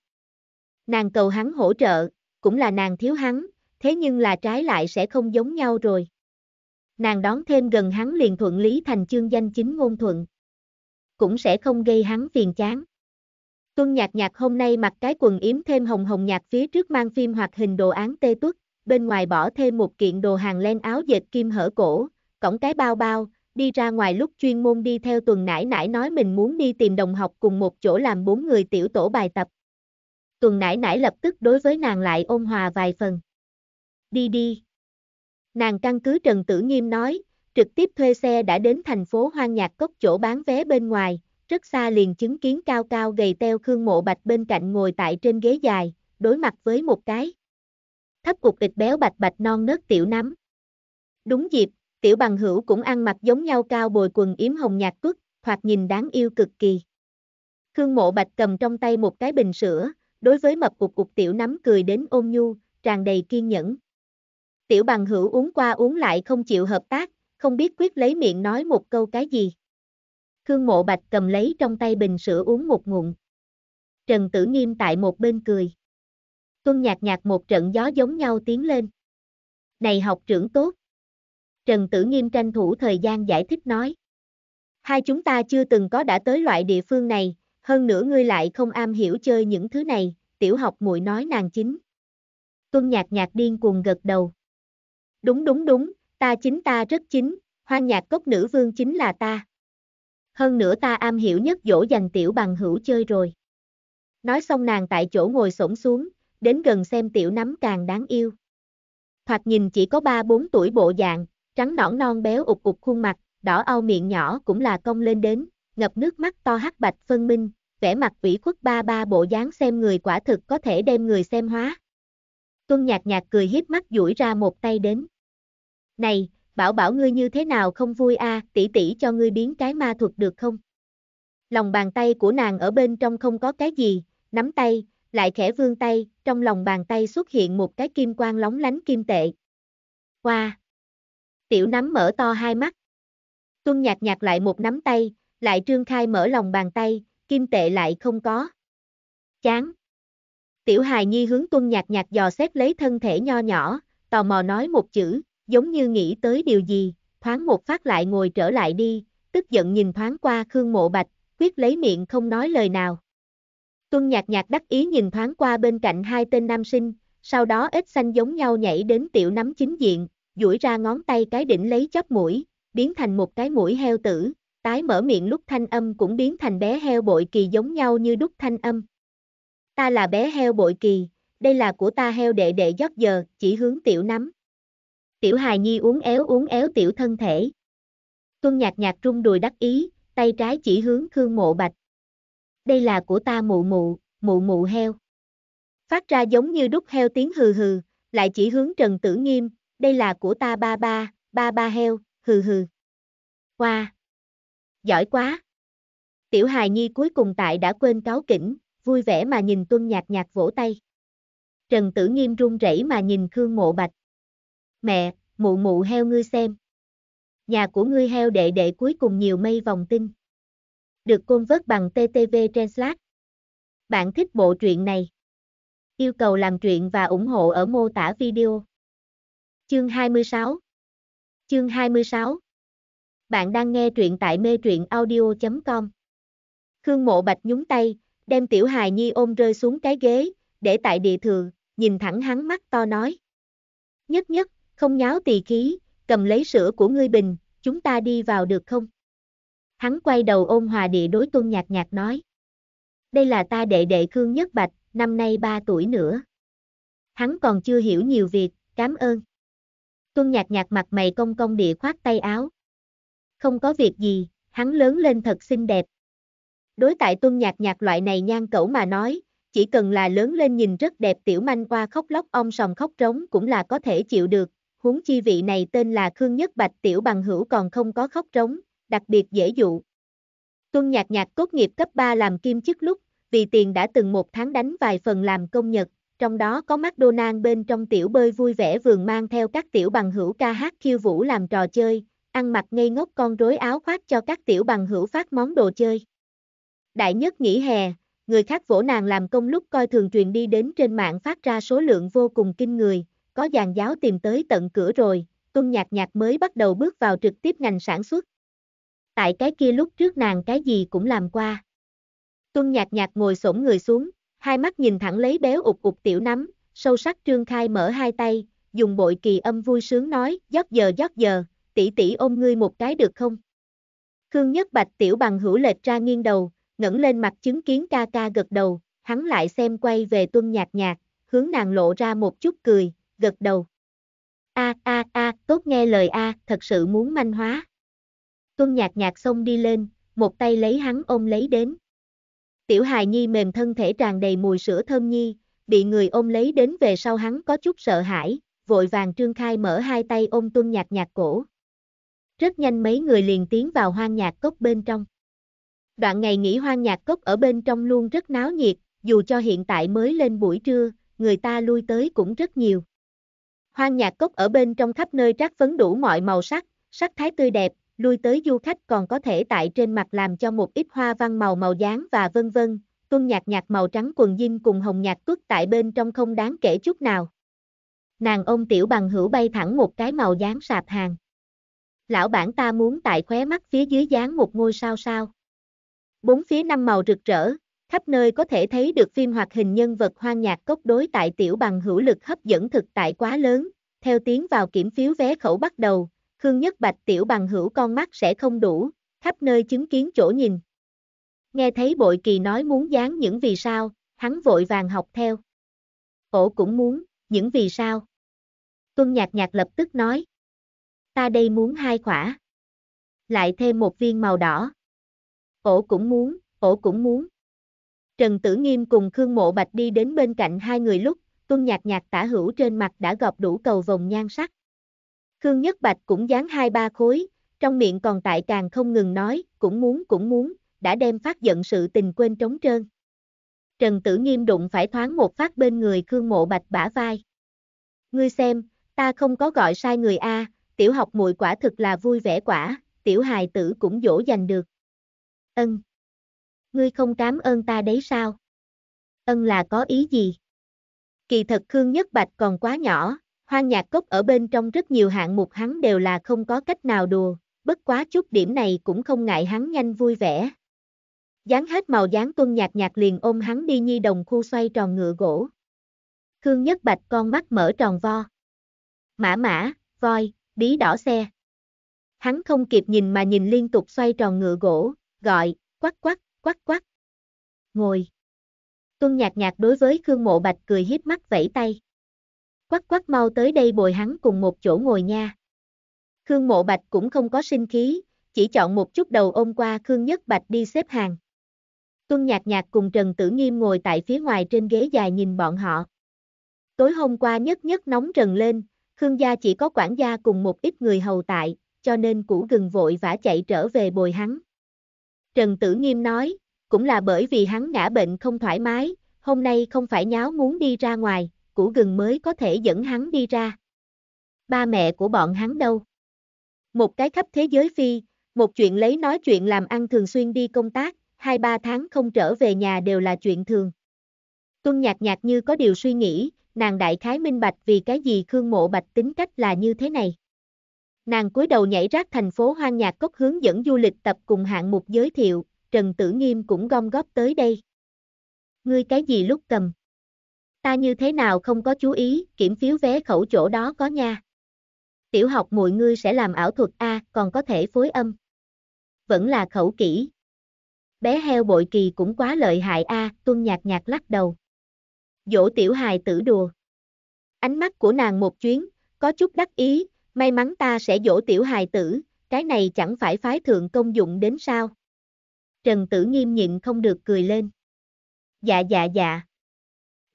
Nàng cầu hắn hỗ trợ, cũng là nàng thiếu hắn, thế nhưng là trái lại sẽ không giống nhau rồi nàng đón thêm gần hắn liền thuận lý thành chương danh chính ngôn thuận. Cũng sẽ không gây hắn phiền chán. Tuân nhạc nhạc hôm nay mặc cái quần yếm thêm hồng hồng nhạc phía trước mang phim hoạt hình đồ án tê tuất, bên ngoài bỏ thêm một kiện đồ hàng len áo dệt kim hở cổ, cổng cái bao bao, đi ra ngoài lúc chuyên môn đi theo tuần nải nải nói mình muốn đi tìm đồng học cùng một chỗ làm bốn người tiểu tổ bài tập. Tuần nải nải lập tức đối với nàng lại ôn hòa vài phần. Đi đi. Nàng căn cứ Trần Tử Nghiêm nói, trực tiếp thuê xe đã đến thành phố hoang nhạc cốc chỗ bán vé bên ngoài, rất xa liền chứng kiến cao cao gầy teo Khương Mộ Bạch bên cạnh ngồi tại trên ghế dài, đối mặt với một cái. Thấp cục bịch béo bạch bạch non nớt tiểu nắm. Đúng dịp, tiểu bằng hữu cũng ăn mặc giống nhau cao bồi quần yếm hồng nhạt tuất, thoạt nhìn đáng yêu cực kỳ. Khương Mộ Bạch cầm trong tay một cái bình sữa, đối với mập cục cục tiểu nắm cười đến ôm nhu, tràn đầy kiên nhẫn tiểu bằng hữu uống qua uống lại không chịu hợp tác, không biết quyết lấy miệng nói một câu cái gì. Khương Mộ Bạch cầm lấy trong tay bình sữa uống một ngụm. Trần Tử Nghiêm tại một bên cười. Tuân nhạc nhạc một trận gió giống nhau tiến lên. Này học trưởng tốt. Trần Tử Nghiêm tranh thủ thời gian giải thích nói. Hai chúng ta chưa từng có đã tới loại địa phương này, hơn nữa ngươi lại không am hiểu chơi những thứ này, tiểu học muội nói nàng chính. Tuân nhạc nhạc điên cuồng gật đầu. Đúng đúng đúng, ta chính ta rất chính, hoang nhạc cốc nữ vương chính là ta. Hơn nữa ta am hiểu nhất dỗ dành tiểu bằng hữu chơi rồi. Nói xong nàng tại chỗ ngồi xổm xuống, đến gần xem tiểu nắm càng đáng yêu. Thoạt nhìn chỉ có 3-4 tuổi bộ dạng, trắng nõn non béo ụp ụp khuôn mặt, đỏ au miệng nhỏ cũng là cong lên đến, ngập nước mắt to hắc bạch phân minh, vẻ mặt ủy khuất ba ba bộ dáng xem người quả thực có thể đem người xem hóa. Tuân nhạc nhạc cười hiếp mắt duỗi ra một tay đến. Này, bảo bảo ngươi như thế nào không vui a, tỷ tỷ cho ngươi biến cái ma thuật được không? Lòng bàn tay của nàng ở bên trong không có cái gì, nắm tay, lại khẽ vươn tay, trong lòng bàn tay xuất hiện một cái kim quang lóng lánh kim tệ. Qua. Wow. Tiểu nắm mở to hai mắt. Tuân nhạt nhạt lại một nắm tay, lại trương khai mở lòng bàn tay, kim tệ lại không có. Chán. Tiểu hài nhi hướng tuân nhạt nhạt dò xét lấy thân thể nho nhỏ, tò mò nói một chữ, giống như nghĩ tới điều gì, thoáng một phát lại ngồi trở lại đi, tức giận nhìn thoáng qua Khương Mộ Bạch, quyết lấy miệng không nói lời nào. Tuân nhạc nhạc đắc ý nhìn thoáng qua bên cạnh hai tên nam sinh, sau đó ít xanh giống nhau nhảy đến tiểu nắm chính diện, duỗi ra ngón tay cái đỉnh lấy chóp mũi, biến thành một cái mũi heo tử, tái mở miệng lúc thanh âm cũng biến thành bé heo bội kỳ giống nhau như đúc thanh âm. Ta là bé heo bội kỳ, đây là của ta heo đệ đệ giót giờ, chỉ hướng tiểu nắm tiểu hài nhi uống éo uống éo tiểu thân thể. Tuân nhạc nhạc rung đùi đắc ý, tay trái chỉ hướng Khương Mộ Bạch. Đây là của ta mụ mụ, mụ mụ heo. Phát ra giống như đúc heo tiếng hừ hừ, lại chỉ hướng Trần Tử Nghiêm, đây là của ta ba ba, ba ba heo, hừ hừ. Qua, Giỏi quá! Tiểu hài nhi cuối cùng tại đã quên cáo kỉnh, vui vẻ mà nhìn tuân nhạc nhạc vỗ tay. Trần Tử Nghiêm run rẩy mà nhìn Khương Mộ Bạch mẹ, mụ mụ heo ngươi xem. Nhà của ngươi heo đệ đệ cuối cùng nhiều mây vòng tinh. Được côn vớt bằng TTV Translate. Bạn thích bộ truyện này? Yêu cầu làm truyện và ủng hộ ở mô tả video. Chương 26 Chương 26 Bạn đang nghe truyện tại mê truyện audio.com Khương mộ bạch nhúng tay, đem tiểu hài nhi ôm rơi xuống cái ghế, để tại địa thừa, nhìn thẳng hắn mắt to nói. Nhất nhất, không nháo tỳ khí, cầm lấy sữa của ngươi bình, chúng ta đi vào được không? Hắn quay đầu ôn hòa địa đối tôn nhạc nhạc nói. Đây là ta đệ đệ Khương Nhất Bạch, năm nay 3 tuổi nữa. Hắn còn chưa hiểu nhiều việc, cảm ơn. Tôn nhạc nhạc mặt mày công công địa khoát tay áo. Không có việc gì, hắn lớn lên thật xinh đẹp. Đối tại tôn nhạc nhạc loại này nhan cẩu mà nói, chỉ cần là lớn lên nhìn rất đẹp tiểu manh qua khóc lóc ong sòng khóc trống cũng là có thể chịu được, huống chi vị này tên là Khương Nhất Bạch tiểu bằng hữu còn không có khóc trống, đặc biệt dễ dụ. Tuân nhạc nhạc tốt nghiệp cấp 3 làm kim chức lúc, vì tiền đã từng một tháng đánh vài phần làm công nhật, trong đó có McDonald bên trong tiểu bơi vui vẻ vườn mang theo các tiểu bằng hữu ca hát khiêu vũ làm trò chơi, ăn mặc ngây ngốc con rối áo khoác cho các tiểu bằng hữu phát món đồ chơi. Đại nhất nghỉ hè, người khác vỗ nàng làm công lúc coi thường truyền đi đến trên mạng phát ra số lượng vô cùng kinh người, có dàn giáo tìm tới tận cửa rồi, tuân nhạc nhạc mới bắt đầu bước vào trực tiếp ngành sản xuất. Tại cái kia lúc trước nàng cái gì cũng làm qua. Tuân nhạc nhạc ngồi xổm người xuống, hai mắt nhìn thẳng lấy béo ụt ụt tiểu nắm, sâu sắc trương khai mở hai tay, dùng bội kỳ âm vui sướng nói, giót giờ giót giờ, tỷ tỷ ôm ngươi một cái được không? Khương Nhất Bạch tiểu bằng hữu lệch ra nghiêng đầu, ngẩng lên mặt chứng kiến ca ca gật đầu, hắn lại xem quay về tuân nhạc nhạc, hướng nàng lộ ra một chút cười, gật đầu. A a a, tốt nghe lời a, thật sự muốn manh hóa. Tuân nhạc nhạc xông đi lên, một tay lấy hắn ôm lấy đến. Tiểu hài nhi mềm thân thể tràn đầy mùi sữa thơm nhi, bị người ôm lấy đến về sau hắn có chút sợ hãi, vội vàng trương khai mở hai tay ôm tuân nhạc nhạc cổ. Rất nhanh mấy người liền tiến vào hoang nhạc cốc bên trong. Đoạn ngày nghỉ hoang nhạc cốc ở bên trong luôn rất náo nhiệt, dù cho hiện tại mới lên buổi trưa, người ta lui tới cũng rất nhiều. Hoang nhạc cốc ở bên trong khắp nơi rác phấn đủ mọi màu sắc, sắc thái tươi đẹp, lui tới du khách còn có thể tại trên mặt làm cho một ít hoa văn màu màu dáng và vân vân, tuân nhạc nhạc màu trắng quần jean cùng hồng nhạc tuất tại bên trong không đáng kể chút nào. Nàng ôm tiểu bằng hữu bay thẳng một cái màu dáng sạp hàng. Lão bản ta muốn tại khóe mắt phía dưới dáng một ngôi sao sao. Bốn phía năm màu rực rỡ, khắp nơi có thể thấy được phim hoạt hình nhân vật hoang nhạc cốc đối tại tiểu bằng hữu lực hấp dẫn thực tại quá lớn, theo tiếng vào kiểm phiếu vé khẩu bắt đầu, Khương Nhất Bạch tiểu bằng hữu con mắt sẽ không đủ, khắp nơi chứng kiến chỗ nhìn. Nghe thấy bội kỳ nói muốn dán những vì sao, hắn vội vàng học theo. Ổ cũng muốn, những vì sao. Tuân nhạc nhạc lập tức nói. Ta đây muốn hai khỏa. Lại thêm một viên màu đỏ. Ổ cũng muốn, ổ cũng muốn. Trần Tử Nghiêm cùng Khương Mộ Bạch đi đến bên cạnh hai người lúc, tuân nhạc nhạc tả hữu trên mặt đã gọt đủ cầu vòng nhan sắc. Khương Nhất Bạch cũng dán hai ba khối, trong miệng còn tại càng không ngừng nói, cũng muốn cũng muốn, đã đem phát giận sự tình quên trống trơn. Trần Tử Nghiêm đụng phải thoáng một phát bên người Khương Mộ Bạch bả vai. Ngươi xem, ta không có gọi sai người A, tiểu học muội quả thực là vui vẻ quả, tiểu hài tử cũng dỗ dành được. Ân. Ừ ngươi không cảm ơn ta đấy sao? Ân là có ý gì? Kỳ thật Khương Nhất Bạch còn quá nhỏ, hoang nhạc cốc ở bên trong rất nhiều hạng mục hắn đều là không có cách nào đùa, bất quá chút điểm này cũng không ngại hắn nhanh vui vẻ. Dán hết màu dán tuân nhạc nhạc liền ôm hắn đi nhi đồng khu xoay tròn ngựa gỗ. Khương Nhất Bạch con mắt mở tròn vo. Mã mã, voi, bí đỏ xe. Hắn không kịp nhìn mà nhìn liên tục xoay tròn ngựa gỗ, gọi, quắc quắc, quắc quắc. Ngồi. Tuân nhạc nhạc đối với Khương Mộ Bạch cười hiếp mắt vẫy tay. Quắc quắc mau tới đây bồi hắn cùng một chỗ ngồi nha. Khương Mộ Bạch cũng không có sinh khí, chỉ chọn một chút đầu ôm qua Khương Nhất Bạch đi xếp hàng. Tuân nhạc nhạc cùng Trần Tử Nghiêm ngồi tại phía ngoài trên ghế dài nhìn bọn họ. Tối hôm qua nhất nhất nóng trần lên, Khương gia chỉ có quản gia cùng một ít người hầu tại, cho nên củ gừng vội vã chạy trở về bồi hắn. Trần Tử Nghiêm nói, cũng là bởi vì hắn ngã bệnh không thoải mái, hôm nay không phải nháo muốn đi ra ngoài, củ gừng mới có thể dẫn hắn đi ra. Ba mẹ của bọn hắn đâu? Một cái khắp thế giới phi, một chuyện lấy nói chuyện làm ăn thường xuyên đi công tác, hai ba tháng không trở về nhà đều là chuyện thường. Tuân nhạc nhạc như có điều suy nghĩ, nàng đại khái minh bạch vì cái gì Khương Mộ Bạch tính cách là như thế này. Nàng cúi đầu nhảy rác thành phố hoang nhạc cốc hướng dẫn du lịch tập cùng hạng mục giới thiệu, Trần Tử Nghiêm cũng gom góp tới đây. Ngươi cái gì lúc cầm? Ta như thế nào không có chú ý, kiểm phiếu vé khẩu chỗ đó có nha. Tiểu học mùi ngươi sẽ làm ảo thuật A, còn có thể phối âm. Vẫn là khẩu kỹ. Bé heo bội kỳ cũng quá lợi hại A, tuân nhạc nhạc lắc đầu. Dỗ tiểu hài tử đùa. Ánh mắt của nàng một chuyến, có chút đắc ý, may mắn ta sẽ dỗ tiểu hài tử, cái này chẳng phải phái thượng công dụng đến sao. Trần Tử Nghiêm nhịn không được cười lên. Dạ dạ dạ.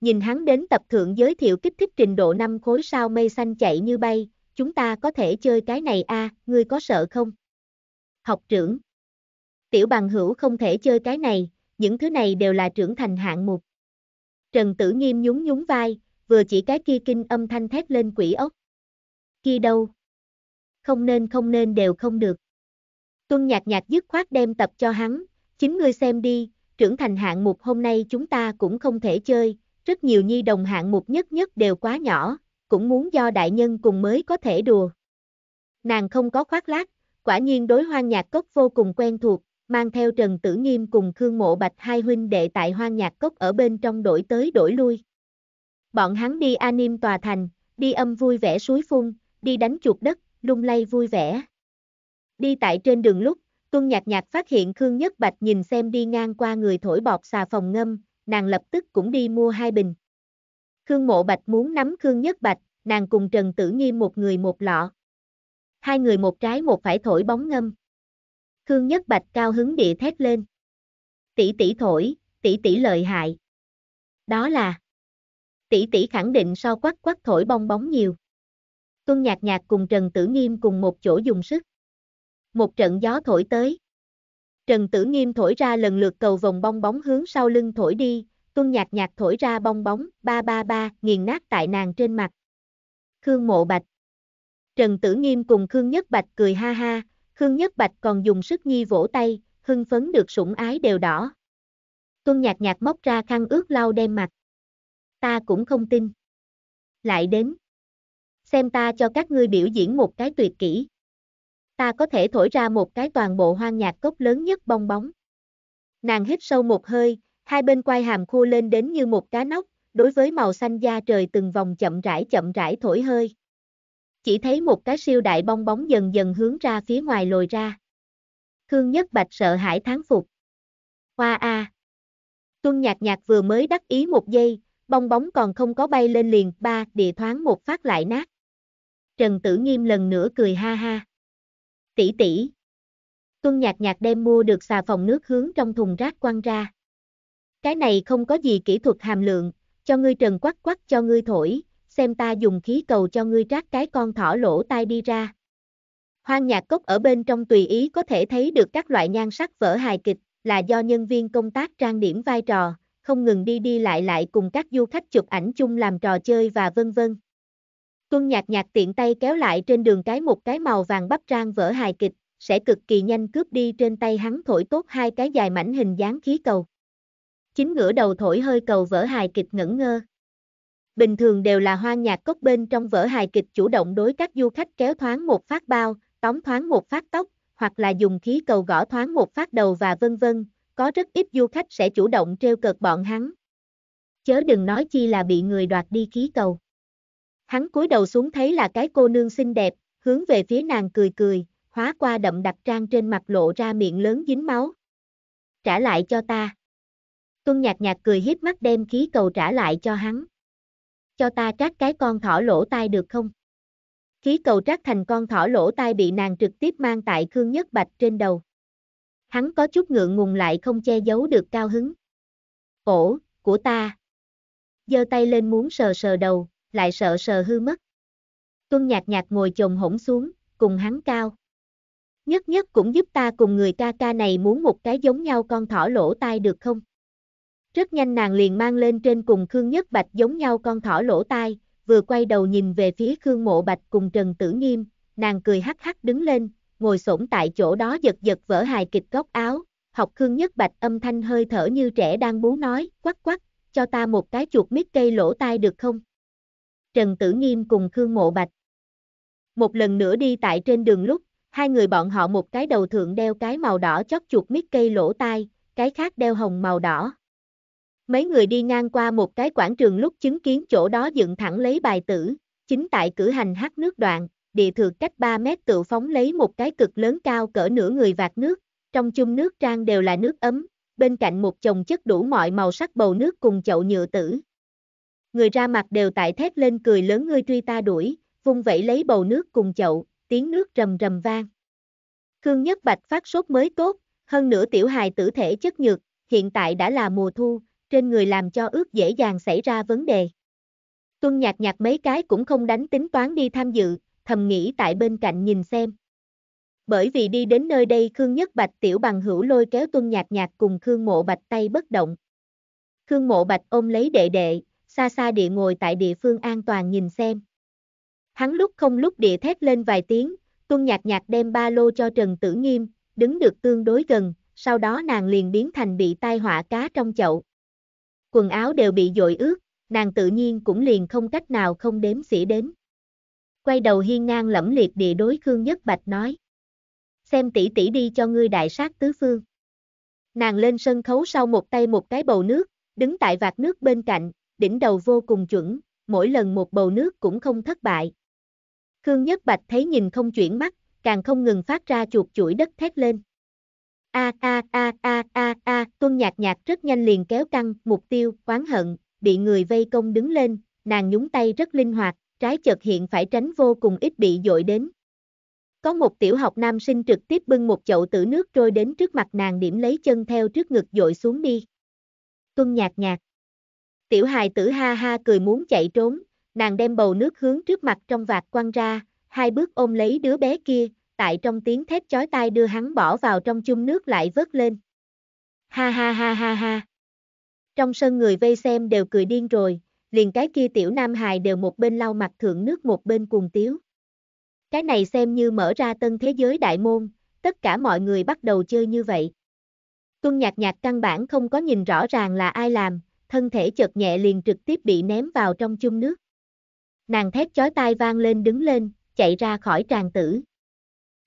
Nhìn hắn đến tập thượng giới thiệu kích thích trình độ năm khối sao mây xanh chạy như bay, chúng ta có thể chơi cái này a, à, ngươi có sợ không? Học trưởng. Tiểu bằng hữu không thể chơi cái này, những thứ này đều là trưởng thành hạng mục. Trần Tử Nghiêm nhún nhún vai, vừa chỉ cái kia kinh âm thanh thét lên quỷ ốc kia đâu. Không nên không nên đều không được. Tuân nhạc nhạc dứt khoát đem tập cho hắn, chính ngươi xem đi, trưởng thành hạng mục hôm nay chúng ta cũng không thể chơi, rất nhiều nhi đồng hạng mục nhất nhất đều quá nhỏ, cũng muốn do đại nhân cùng mới có thể đùa. Nàng không có khoác lác, quả nhiên đối hoang nhạc cốc vô cùng quen thuộc, mang theo Trần Tử Nghiêm cùng Khương Mộ Bạch hai huynh đệ tại hoang nhạc cốc ở bên trong đổi tới đổi lui. Bọn hắn đi anim tòa thành, đi âm vui vẻ suối phun, đi đánh chuột đất, lung lay vui vẻ. Đi tại trên đường lúc, Tuân nhạc nhạc phát hiện Khương Nhất Bạch nhìn xem đi ngang qua người thổi bọt xà phòng ngâm, nàng lập tức cũng đi mua hai bình. Khương Mộ Bạch muốn nắm Khương Nhất Bạch, nàng cùng Trần Tử Nghiêm một người một lọ. Hai người một trái một phải thổi bóng ngâm. Khương Nhất Bạch cao hứng địa thét lên. Tỷ tỷ thổi, tỷ tỷ lợi hại. Đó là tỷ tỷ khẳng định so quắc quắc thổi bong bóng nhiều. Tuân Nhạc Nhạc cùng Trần Tử Nghiêm cùng một chỗ dùng sức. Một trận gió thổi tới. Trần Tử Nghiêm thổi ra lần lượt cầu vòng bong bóng hướng sau lưng thổi đi, Tuân Nhạc Nhạc thổi ra bong bóng, ba ba ba, nghiền nát tại nàng trên mặt. Khương Mộ Bạch Trần Tử Nghiêm cùng Khương Nhất Bạch cười ha ha, Khương Nhất Bạch còn dùng sức nhi vỗ tay, hưng phấn được sủng ái đều đỏ. Tuân Nhạc Nhạc móc ra khăn ướt lau đem mặt. Ta cũng không tin. Lại đến xem ta cho các ngươi biểu diễn một cái tuyệt kỹ. Ta có thể thổi ra một cái toàn bộ hoang nhạc cốc lớn nhất bong bóng. Nàng hít sâu một hơi, hai bên quai hàm khô lên đến như một cá nóc, đối với màu xanh da trời từng vòng chậm rãi chậm rãi thổi hơi. Chỉ thấy một cái siêu đại bong bóng dần dần hướng ra phía ngoài lồi ra. thương Nhất Bạch sợ hãi tháng phục. Hoa a. À. Tuân nhạc nhạc vừa mới đắc ý một giây, bong bóng còn không có bay lên liền, ba, địa thoáng một phát lại nát. Trần Tử Nghiêm lần nữa cười ha ha. Tỷ tỷ. Tuân nhạc nhạc đem mua được xà phòng nước hướng trong thùng rác quăng ra. Cái này không có gì kỹ thuật hàm lượng, cho ngươi trần quắc quắc cho ngươi thổi, xem ta dùng khí cầu cho ngươi rác cái con thỏ lỗ tai đi ra. Hoang nhạc cốc ở bên trong tùy ý có thể thấy được các loại nhan sắc vỡ hài kịch, là do nhân viên công tác trang điểm vai trò, không ngừng đi đi lại lại cùng các du khách chụp ảnh chung làm trò chơi và vân vân. Tuân nhạc nhạc tiện tay kéo lại trên đường cái một cái màu vàng bắp rang vỡ hài kịch, sẽ cực kỳ nhanh cướp đi trên tay hắn thổi tốt hai cái dài mảnh hình dáng khí cầu. Chính ngửa đầu thổi hơi cầu vỡ hài kịch ngẩn ngơ. Bình thường đều là hoa nhạc cốc bên trong vỡ hài kịch chủ động đối các du khách kéo thoáng một phát bao, tóm thoáng một phát tóc, hoặc là dùng khí cầu gõ thoáng một phát đầu và vân vân, có rất ít du khách sẽ chủ động treo cợt bọn hắn. Chớ đừng nói chi là bị người đoạt đi khí cầu. Hắn cúi đầu xuống thấy là cái cô nương xinh đẹp, hướng về phía nàng cười cười, hóa qua đậm đặc trang trên mặt lộ ra miệng lớn dính máu. Trả lại cho ta. Tuân nhạc nhạc cười hiếp mắt đem khí cầu trả lại cho hắn. Cho ta trát cái con thỏ lỗ tai được không? Khí cầu trát thành con thỏ lỗ tai bị nàng trực tiếp mang tại Khương Nhất Bạch trên đầu. Hắn có chút ngượng ngùng lại không che giấu được cao hứng. Ổ, của ta. giơ tay lên muốn sờ sờ đầu, lại sợ sờ hư mất. Tuân nhạc nhạc ngồi chồng hổng xuống, cùng hắn cao. Nhất nhất cũng giúp ta cùng người ca ca này muốn một cái giống nhau con thỏ lỗ tai được không? Rất nhanh nàng liền mang lên trên cùng Khương Nhất Bạch giống nhau con thỏ lỗ tai, vừa quay đầu nhìn về phía Khương Mộ Bạch cùng Trần Tử Nghiêm, nàng cười hắc hắc đứng lên, ngồi xổm tại chỗ đó giật giật vỡ hài kịch góc áo, học Khương Nhất Bạch âm thanh hơi thở như trẻ đang bú nói, quắc quắc, cho ta một cái chuột miết cây lỗ tai được không? Trần Tử Nghiêm cùng Khương Mộ Bạch. Một lần nữa đi tại trên đường lúc, hai người bọn họ một cái đầu thượng đeo cái màu đỏ chót chuột mít cây lỗ tai, cái khác đeo hồng màu đỏ. Mấy người đi ngang qua một cái quảng trường lúc chứng kiến chỗ đó dựng thẳng lấy bài tử, chính tại cử hành hát nước đoạn, địa thượng cách 3 mét tự phóng lấy một cái cực lớn cao cỡ nửa người vạt nước, trong chung nước trang đều là nước ấm, bên cạnh một chồng chất đủ mọi màu sắc bầu nước cùng chậu nhựa tử người ra mặt đều tại thét lên cười lớn ngươi truy ta đuổi, vung vẫy lấy bầu nước cùng chậu, tiếng nước rầm rầm vang. Khương Nhất Bạch phát sốt mới tốt, hơn nữa tiểu hài tử thể chất nhược, hiện tại đã là mùa thu, trên người làm cho ướt dễ dàng xảy ra vấn đề. Tuân nhạt nhạt mấy cái cũng không đánh tính toán đi tham dự, thầm nghĩ tại bên cạnh nhìn xem. Bởi vì đi đến nơi đây Khương Nhất Bạch tiểu bằng hữu lôi kéo tuân nhạt nhạt cùng Khương Mộ Bạch tay bất động. Khương Mộ Bạch ôm lấy đệ đệ, xa xa địa ngồi tại địa phương an toàn nhìn xem. Hắn lúc không lúc địa thét lên vài tiếng, tuân nhạc nhạc đem ba lô cho Trần Tử Nghiêm, đứng được tương đối gần, sau đó nàng liền biến thành bị tai họa cá trong chậu. Quần áo đều bị dội ướt, nàng tự nhiên cũng liền không cách nào không đếm xỉa đến. Quay đầu hiên ngang lẫm liệt địa đối Khương Nhất Bạch nói. Xem tỷ tỷ đi cho ngươi đại sát tứ phương. Nàng lên sân khấu sau một tay một cái bầu nước, đứng tại vạt nước bên cạnh, đỉnh đầu vô cùng chuẩn, mỗi lần một bầu nước cũng không thất bại. Khương Nhất Bạch thấy nhìn không chuyển mắt, càng không ngừng phát ra chuột chuỗi đất thét lên. A a a a a a, tuân nhạc nhạc rất nhanh liền kéo căng, mục tiêu, quán hận, bị người vây công đứng lên, nàng nhúng tay rất linh hoạt, trái chợt hiện phải tránh vô cùng ít bị dội đến. Có một tiểu học nam sinh trực tiếp bưng một chậu tử nước trôi đến trước mặt nàng điểm lấy chân theo trước ngực dội xuống đi. Tuân nhạc nhạc. Tiểu hài tử ha ha cười muốn chạy trốn, nàng đem bầu nước hướng trước mặt trong vạt quăng ra, hai bước ôm lấy đứa bé kia, tại trong tiếng thét chói tai đưa hắn bỏ vào trong chung nước lại vớt lên. Ha ha ha ha ha. Trong sân người vây xem đều cười điên rồi, liền cái kia tiểu nam hài đều một bên lau mặt thượng nước một bên cuồng tiếu. Cái này xem như mở ra tân thế giới đại môn, tất cả mọi người bắt đầu chơi như vậy. Tuân nhạc nhạc căn bản không có nhìn rõ ràng là ai làm, thân thể chợt nhẹ liền trực tiếp bị ném vào trong chung nước. Nàng thét chói tai vang lên đứng lên, chạy ra khỏi tràng tử.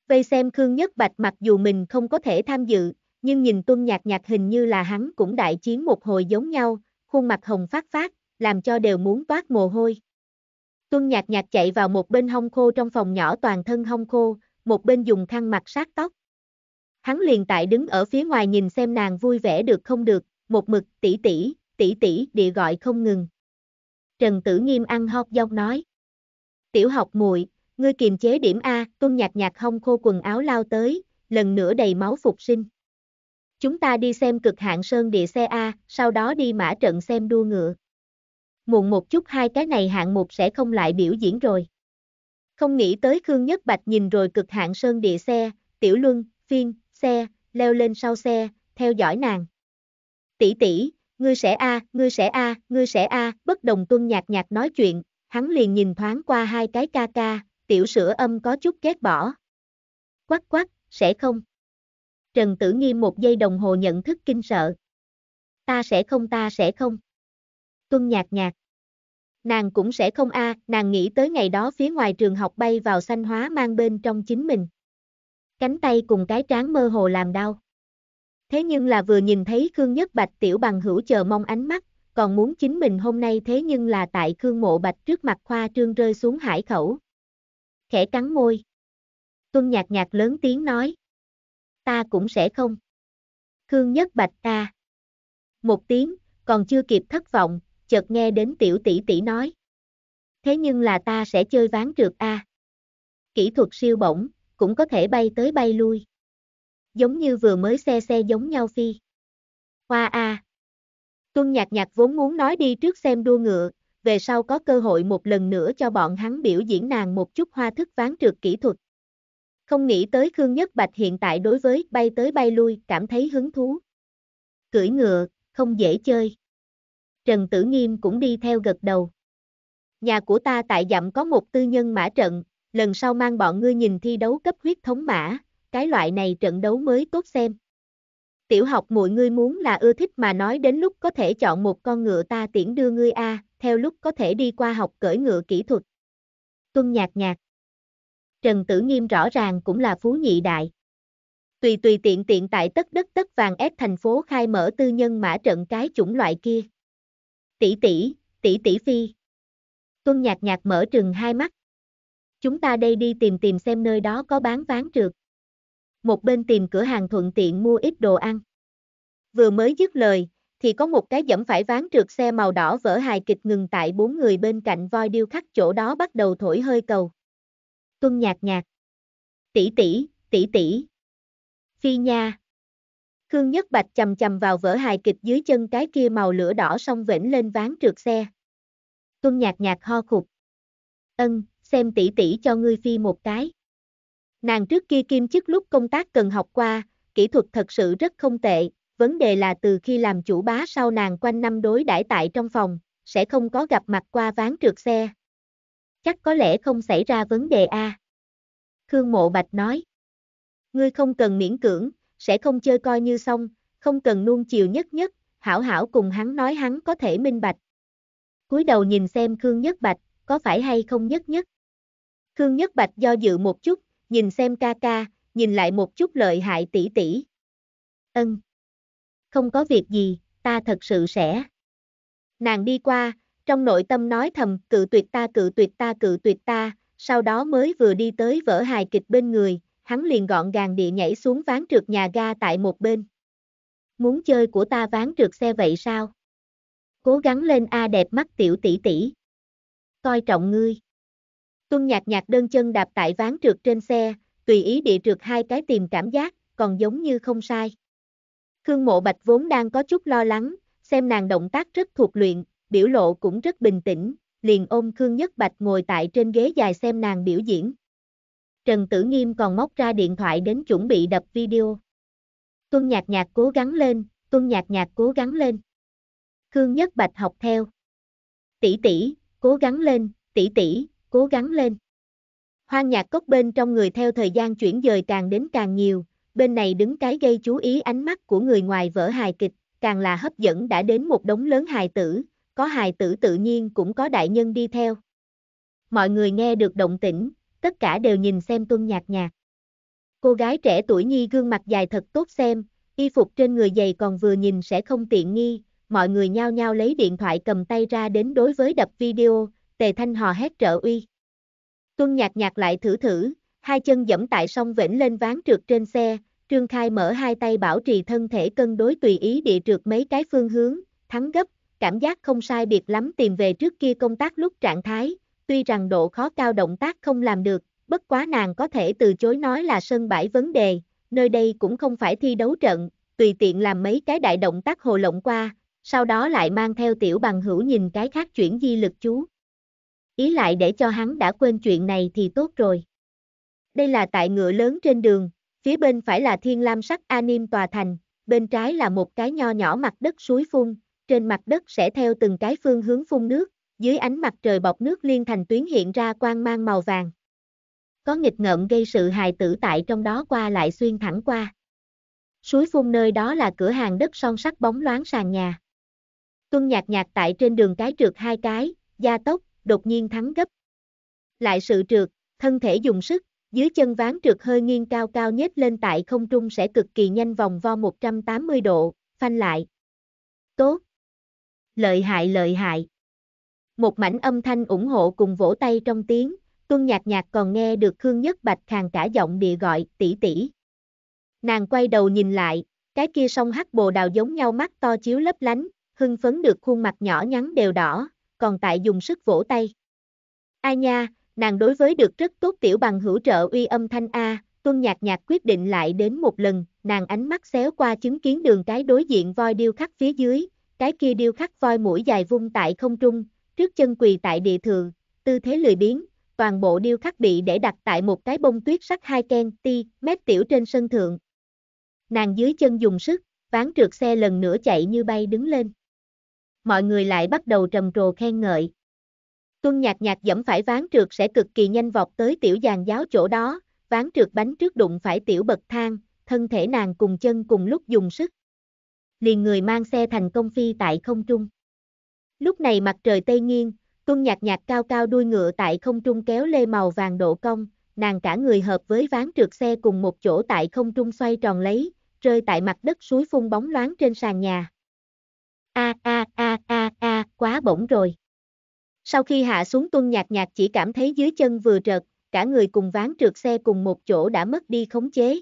Vây xem Khương Nhất Bạch mặc dù mình không có thể tham dự, nhưng nhìn tuân nhạc nhạc hình như là hắn cũng đại chiến một hồi giống nhau, khuôn mặt hồng phát phát, làm cho đều muốn toát mồ hôi. Tuân nhạc nhạc chạy vào một bên hông khô trong phòng nhỏ toàn thân hông khô, một bên dùng khăn mặt sát tóc. Hắn liền tại đứng ở phía ngoài nhìn xem nàng vui vẻ được không được, một mực tỷ tỷ, tỷ tỷ địa gọi không ngừng. Trần Tử Nghiêm ăn hót dông nói. Tiểu học muội ngươi kiềm chế điểm A, tôn nhạc nhạc hông khô quần áo lao tới, lần nữa đầy máu phục sinh. Chúng ta đi xem cực hạn sơn địa xe A, sau đó đi mã trận xem đua ngựa. Muộn một chút hai cái này hạng mục sẽ không lại biểu diễn rồi. Không nghĩ tới Khương Nhất Bạch nhìn rồi cực hạn sơn địa xe, tiểu luân, phiên, xe, leo lên sau xe, theo dõi nàng. Tỷ tỷ, ngươi sẽ a, ngươi sẽ a, ngươi sẽ a, bất đồng tuân nhạc nhạc nói chuyện, hắn liền nhìn thoáng qua hai cái ca ca, tiểu sữa âm có chút ghét bỏ. Quắc quắc, sẽ không. Trần Tử Nghiêm một giây đồng hồ nhận thức kinh sợ. Ta sẽ không ta sẽ không. Tuân nhạc nhạc. Nàng cũng sẽ không a, nàng nghĩ tới ngày đó phía ngoài trường học bay vào xanh hóa mang bên trong chính mình. Cánh tay cùng cái trán mơ hồ làm đau thế nhưng là vừa nhìn thấy Khương Nhất Bạch tiểu bằng hữu chờ mong ánh mắt, còn muốn chính mình hôm nay thế nhưng là tại Khương Mộ Bạch trước mặt khoa trương rơi xuống hải khẩu. Khẽ cắn môi. Tuân nhạt nhạt lớn tiếng nói. Ta cũng sẽ không. Khương Nhất Bạch ta. Một tiếng, còn chưa kịp thất vọng, chợt nghe đến tiểu tỷ tỷ nói. Thế nhưng là ta sẽ chơi ván trượt A. Kỹ thuật siêu bổng, cũng có thể bay tới bay lui giống như vừa mới xe xe giống nhau phi. Hoa a. Tuân nhạc nhạc vốn muốn nói đi trước xem đua ngựa, về sau có cơ hội một lần nữa cho bọn hắn biểu diễn nàng một chút hoa thức ván trượt kỹ thuật. Không nghĩ tới Khương Nhất Bạch hiện tại đối với bay tới bay lui cảm thấy hứng thú. Cưỡi ngựa, không dễ chơi. Trần Tử Nghiêm cũng đi theo gật đầu. Nhà của ta tại dặm có một tư nhân mã trận, lần sau mang bọn ngươi nhìn thi đấu cấp huyết thống mã, cái loại này trận đấu mới tốt xem. Tiểu học mọi ngươi muốn là ưa thích mà nói đến lúc có thể chọn một con ngựa ta tiễn đưa ngươi A, theo lúc có thể đi qua học cởi ngựa kỹ thuật. Tuân nhạc nhạc. Trần Tử Nghiêm rõ ràng cũng là phú nhị đại. Tùy tùy tiện tiện tại tất đất tất vàng ép thành phố khai mở tư nhân mã trận cái chủng loại kia. Tỷ tỷ, tỷ tỷ phi. Tuân nhạc nhạc mở trừng hai mắt. Chúng ta đây đi tìm tìm xem nơi đó có bán ván trượt một bên tìm cửa hàng thuận tiện mua ít đồ ăn. Vừa mới dứt lời, thì có một cái dẫm phải ván trượt xe màu đỏ vỡ hài kịch ngừng tại bốn người bên cạnh voi điêu khắc chỗ đó bắt đầu thổi hơi cầu. Tuân nhạc nhạc. Tỷ tỷ, tỷ tỷ. Phi nha. Khương Nhất Bạch chầm chầm vào vỡ hài kịch dưới chân cái kia màu lửa đỏ xong vĩnh lên ván trượt xe. Tuân nhạc nhạc ho khục. Ân, xem tỷ tỷ cho ngươi phi một cái. Nàng trước kia kim chức lúc công tác cần học qua, kỹ thuật thật sự rất không tệ, vấn đề là từ khi làm chủ bá sau nàng quanh năm đối đãi tại trong phòng, sẽ không có gặp mặt qua ván trượt xe. Chắc có lẽ không xảy ra vấn đề a. Khương Mộ Bạch nói. Ngươi không cần miễn cưỡng, sẽ không chơi coi như xong, không cần nuông chiều nhất nhất, hảo hảo cùng hắn nói hắn có thể minh bạch. cúi đầu nhìn xem Khương Nhất Bạch, có phải hay không nhất nhất. Khương Nhất Bạch do dự một chút, nhìn xem ca ca, nhìn lại một chút lợi hại tỷ tỷ. Ân. Không có việc gì, ta thật sự sẽ. Nàng đi qua, trong nội tâm nói thầm, cự tuyệt ta cự tuyệt ta cự tuyệt ta, sau đó mới vừa đi tới vỡ hài kịch bên người, hắn liền gọn gàng địa nhảy xuống ván trượt nhà ga tại một bên. Muốn chơi của ta ván trượt xe vậy sao? Cố gắng lên a đẹp mắt tiểu tỷ tỷ. Coi trọng ngươi. Tuân nhạc nhạc đơn chân đạp tại ván trượt trên xe, tùy ý địa trượt hai cái tìm cảm giác, còn giống như không sai. Khương mộ bạch vốn đang có chút lo lắng, xem nàng động tác rất thuộc luyện, biểu lộ cũng rất bình tĩnh, liền ôm Khương Nhất Bạch ngồi tại trên ghế dài xem nàng biểu diễn. Trần Tử Nghiêm còn móc ra điện thoại đến chuẩn bị đập video. Tuân nhạc nhạc cố gắng lên, tuân nhạc nhạc cố gắng lên. Khương Nhất Bạch học theo. Tỷ tỷ, cố gắng lên, tỷ tỷ, cố gắng lên. Hoang nhạc cốc bên trong người theo thời gian chuyển dời càng đến càng nhiều, bên này đứng cái gây chú ý ánh mắt của người ngoài vỡ hài kịch, càng là hấp dẫn đã đến một đống lớn hài tử, có hài tử tự nhiên cũng có đại nhân đi theo. Mọi người nghe được động tĩnh, tất cả đều nhìn xem tuân nhạc nhạc. Cô gái trẻ tuổi nhi gương mặt dài thật tốt xem, y phục trên người dày còn vừa nhìn sẽ không tiện nghi, mọi người nhao nhao lấy điện thoại cầm tay ra đến đối với đập video, Tề Thanh hò hét trợ uy. Tuân nhạc nhạc lại thử thử, hai chân dẫm tại sông vĩnh lên ván trượt trên xe, Trương Khai mở hai tay bảo trì thân thể cân đối tùy ý địa trượt mấy cái phương hướng, thắng gấp, cảm giác không sai biệt lắm tìm về trước kia công tác lúc trạng thái, tuy rằng độ khó cao động tác không làm được, bất quá nàng có thể từ chối nói là sân bãi vấn đề, nơi đây cũng không phải thi đấu trận, tùy tiện làm mấy cái đại động tác hồ lộng qua, sau đó lại mang theo tiểu bằng hữu nhìn cái khác chuyển di lực chú ý lại để cho hắn đã quên chuyện này thì tốt rồi. Đây là tại ngựa lớn trên đường, phía bên phải là thiên lam sắc anim tòa thành, bên trái là một cái nho nhỏ mặt đất suối phun, trên mặt đất sẽ theo từng cái phương hướng phun nước, dưới ánh mặt trời bọc nước liên thành tuyến hiện ra quang mang màu vàng. Có nghịch ngợm gây sự hài tử tại trong đó qua lại xuyên thẳng qua. Suối phun nơi đó là cửa hàng đất son sắc bóng loáng sàn nhà. Tuân nhạc nhạc tại trên đường cái trượt hai cái, gia tốc, đột nhiên thắng gấp. Lại sự trượt, thân thể dùng sức, dưới chân ván trượt hơi nghiêng cao cao nhất lên tại không trung sẽ cực kỳ nhanh vòng vo 180 độ, phanh lại. Tốt! Lợi hại lợi hại! Một mảnh âm thanh ủng hộ cùng vỗ tay trong tiếng, tuân nhạc nhạc còn nghe được Khương Nhất Bạch khàn cả giọng địa gọi tỷ tỷ. Nàng quay đầu nhìn lại, cái kia song hắc bồ đào giống nhau mắt to chiếu lấp lánh, hưng phấn được khuôn mặt nhỏ nhắn đều đỏ, còn tại dùng sức vỗ tay. A nha, nàng đối với được rất tốt tiểu bằng hữu trợ uy âm thanh A, tuân nhạc nhạc quyết định lại đến một lần, nàng ánh mắt xéo qua chứng kiến đường cái đối diện voi điêu khắc phía dưới, cái kia điêu khắc voi mũi dài vung tại không trung, trước chân quỳ tại địa thường, tư thế lười biến, toàn bộ điêu khắc bị để đặt tại một cái bông tuyết sắc hai ken ti mét tiểu trên sân thượng. Nàng dưới chân dùng sức, ván trượt xe lần nữa chạy như bay đứng lên mọi người lại bắt đầu trầm trồ khen ngợi. Tuân nhạc nhạc dẫm phải ván trượt sẽ cực kỳ nhanh vọt tới tiểu giàn giáo chỗ đó, ván trượt bánh trước đụng phải tiểu bậc thang, thân thể nàng cùng chân cùng lúc dùng sức. Liền người mang xe thành công phi tại không trung. Lúc này mặt trời tây nghiêng, tuân nhạc nhạc cao cao đuôi ngựa tại không trung kéo lê màu vàng độ cong, nàng cả người hợp với ván trượt xe cùng một chỗ tại không trung xoay tròn lấy, rơi tại mặt đất suối phun bóng loáng trên sàn nhà. A a a a a, quá bổng rồi. Sau khi hạ xuống tuân nhạc nhạc chỉ cảm thấy dưới chân vừa trợt, cả người cùng ván trượt xe cùng một chỗ đã mất đi khống chế.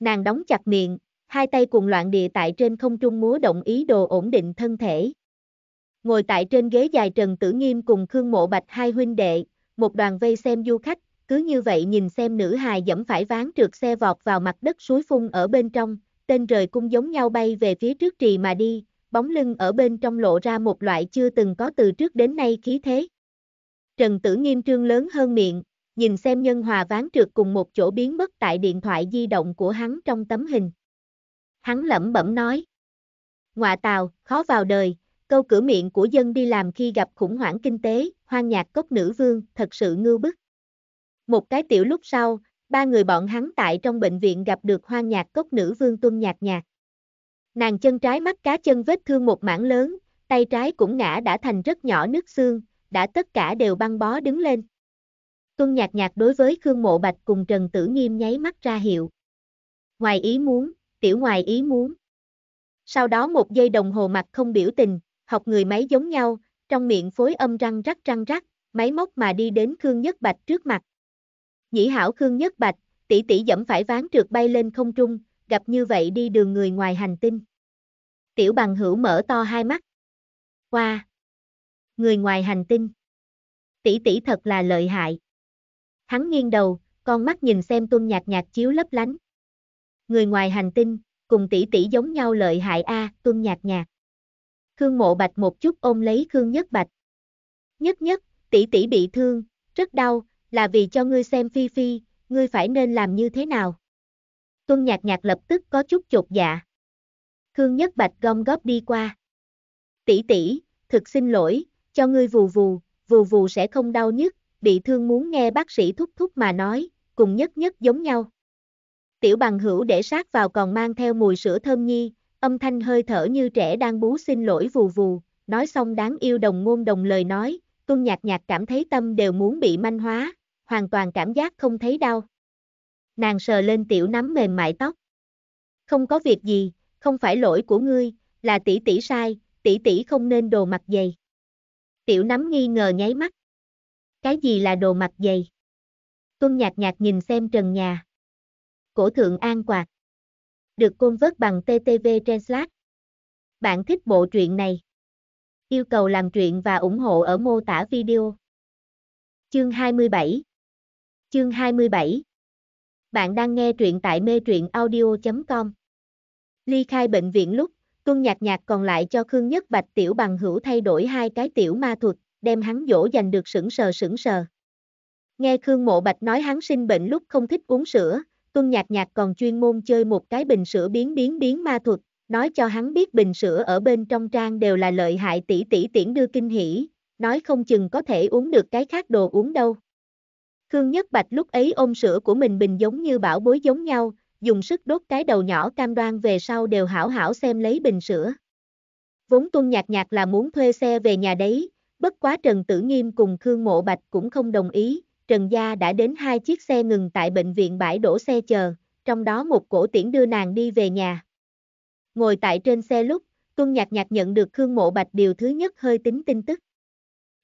Nàng đóng chặt miệng, hai tay cùng loạn địa tại trên không trung múa động ý đồ ổn định thân thể. Ngồi tại trên ghế dài Trần Tử Nghiêm cùng Khương Mộ Bạch hai huynh đệ, một đoàn vây xem du khách, cứ như vậy nhìn xem nữ hài dẫm phải ván trượt xe vọt vào mặt đất suối phun ở bên trong, tên rời cung giống nhau bay về phía trước trì mà đi, bóng lưng ở bên trong lộ ra một loại chưa từng có từ trước đến nay khí thế. Trần Tử Nghiêm trương lớn hơn miệng, nhìn xem nhân hòa ván trượt cùng một chỗ biến mất tại điện thoại di động của hắn trong tấm hình. Hắn lẩm bẩm nói. Ngoạ tàu, khó vào đời, câu cửa miệng của dân đi làm khi gặp khủng hoảng kinh tế, hoang nhạc cốc nữ vương, thật sự ngưu bức. Một cái tiểu lúc sau, ba người bọn hắn tại trong bệnh viện gặp được hoang nhạc cốc nữ vương tuân nhạc nhạc. Nàng chân trái mắt cá chân vết thương một mảng lớn, tay trái cũng ngã đã thành rất nhỏ nước xương, đã tất cả đều băng bó đứng lên. Tuân nhạc nhạc đối với Khương Mộ Bạch cùng Trần Tử Nghiêm nháy mắt ra hiệu. Ngoài ý muốn, tiểu ngoài ý muốn. Sau đó một giây đồng hồ mặt không biểu tình, học người máy giống nhau, trong miệng phối âm răng rắc răng rắc, máy móc mà đi đến Khương Nhất Bạch trước mặt. Nhĩ hảo Khương Nhất Bạch, tỷ tỷ dẫm phải ván trượt bay lên không trung, gặp như vậy đi đường người ngoài hành tinh. Tiểu bằng hữu mở to hai mắt. Qua. Người ngoài hành tinh. Tỷ tỷ thật là lợi hại. Hắn nghiêng đầu, con mắt nhìn xem tuân nhạt nhạt chiếu lấp lánh. Người ngoài hành tinh, cùng tỷ tỷ giống nhau lợi hại a, à, tuân nhạt. nhạc. Khương Mộ Bạch một chút ôm lấy Khương Nhất Bạch. Nhất nhất, tỷ tỷ bị thương, rất đau, là vì cho ngươi xem Phi Phi, ngươi phải nên làm như thế nào? Tuân nhạc nhạc lập tức có chút chột dạ. Khương Nhất Bạch gom góp đi qua. Tỷ tỷ, thực xin lỗi, cho ngươi vù vù, vù vù sẽ không đau nhất. bị thương muốn nghe bác sĩ thúc thúc mà nói, cùng nhất nhất giống nhau. Tiểu bằng hữu để sát vào còn mang theo mùi sữa thơm nhi, âm thanh hơi thở như trẻ đang bú xin lỗi vù vù, nói xong đáng yêu đồng ngôn đồng lời nói, tuân nhạc nhạc cảm thấy tâm đều muốn bị manh hóa, hoàn toàn cảm giác không thấy đau nàng sờ lên tiểu nắm mềm mại tóc. Không có việc gì, không phải lỗi của ngươi, là tỷ tỷ sai, tỷ tỷ không nên đồ mặt dày. Tiểu nắm nghi ngờ nháy mắt. Cái gì là đồ mặt dày? Tuân nhạt nhạt nhìn xem trần nhà. Cổ thượng an quạt. Được côn vớt bằng TTV Translate. Bạn thích bộ truyện này? Yêu cầu làm truyện và ủng hộ ở mô tả video. Chương 27 Chương 27 bạn đang nghe truyện tại mê truyện audio.com. Ly khai bệnh viện lúc, tuân nhạc nhạc còn lại cho Khương Nhất Bạch tiểu bằng hữu thay đổi hai cái tiểu ma thuật, đem hắn dỗ dành được sững sờ sững sờ. Nghe Khương Mộ Bạch nói hắn sinh bệnh lúc không thích uống sữa, tuân nhạc nhạc còn chuyên môn chơi một cái bình sữa biến biến biến ma thuật, nói cho hắn biết bình sữa ở bên trong trang đều là lợi hại tỷ tỷ tiễn đưa kinh hỷ, nói không chừng có thể uống được cái khác đồ uống đâu. Khương Nhất Bạch lúc ấy ôm sữa của mình bình giống như bảo bối giống nhau, dùng sức đốt cái đầu nhỏ cam đoan về sau đều hảo hảo xem lấy bình sữa. Vốn tuân nhạc nhạc là muốn thuê xe về nhà đấy, bất quá Trần Tử Nghiêm cùng Khương Mộ Bạch cũng không đồng ý, Trần Gia đã đến hai chiếc xe ngừng tại bệnh viện bãi đổ xe chờ, trong đó một cổ tiễn đưa nàng đi về nhà. Ngồi tại trên xe lúc, tuân nhạc nhạc nhận được Khương Mộ Bạch điều thứ nhất hơi tính tin tức.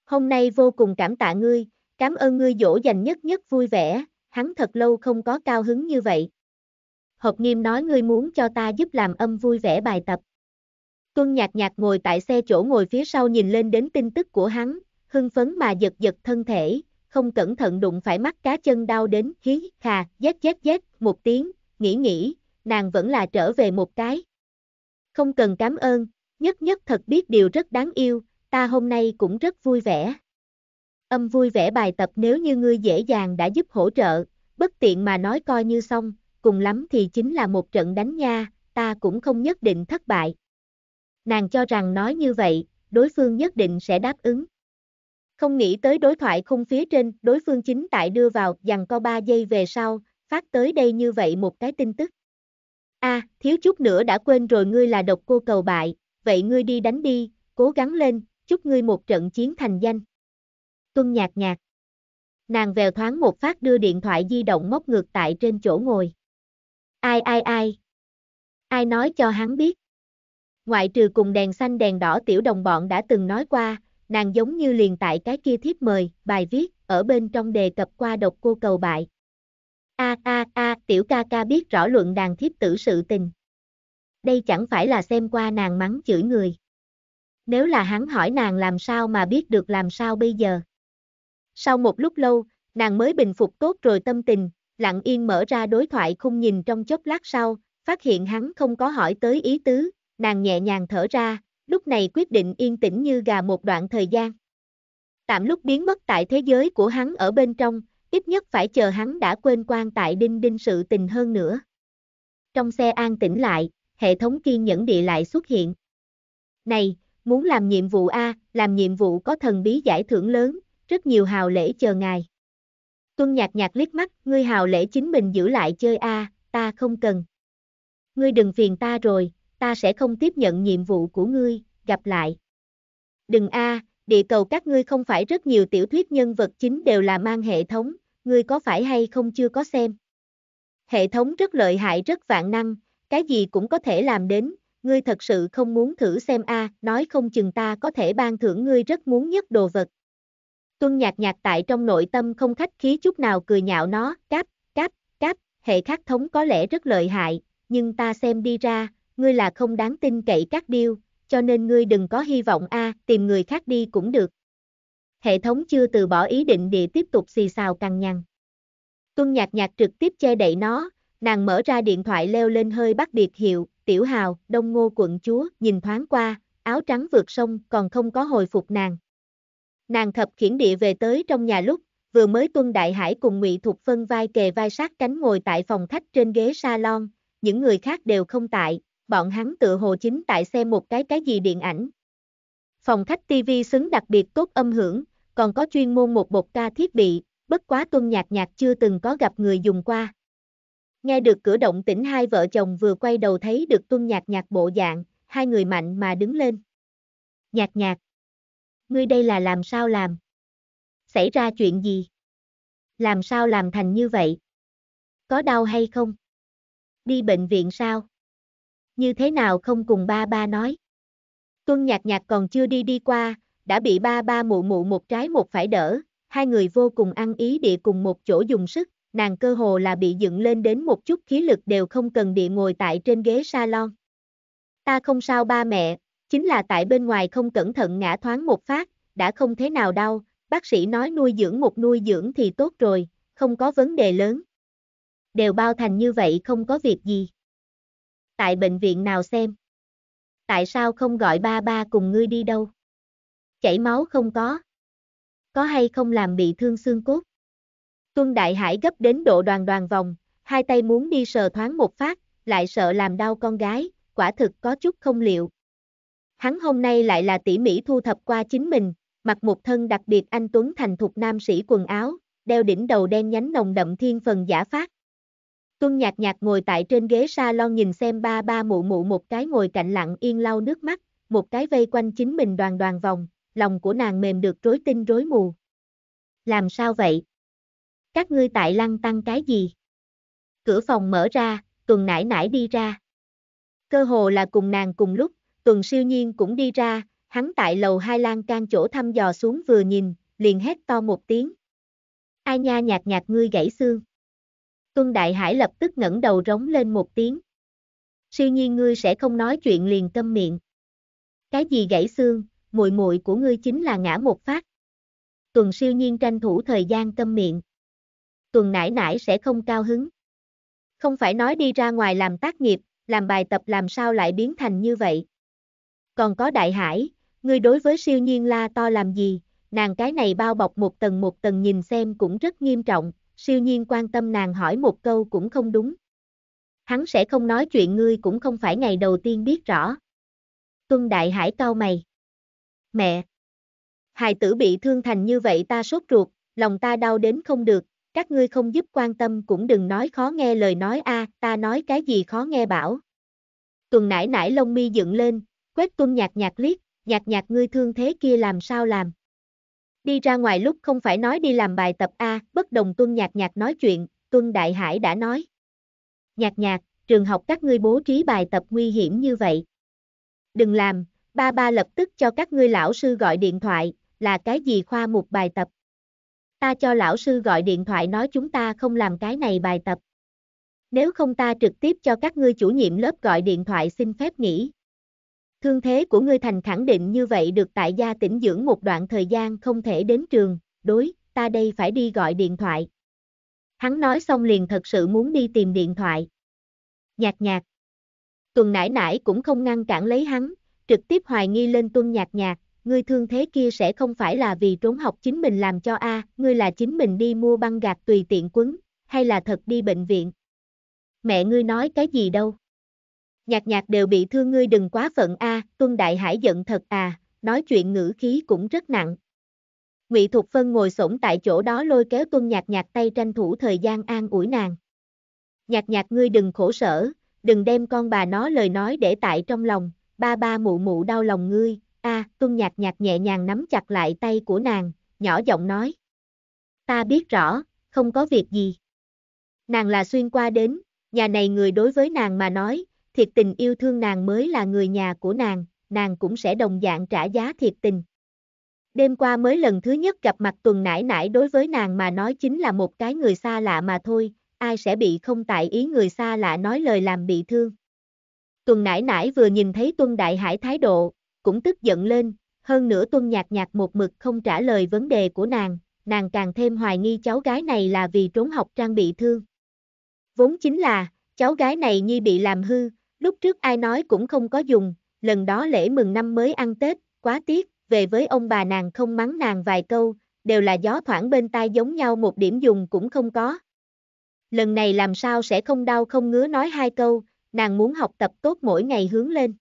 Hôm nay vô cùng cảm tạ ngươi, Cảm ơn ngươi dỗ dành nhất nhất vui vẻ, hắn thật lâu không có cao hứng như vậy. Hợp nghiêm nói ngươi muốn cho ta giúp làm âm vui vẻ bài tập. Tuân nhạc nhạc ngồi tại xe chỗ ngồi phía sau nhìn lên đến tin tức của hắn, hưng phấn mà giật giật thân thể, không cẩn thận đụng phải mắt cá chân đau đến hí khà, dét dét dét, một tiếng, nghỉ nghỉ, nàng vẫn là trở về một cái. Không cần cảm ơn, nhất nhất thật biết điều rất đáng yêu, ta hôm nay cũng rất vui vẻ. Âm vui vẻ bài tập nếu như ngươi dễ dàng đã giúp hỗ trợ, bất tiện mà nói coi như xong, cùng lắm thì chính là một trận đánh nha, ta cũng không nhất định thất bại. Nàng cho rằng nói như vậy, đối phương nhất định sẽ đáp ứng. Không nghĩ tới đối thoại khung phía trên, đối phương chính tại đưa vào, dằn co 3 giây về sau, phát tới đây như vậy một cái tin tức. a thiếu chút nữa đã quên rồi ngươi là độc cô cầu bại, vậy ngươi đi đánh đi, cố gắng lên, chúc ngươi một trận chiến thành danh tuân nhạt nhạt. Nàng vèo thoáng một phát đưa điện thoại di động móc ngược tại trên chỗ ngồi. Ai ai ai? Ai nói cho hắn biết? Ngoại trừ cùng đèn xanh đèn đỏ tiểu đồng bọn đã từng nói qua, nàng giống như liền tại cái kia thiếp mời, bài viết, ở bên trong đề cập qua độc cô cầu bại. A a a, tiểu ca ca biết rõ luận đàn thiếp tử sự tình. Đây chẳng phải là xem qua nàng mắng chửi người. Nếu là hắn hỏi nàng làm sao mà biết được làm sao bây giờ. Sau một lúc lâu, nàng mới bình phục tốt rồi tâm tình, lặng yên mở ra đối thoại khung nhìn trong chốc lát sau, phát hiện hắn không có hỏi tới ý tứ, nàng nhẹ nhàng thở ra, lúc này quyết định yên tĩnh như gà một đoạn thời gian. Tạm lúc biến mất tại thế giới của hắn ở bên trong, ít nhất phải chờ hắn đã quên quan tại đinh đinh sự tình hơn nữa. Trong xe an tĩnh lại, hệ thống kiên nhẫn địa lại xuất hiện. Này, muốn làm nhiệm vụ A, làm nhiệm vụ có thần bí giải thưởng lớn, rất nhiều hào lễ chờ ngài. Tuân nhạt nhạt liếc mắt, ngươi hào lễ chính mình giữ lại chơi a, ta không cần. Ngươi đừng phiền ta rồi, ta sẽ không tiếp nhận nhiệm vụ của ngươi, gặp lại. Đừng a, địa cầu các ngươi không phải rất nhiều tiểu thuyết nhân vật chính đều là mang hệ thống, ngươi có phải hay không chưa có xem. Hệ thống rất lợi hại rất vạn năng, cái gì cũng có thể làm đến, ngươi thật sự không muốn thử xem a, nói không chừng ta có thể ban thưởng ngươi rất muốn nhất đồ vật. Tuân nhạc nhạc tại trong nội tâm không khách khí chút nào cười nhạo nó, cáp, cáp, cáp, hệ khắc thống có lẽ rất lợi hại, nhưng ta xem đi ra, ngươi là không đáng tin cậy các điêu, cho nên ngươi đừng có hy vọng a tìm người khác đi cũng được. Hệ thống chưa từ bỏ ý định địa tiếp tục xì xào cằn nhằn. Tuân nhạc nhạc trực tiếp che đậy nó, nàng mở ra điện thoại leo lên hơi bắt biệt hiệu, tiểu hào, đông ngô quận chúa, nhìn thoáng qua, áo trắng vượt sông còn không có hồi phục nàng. Nàng thập khiển địa về tới trong nhà lúc, vừa mới tuân đại hải cùng ngụy thuộc phân vai kề vai sát cánh ngồi tại phòng khách trên ghế salon, những người khác đều không tại, bọn hắn tự hồ chính tại xem một cái cái gì điện ảnh. Phòng khách TV xứng đặc biệt tốt âm hưởng, còn có chuyên môn một bột ca thiết bị, bất quá tuân nhạc nhạc chưa từng có gặp người dùng qua. Nghe được cửa động tỉnh hai vợ chồng vừa quay đầu thấy được tuân nhạc nhạc bộ dạng, hai người mạnh mà đứng lên. Nhạc nhạc, ngươi đây là làm sao làm? Xảy ra chuyện gì? Làm sao làm thành như vậy? Có đau hay không? Đi bệnh viện sao? Như thế nào không cùng ba ba nói? Tuân nhạc nhạc còn chưa đi đi qua, đã bị ba ba mụ mụ một trái một phải đỡ, hai người vô cùng ăn ý địa cùng một chỗ dùng sức, nàng cơ hồ là bị dựng lên đến một chút khí lực đều không cần địa ngồi tại trên ghế salon. Ta không sao ba mẹ, Chính là tại bên ngoài không cẩn thận ngã thoáng một phát, đã không thế nào đau, bác sĩ nói nuôi dưỡng một nuôi dưỡng thì tốt rồi, không có vấn đề lớn. Đều bao thành như vậy không có việc gì. Tại bệnh viện nào xem? Tại sao không gọi ba ba cùng ngươi đi đâu? Chảy máu không có. Có hay không làm bị thương xương cốt? Tuân Đại Hải gấp đến độ đoàn đoàn vòng, hai tay muốn đi sờ thoáng một phát, lại sợ làm đau con gái, quả thực có chút không liệu, Hắn hôm nay lại là tỉ mỉ thu thập qua chính mình, mặc một thân đặc biệt anh Tuấn thành thục nam sĩ quần áo, đeo đỉnh đầu đen nhánh nồng đậm thiên phần giả phát. Tuân nhạt nhạt ngồi tại trên ghế salon nhìn xem ba ba mụ mụ một cái ngồi cạnh lặng yên lau nước mắt, một cái vây quanh chính mình đoàn đoàn vòng, lòng của nàng mềm được rối tinh rối mù. Làm sao vậy? Các ngươi tại lăng tăng cái gì? Cửa phòng mở ra, tuần nải nải đi ra. Cơ hồ là cùng nàng cùng lúc, tuần siêu nhiên cũng đi ra, hắn tại lầu hai lan can chỗ thăm dò xuống vừa nhìn, liền hét to một tiếng. Ai nha nhạt nhạt ngươi gãy xương. Tuân Đại Hải lập tức ngẩng đầu rống lên một tiếng. Siêu nhiên ngươi sẽ không nói chuyện liền câm miệng. Cái gì gãy xương, mùi mùi của ngươi chính là ngã một phát. Tuần siêu nhiên tranh thủ thời gian câm miệng. Tuần nải nải sẽ không cao hứng. Không phải nói đi ra ngoài làm tác nghiệp, làm bài tập làm sao lại biến thành như vậy. Còn có đại hải, ngươi đối với siêu nhiên la to làm gì, nàng cái này bao bọc một tầng một tầng nhìn xem cũng rất nghiêm trọng, siêu nhiên quan tâm nàng hỏi một câu cũng không đúng. Hắn sẽ không nói chuyện ngươi cũng không phải ngày đầu tiên biết rõ. Tuân đại hải cao mày. Mẹ! Hài tử bị thương thành như vậy ta sốt ruột, lòng ta đau đến không được, các ngươi không giúp quan tâm cũng đừng nói khó nghe lời nói a ta nói cái gì khó nghe bảo. Tuần nãy nãy lông mi dựng lên, Quét tuân nhạt nhạt liếc, nhạt nhạt ngươi thương thế kia làm sao làm. Đi ra ngoài lúc không phải nói đi làm bài tập A, bất đồng tuân nhạt nhạt nói chuyện, tuân đại hải đã nói. nhạt nhạt, trường học các ngươi bố trí bài tập nguy hiểm như vậy. Đừng làm, ba ba lập tức cho các ngươi lão sư gọi điện thoại, là cái gì khoa một bài tập. Ta cho lão sư gọi điện thoại nói chúng ta không làm cái này bài tập. Nếu không ta trực tiếp cho các ngươi chủ nhiệm lớp gọi điện thoại xin phép nghỉ. Thương thế của ngươi thành khẳng định như vậy được tại gia tỉnh dưỡng một đoạn thời gian không thể đến trường, đối, ta đây phải đi gọi điện thoại. Hắn nói xong liền thật sự muốn đi tìm điện thoại. Nhạc nhạc. Tuần nải nải cũng không ngăn cản lấy hắn, trực tiếp hoài nghi lên tuân nhạc nhạc, ngươi thương thế kia sẽ không phải là vì trốn học chính mình làm cho a, à, ngươi là chính mình đi mua băng gạc tùy tiện quấn, hay là thật đi bệnh viện. Mẹ ngươi nói cái gì đâu? Nhạc nhạc đều bị thương ngươi đừng quá phận a, à, Tuân Đại Hải giận thật à, nói chuyện ngữ khí cũng rất nặng. Ngụy Thục Phân ngồi xổm tại chỗ đó lôi kéo Tuân Nhạc Nhạc tay tranh thủ thời gian an ủi nàng. Nhạc Nhạc ngươi đừng khổ sở, đừng đem con bà nó lời nói để tại trong lòng, ba ba mụ mụ đau lòng ngươi, a, à, Tuân Nhạc Nhạc nhẹ nhàng nắm chặt lại tay của nàng, nhỏ giọng nói. Ta biết rõ, không có việc gì. Nàng là xuyên qua đến, nhà này người đối với nàng mà nói, thiệt tình yêu thương nàng mới là người nhà của nàng, nàng cũng sẽ đồng dạng trả giá thiệt tình. Đêm qua mới lần thứ nhất gặp mặt tuần nải nải đối với nàng mà nói chính là một cái người xa lạ mà thôi, ai sẽ bị không tại ý người xa lạ nói lời làm bị thương. Tuần nải nải vừa nhìn thấy tuân đại hải thái độ, cũng tức giận lên, hơn nữa tuân nhạt nhạt một mực không trả lời vấn đề của nàng, nàng càng thêm hoài nghi cháu gái này là vì trốn học trang bị thương. Vốn chính là, cháu gái này như bị làm hư, Lúc trước ai nói cũng không có dùng, lần đó lễ mừng năm mới ăn Tết, quá tiếc, về với ông bà nàng không mắng nàng vài câu, đều là gió thoảng bên tai giống nhau một điểm dùng cũng không có. Lần này làm sao sẽ không đau không ngứa nói hai câu, nàng muốn học tập tốt mỗi ngày hướng lên.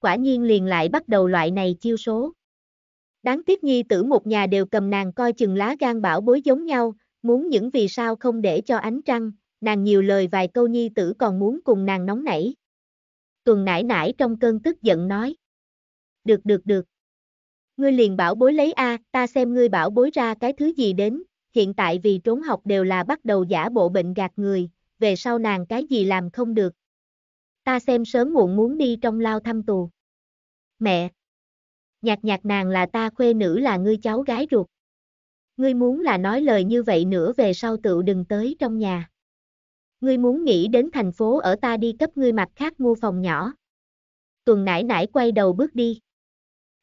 Quả nhiên liền lại bắt đầu loại này chiêu số. Đáng tiếc nhi tử một nhà đều cầm nàng coi chừng lá gan bảo bối giống nhau, muốn những vì sao không để cho ánh trăng, nàng nhiều lời vài câu nhi tử còn muốn cùng nàng nóng nảy tuần nải nải trong cơn tức giận nói. Được được được. Ngươi liền bảo bối lấy A, ta xem ngươi bảo bối ra cái thứ gì đến, hiện tại vì trốn học đều là bắt đầu giả bộ bệnh gạt người, về sau nàng cái gì làm không được. Ta xem sớm muộn muốn đi trong lao thăm tù. Mẹ! Nhạc nhạc nàng là ta khuê nữ là ngươi cháu gái ruột. Ngươi muốn là nói lời như vậy nữa về sau tự đừng tới trong nhà ngươi muốn nghĩ đến thành phố ở ta đi cấp ngươi mặt khác mua phòng nhỏ. Tuần nải nải quay đầu bước đi.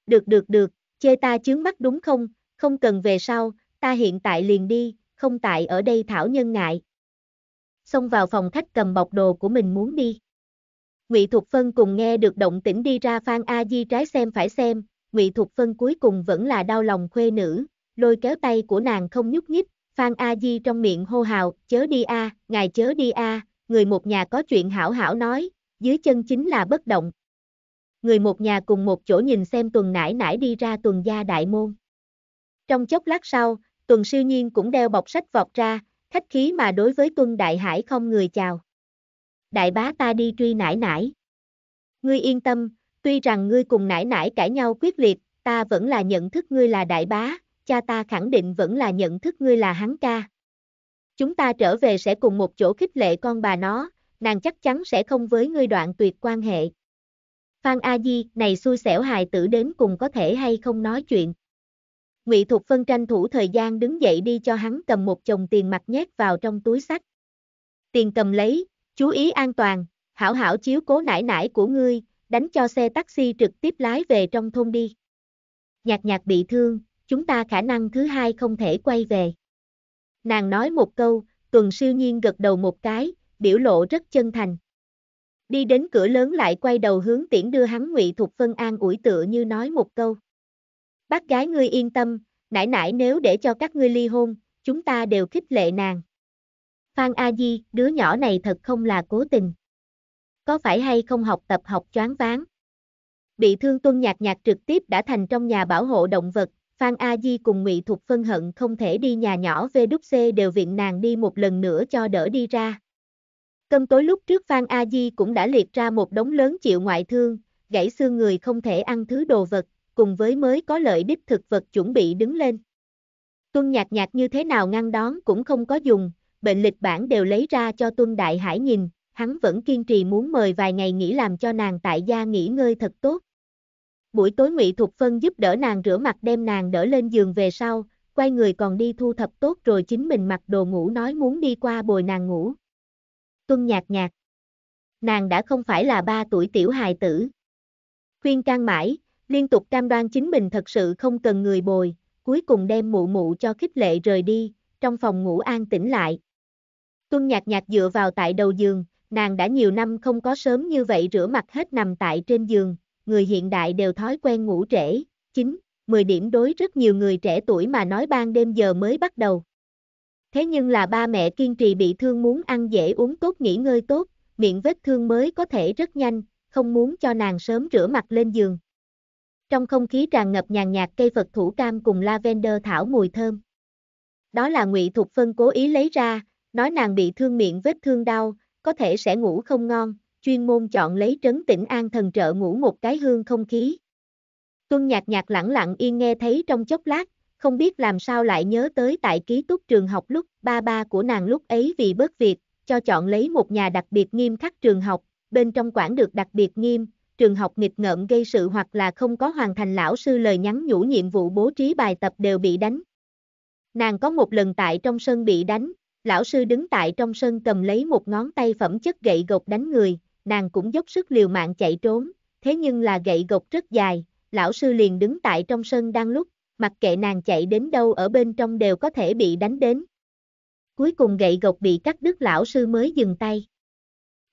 Được được được, chê ta chướng mắt đúng không, không cần về sau, ta hiện tại liền đi, không tại ở đây thảo nhân ngại. Xông vào phòng khách cầm bọc đồ của mình muốn đi. Ngụy Thục Phân cùng nghe được động tĩnh đi ra Phan A Di trái xem phải xem, Ngụy Thục Phân cuối cùng vẫn là đau lòng khuê nữ, lôi kéo tay của nàng không nhúc nhích, Phan A Di trong miệng hô hào, chớ đi a, ngài chớ đi a, người một nhà có chuyện hảo hảo nói, dưới chân chính là bất động. Người một nhà cùng một chỗ nhìn xem tuần nải nải đi ra tuần gia đại môn. Trong chốc lát sau, tuần siêu nhiên cũng đeo bọc sách vọt ra, khách khí mà đối với tuân đại hải không người chào. Đại bá ta đi truy nải nải. Ngươi yên tâm, tuy rằng ngươi cùng nải nải cãi nhau quyết liệt, ta vẫn là nhận thức ngươi là đại bá, cha ta khẳng định vẫn là nhận thức ngươi là hắn ca. Chúng ta trở về sẽ cùng một chỗ khích lệ con bà nó, nàng chắc chắn sẽ không với ngươi đoạn tuyệt quan hệ. Phan A Di, này xui xẻo hài tử đến cùng có thể hay không nói chuyện. Ngụy Thục Phân tranh thủ thời gian đứng dậy đi cho hắn cầm một chồng tiền mặt nhét vào trong túi sách. Tiền cầm lấy, chú ý an toàn, hảo hảo chiếu cố nải nải của ngươi, đánh cho xe taxi trực tiếp lái về trong thôn đi. Nhạc nhạc bị thương, chúng ta khả năng thứ hai không thể quay về. Nàng nói một câu, tuần siêu nhiên gật đầu một cái, biểu lộ rất chân thành. Đi đến cửa lớn lại quay đầu hướng tiễn đưa hắn ngụy thuộc phân an ủi tựa như nói một câu. Bác gái ngươi yên tâm, nãy nãy nếu để cho các ngươi ly hôn, chúng ta đều khích lệ nàng. Phan A Di, đứa nhỏ này thật không là cố tình. Có phải hay không học tập học choáng váng? Bị thương tuân nhạc nhạc trực tiếp đã thành trong nhà bảo hộ động vật, Phan A Di cùng Ngụy Thục phân hận không thể đi nhà nhỏ về đúc VWC đều viện nàng đi một lần nữa cho đỡ đi ra. Cơm tối lúc trước Phan A Di cũng đã liệt ra một đống lớn chịu ngoại thương, gãy xương người không thể ăn thứ đồ vật, cùng với mới có lợi đích thực vật chuẩn bị đứng lên. Tuân nhạc nhạc như thế nào ngăn đón cũng không có dùng, bệnh lịch bản đều lấy ra cho Tuân Đại Hải nhìn, hắn vẫn kiên trì muốn mời vài ngày nghỉ làm cho nàng tại gia nghỉ ngơi thật tốt. Buổi tối Ngụy Thục Phân giúp đỡ nàng rửa mặt đem nàng đỡ lên giường về sau, quay người còn đi thu thập tốt rồi chính mình mặc đồ ngủ nói muốn đi qua bồi nàng ngủ. Tuân nhạt nhạt, Nàng đã không phải là ba tuổi tiểu hài tử. Khuyên can mãi, liên tục cam đoan chính mình thật sự không cần người bồi, cuối cùng đem mụ mụ cho khích lệ rời đi, trong phòng ngủ an tĩnh lại. Tuân nhạt nhạt dựa vào tại đầu giường, nàng đã nhiều năm không có sớm như vậy rửa mặt hết nằm tại trên giường, người hiện đại đều thói quen ngủ trễ, 9, 10 điểm đối rất nhiều người trẻ tuổi mà nói ban đêm giờ mới bắt đầu. Thế nhưng là ba mẹ kiên trì bị thương muốn ăn dễ uống tốt nghỉ ngơi tốt, miệng vết thương mới có thể rất nhanh, không muốn cho nàng sớm rửa mặt lên giường. Trong không khí tràn ngập nhàn nhạt cây Phật thủ cam cùng lavender thảo mùi thơm. Đó là Ngụy Thục Phân cố ý lấy ra, nói nàng bị thương miệng vết thương đau, có thể sẽ ngủ không ngon, chuyên môn chọn lấy trấn tĩnh an thần trợ ngủ một cái hương không khí. Tuân nhạc nhạc lẳng lặng yên nghe thấy trong chốc lát, không biết làm sao lại nhớ tới tại ký túc trường học lúc ba ba của nàng lúc ấy vì bớt việc, cho chọn lấy một nhà đặc biệt nghiêm khắc trường học, bên trong quản được đặc biệt nghiêm, trường học nghịch ngợm gây sự hoặc là không có hoàn thành lão sư lời nhắn nhủ nhiệm vụ bố trí bài tập đều bị đánh. Nàng có một lần tại trong sân bị đánh, lão sư đứng tại trong sân cầm lấy một ngón tay phẩm chất gậy gộc đánh người, nàng cũng dốc sức liều mạng chạy trốn, thế nhưng là gậy gộc rất dài, lão sư liền đứng tại trong sân đang lúc, mặc kệ nàng chạy đến đâu ở bên trong đều có thể bị đánh đến. Cuối cùng gậy gộc bị cắt đứt lão sư mới dừng tay.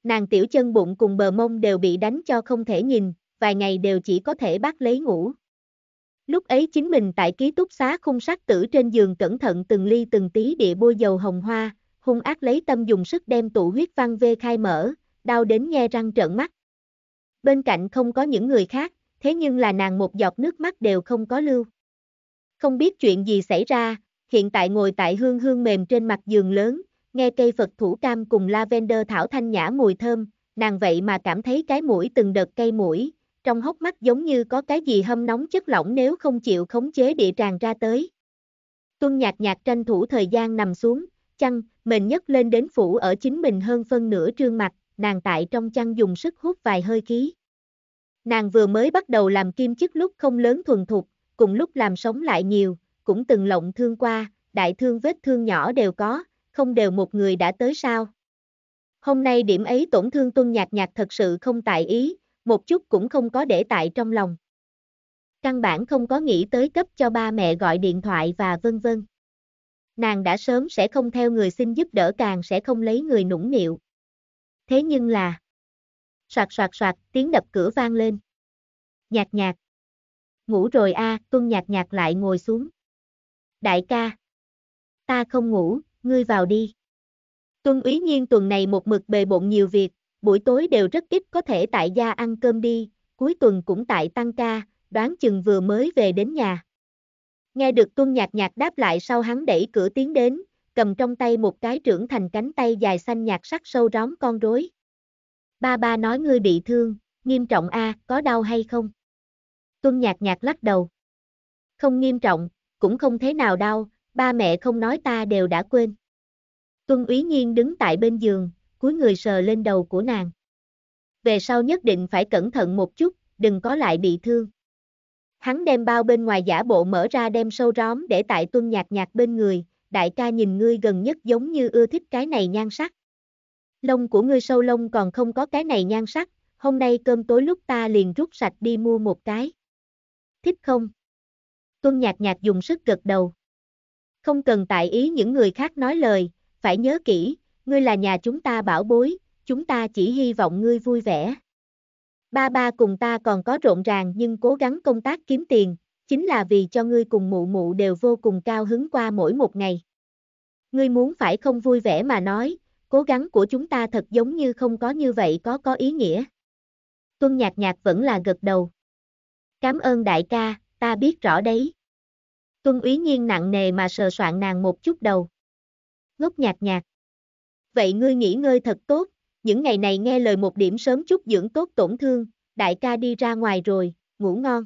Nàng tiểu chân bụng cùng bờ mông đều bị đánh cho không thể nhìn, vài ngày đều chỉ có thể bắt lấy ngủ. Lúc ấy chính mình tại ký túc xá khung sát tử trên giường cẩn thận từng ly từng tí địa bôi dầu hồng hoa, hung ác lấy tâm dùng sức đem tụ huyết văn vê khai mở, đau đến nghe răng trợn mắt. Bên cạnh không có những người khác, thế nhưng là nàng một giọt nước mắt đều không có lưu. Không biết chuyện gì xảy ra, hiện tại ngồi tại hương hương mềm trên mặt giường lớn, nghe cây Phật thủ cam cùng lavender thảo thanh nhã mùi thơm, nàng vậy mà cảm thấy cái mũi từng đợt cây mũi, trong hốc mắt giống như có cái gì hâm nóng chất lỏng nếu không chịu khống chế địa tràn ra tới. Tuân nhạc nhạc tranh thủ thời gian nằm xuống, chăn, mình nhấc lên đến phủ ở chính mình hơn phân nửa trương mặt, nàng tại trong chăn dùng sức hút vài hơi khí. Nàng vừa mới bắt đầu làm kim chức lúc không lớn thuần thục, cùng lúc làm sống lại nhiều, cũng từng lộng thương qua, đại thương vết thương nhỏ đều có, không đều một người đã tới sao. Hôm nay điểm ấy tổn thương tuân nhạt nhạt thật sự không tại ý, một chút cũng không có để tại trong lòng. Căn bản không có nghĩ tới cấp cho ba mẹ gọi điện thoại và vân vân. Nàng đã sớm sẽ không theo người xin giúp đỡ càng sẽ không lấy người nũng nịu. Thế nhưng là... Soạt soạt soạt, tiếng đập cửa vang lên. Nhạc nhạc. Ngủ rồi a, à, tuân nhạc nhạc lại ngồi xuống. Đại ca. Ta không ngủ, ngươi vào đi. Tuân úy nhiên tuần này một mực bề bộn nhiều việc, buổi tối đều rất ít có thể tại gia ăn cơm đi, cuối tuần cũng tại tăng ca, đoán chừng vừa mới về đến nhà. Nghe được tuân nhạc nhạc đáp lại sau hắn đẩy cửa tiến đến, cầm trong tay một cái trưởng thành cánh tay dài xanh nhạt sắc sâu róm con rối. Ba ba nói ngươi bị thương, nghiêm trọng a, à, có đau hay không? Tuân nhạt nhạt lắc đầu. Không nghiêm trọng, cũng không thế nào đau, ba mẹ không nói ta đều đã quên. Tuân úy nhiên đứng tại bên giường, cúi người sờ lên đầu của nàng. Về sau nhất định phải cẩn thận một chút, đừng có lại bị thương. Hắn đem bao bên ngoài giả bộ mở ra đem sâu róm để tại tuân nhạt nhạt bên người, đại ca nhìn ngươi gần nhất giống như ưa thích cái này nhan sắc. Lông của ngươi sâu lông còn không có cái này nhan sắc, hôm nay cơm tối lúc ta liền rút sạch đi mua một cái. Thích không? Tuân nhạc nhạc dùng sức gật đầu. Không cần tại ý những người khác nói lời, phải nhớ kỹ, ngươi là nhà chúng ta bảo bối, chúng ta chỉ hy vọng ngươi vui vẻ. Ba ba cùng ta còn có rộn ràng nhưng cố gắng công tác kiếm tiền, chính là vì cho ngươi cùng mụ mụ đều vô cùng cao hứng qua mỗi một ngày. Ngươi muốn phải không vui vẻ mà nói, cố gắng của chúng ta thật giống như không có như vậy có có ý nghĩa. Tuân nhạc nhạc vẫn là gật đầu. Cảm ơn đại ca, ta biết rõ đấy. Tuân úy nhiên nặng nề mà sờ soạn nàng một chút đầu. Ngốc nhạc nhạc. Vậy ngươi nghỉ ngơi thật tốt, những ngày này nghe lời một điểm sớm chút dưỡng tốt tổn thương, đại ca đi ra ngoài rồi, ngủ ngon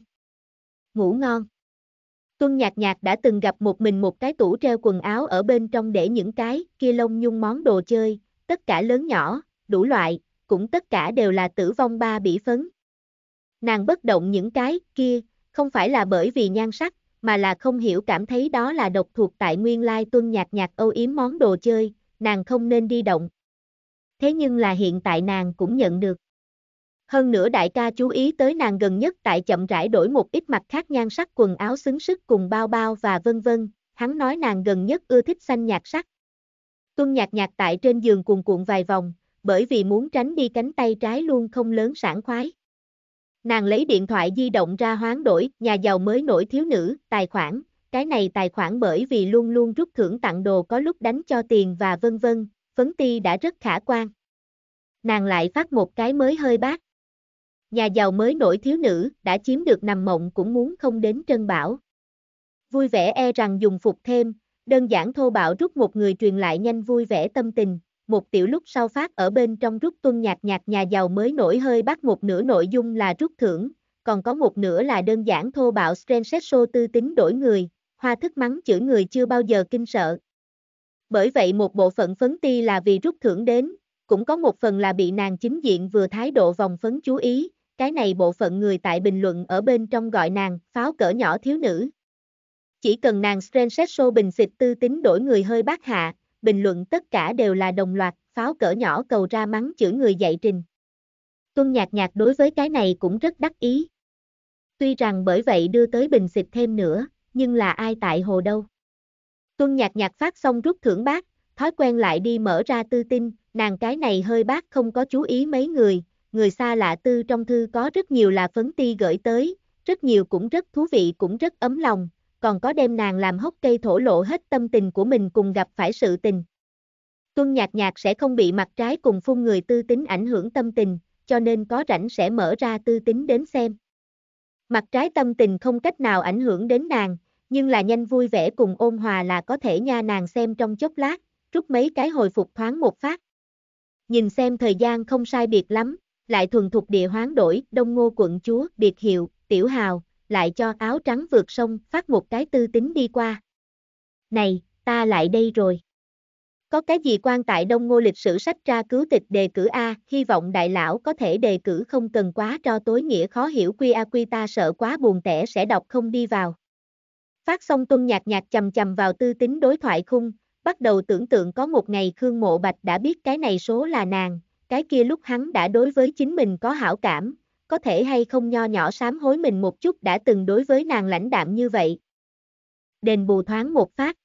ngủ ngon. Tuân nhạc nhạc đã từng gặp một mình một cái tủ treo quần áo ở bên trong để những cái kia lông nhung món đồ chơi, tất cả lớn nhỏ, đủ loại, cũng tất cả đều là tử vong ba bỉ phấn. Nàng bất động những cái kia, không phải là bởi vì nhan sắc, mà là không hiểu cảm thấy đó là độc thuộc tại nguyên lai tuân nhạc nhạc âu yếm món đồ chơi, nàng không nên đi động. Thế nhưng là hiện tại nàng cũng nhận được. Hơn nữa đại ca chú ý tới nàng gần nhất tại chậm rãi đổi một ít mặt khác nhan sắc quần áo xứng sức cùng bao bao và vân vân, hắn nói nàng gần nhất ưa thích xanh nhạt sắc. Tuân nhạt nhạt tại trên giường cuồn cuộn vài vòng, bởi vì muốn tránh đi cánh tay trái luôn không lớn sảng khoái. Nàng lấy điện thoại di động ra hoán đổi, nhà giàu mới nổi thiếu nữ, tài khoản, cái này tài khoản bởi vì luôn luôn rút thưởng tặng đồ có lúc đánh cho tiền và vân vân, phấn ti đã rất khả quan. Nàng lại phát một cái mới hơi bát. Nhà giàu mới nổi thiếu nữ đã chiếm được nằm mộng cũng muốn không đến Trân Bảo. Vui vẻ e rằng dùng phục thêm, đơn giản thô bạo rút một người truyền lại nhanh vui vẻ tâm tình, một tiểu lúc sau phát ở bên trong rút tuân nhạc nhạc nhà giàu mới nổi hơi bắt một nửa nội dung là rút thưởng, còn có một nửa là đơn giản thô bạo Stranset tư tính đổi người, hoa thức mắng chửi người chưa bao giờ kinh sợ. Bởi vậy một bộ phận phấn ti là vì rút thưởng đến, cũng có một phần là bị nàng chính diện vừa thái độ vòng phấn chú ý, cái này bộ phận người tại bình luận ở bên trong gọi nàng pháo cỡ nhỏ thiếu nữ. Chỉ cần nàng Stranset Show bình xịt tư tính đổi người hơi bác hạ, bình luận tất cả đều là đồng loạt, pháo cỡ nhỏ cầu ra mắng chửi người dạy trình. Tuân nhạc nhạc đối với cái này cũng rất đắc ý. Tuy rằng bởi vậy đưa tới bình xịt thêm nữa, nhưng là ai tại hồ đâu. Tuân nhạc nhạc phát xong rút thưởng bác, thói quen lại đi mở ra tư tin, nàng cái này hơi bác không có chú ý mấy người, người xa lạ tư trong thư có rất nhiều là phấn ti gửi tới, rất nhiều cũng rất thú vị cũng rất ấm lòng, còn có đem nàng làm hốc cây thổ lộ hết tâm tình của mình cùng gặp phải sự tình. Tuân nhạc nhạc sẽ không bị mặt trái cùng phun người tư tính ảnh hưởng tâm tình, cho nên có rảnh sẽ mở ra tư tính đến xem. Mặt trái tâm tình không cách nào ảnh hưởng đến nàng, nhưng là nhanh vui vẻ cùng ôn hòa là có thể nha nàng xem trong chốc lát, rút mấy cái hồi phục thoáng một phát. Nhìn xem thời gian không sai biệt lắm, lại thuần thục địa hoán đổi, đông ngô quận chúa, biệt hiệu, tiểu hào, lại cho áo trắng vượt sông, phát một cái tư tính đi qua. Này, ta lại đây rồi. Có cái gì quan tại đông ngô lịch sử sách ra cứu tịch đề cử A, hy vọng đại lão có thể đề cử không cần quá cho tối nghĩa khó hiểu quy A quy ta sợ quá buồn tẻ sẽ đọc không đi vào. Phát xong tuân nhạc nhạc chầm chầm vào tư tính đối thoại khung, bắt đầu tưởng tượng có một ngày Khương Mộ Bạch đã biết cái này số là nàng, cái kia lúc hắn đã đối với chính mình có hảo cảm, có thể hay không nho nhỏ sám hối mình một chút đã từng đối với nàng lãnh đạm như vậy. Đền bù thoáng một phát.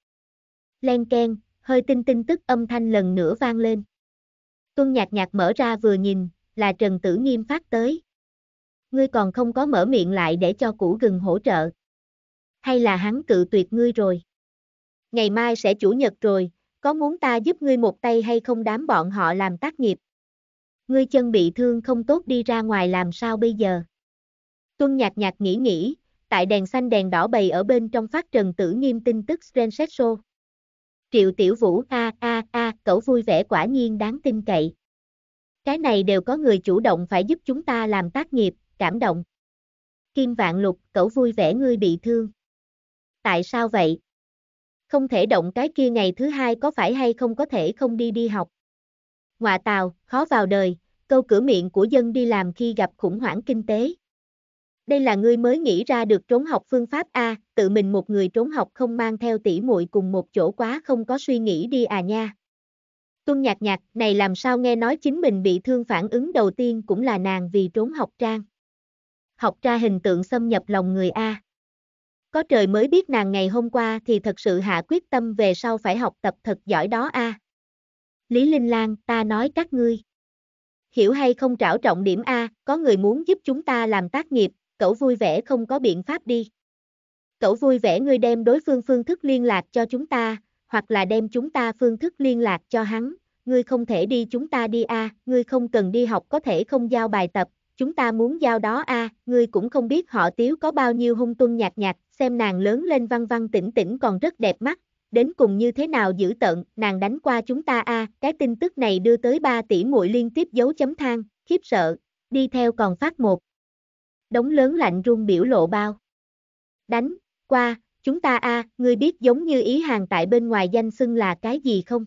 Len ken, hơi tinh tinh tức âm thanh lần nữa vang lên. Tuân nhạc nhạc mở ra vừa nhìn, là Trần Tử Nghiêm phát tới. Ngươi còn không có mở miệng lại để cho củ gừng hỗ trợ. Hay là hắn cự tuyệt ngươi rồi. Ngày mai sẽ chủ nhật rồi, có muốn ta giúp ngươi một tay hay không đám bọn họ làm tác nghiệp ngươi chân bị thương không tốt đi ra ngoài làm sao bây giờ. Tuân nhạc nhạc nghĩ nghĩ, tại đèn xanh đèn đỏ bày ở bên trong phát trần tử nghiêm tin tức Renset Show. Triệu tiểu vũ a a a cậu vui vẻ quả nhiên đáng tin cậy. Cái này đều có người chủ động phải giúp chúng ta làm tác nghiệp, cảm động. Kim vạn lục, cậu vui vẻ ngươi bị thương. Tại sao vậy? Không thể động cái kia ngày thứ hai có phải hay không có thể không đi đi học. Ngoạ tàu, khó vào đời, câu cửa miệng của dân đi làm khi gặp khủng hoảng kinh tế. Đây là ngươi mới nghĩ ra được trốn học phương pháp A, tự mình một người trốn học không mang theo tỷ muội cùng một chỗ quá không có suy nghĩ đi à nha. Tuân nhạc nhạc, này làm sao nghe nói chính mình bị thương phản ứng đầu tiên cũng là nàng vì trốn học trang. Học ra hình tượng xâm nhập lòng người A. Có trời mới biết nàng ngày hôm qua thì thật sự hạ quyết tâm về sau phải học tập thật giỏi đó A. Lý Linh Lan, ta nói các ngươi. Hiểu hay không trảo trọng điểm A, có người muốn giúp chúng ta làm tác nghiệp, cậu vui vẻ không có biện pháp đi. Cậu vui vẻ ngươi đem đối phương phương thức liên lạc cho chúng ta, hoặc là đem chúng ta phương thức liên lạc cho hắn, ngươi không thể đi chúng ta đi A, ngươi không cần đi học có thể không giao bài tập, chúng ta muốn giao đó a à, ngươi cũng không biết họ tiếu có bao nhiêu hung tuân nhạt nhạt, xem nàng lớn lên văn văn tỉnh tỉnh còn rất đẹp mắt, đến cùng như thế nào giữ tận, nàng đánh qua chúng ta a, cái tin tức này đưa tới ba tỷ muội liên tiếp dấu chấm than, khiếp sợ, đi theo còn phát một. Đống lớn lạnh run biểu lộ bao. Đánh, qua, chúng ta a, ngươi biết giống như ý hàng tại bên ngoài danh xưng là cái gì không?